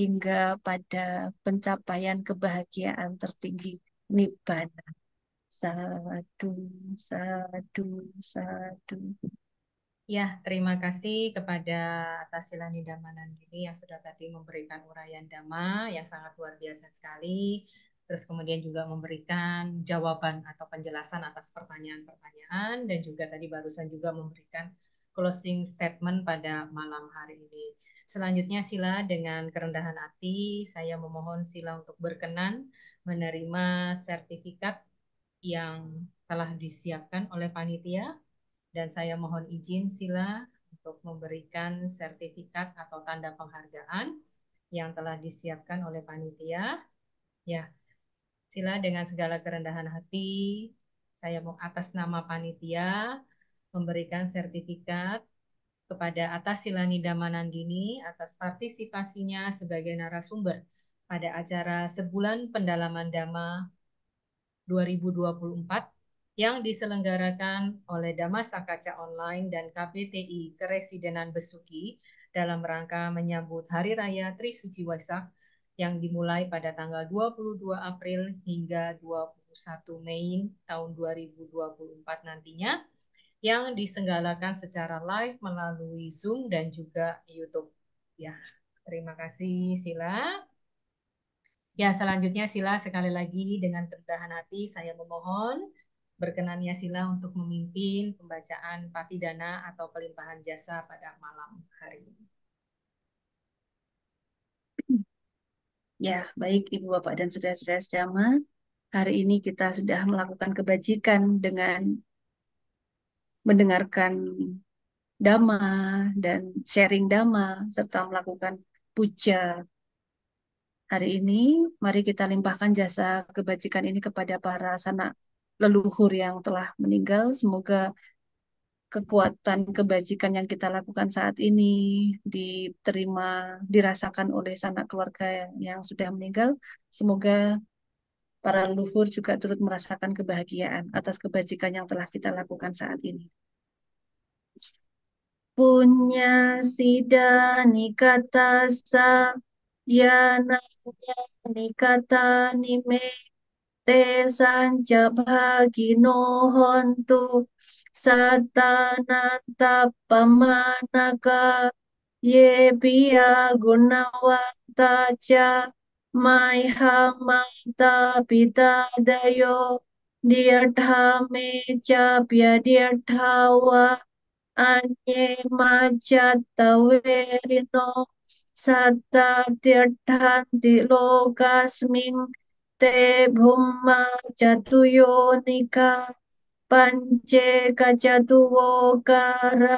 hingga pada pencapaian kebahagiaan tertinggi nibbana. Sadu, sadu, sadu. Ya, terima kasih kepada Tasilani ini yang sudah tadi memberikan uraian damai yang sangat luar biasa sekali. Terus kemudian juga memberikan jawaban atau penjelasan atas pertanyaan-pertanyaan dan juga tadi barusan juga memberikan closing statement pada malam hari ini. Selanjutnya Sila dengan kerendahan hati saya memohon Sila untuk berkenan menerima sertifikat yang telah disiapkan oleh panitia dan saya mohon izin Sila untuk memberikan sertifikat atau tanda penghargaan yang telah disiapkan oleh panitia. Ya, Sila dengan segala kerendahan hati, saya mau atas nama panitia memberikan sertifikat kepada atas Silani Damanandini atas partisipasinya sebagai narasumber pada acara Sebulan Pendalaman Dama 2024 yang diselenggarakan oleh Damasakaca Kaca Online dan KPTI Keresidenan Besuki dalam rangka menyambut Hari Raya Trisuci Waisak yang dimulai pada tanggal 22 April hingga 21 Mei tahun 2024 nantinya yang disenggalakan secara live melalui Zoom dan juga YouTube. Ya, terima kasih Sila. Ya, selanjutnya Sila sekali lagi dengan kerendahan hati saya memohon berkenannya sila untuk memimpin pembacaan pati dana atau pelimpahan jasa pada malam hari ini. Ya, baik Ibu Bapak dan Saudara-saudara sejama, Hari ini kita sudah melakukan kebajikan dengan mendengarkan dhamma dan sharing dhamma serta melakukan puja Hari ini, mari kita limpahkan jasa kebajikan ini kepada para sanak leluhur yang telah meninggal. Semoga kekuatan kebajikan yang kita lakukan saat ini diterima, dirasakan oleh sanak keluarga yang sudah meninggal. Semoga para leluhur juga turut merasakan kebahagiaan atas kebajikan yang telah kita lakukan saat ini. Punya sidani kata sa, ya nanya Nikata nimeh, te sanca bhagino hontu nata pamanaka ye piya gunawanta cha maihamata pita dayo diathame cha pya diathawa anye macatawe rito satta lokas ming te bhumma jatu yonika panche kajatu wokara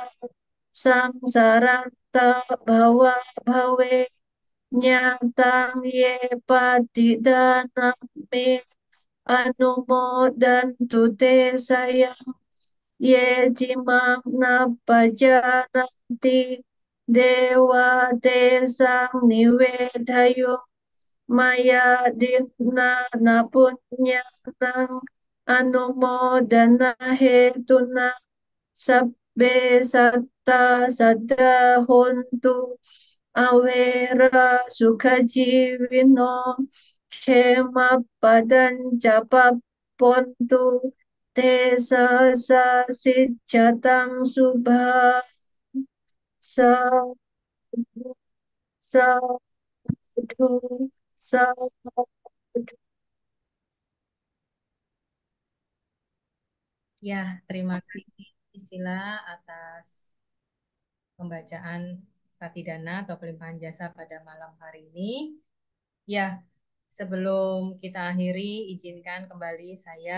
samsara ta bawa bawe nyatang ye pati dana me anumo dan tu te saya ye jima napa jana ti dewa te sang niwe dayung maya dina na punya nang anumodana hetuna sabbe satta sada hontu awera sukhajivino mapadan padan japa pontu te sa sa sijatang subha sa sa So, ya, terima kasih Sila atas pembacaan patidana atau pelimpahan jasa pada malam hari ini. Ya, sebelum kita akhiri, izinkan kembali saya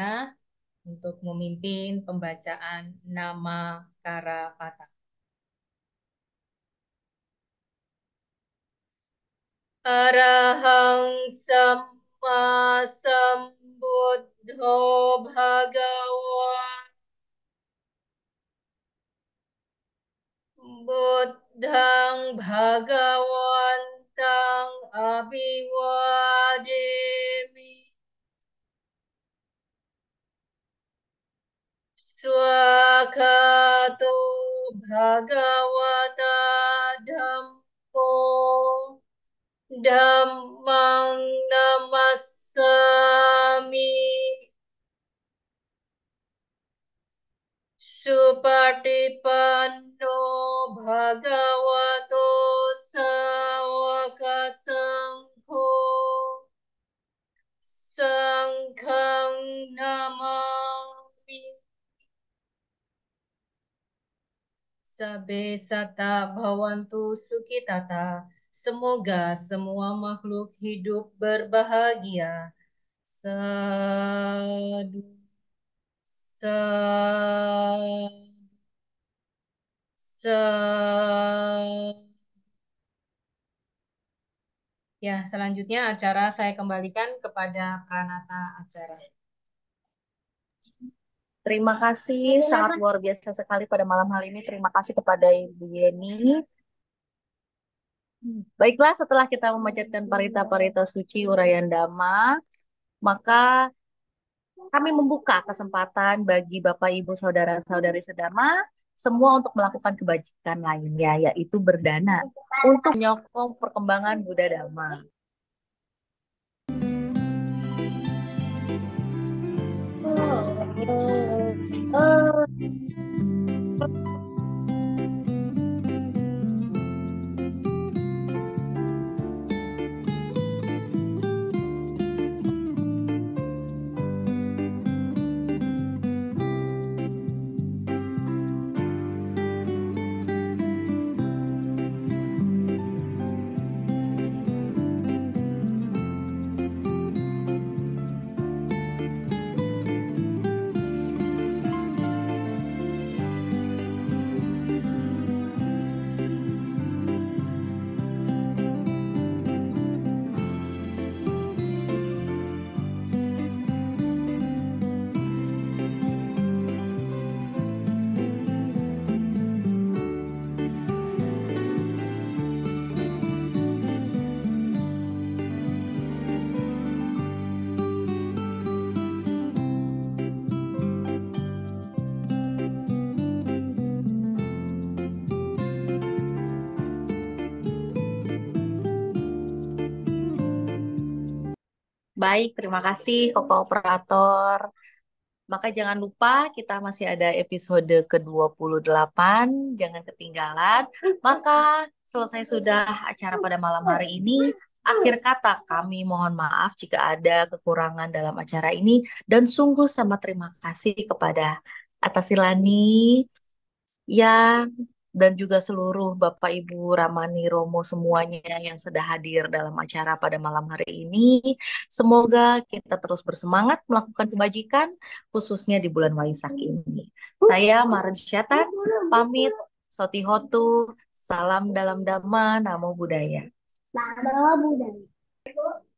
untuk memimpin pembacaan nama Karapataka. Arahang sama sambuddho bhagawan Buddhang bhagawantang abhiwademi Swakato bhagavata dhammo supati supatipanno bhagavato sawaka sangho sanghang namami sabe sata bhavantu sukitata Semoga semua makhluk hidup berbahagia. Sadu. Sadu. Sadu. Ya, selanjutnya acara saya kembalikan kepada Pranata acara. Terima kasih, sangat luar biasa sekali pada malam hari ini. Terima kasih kepada Ibu Yeni Baiklah, setelah kita memanjatkan parita-parita suci urayan dhamma, maka kami membuka kesempatan bagi Bapak Ibu saudara-saudari sedama semua untuk melakukan kebajikan lainnya yaitu berdana untuk menyokong perkembangan Buddha Dhamma. Oh. Oh. oh, oh. Baik, terima kasih koko operator Maka jangan lupa kita masih ada episode ke-28, jangan ketinggalan. Maka selesai sudah acara pada malam hari ini. Akhir kata kami mohon maaf jika ada kekurangan dalam acara ini dan sungguh sama terima kasih kepada Atasilani yang dan juga seluruh Bapak Ibu Ramani Romo semuanya yang sudah hadir dalam acara pada malam hari ini. Semoga kita terus bersemangat melakukan kebajikan khususnya di bulan Waisak ini. Saya Maren Syatan, pamit. Soti Hotu, salam dalam dama, namo budaya. Namo budaya.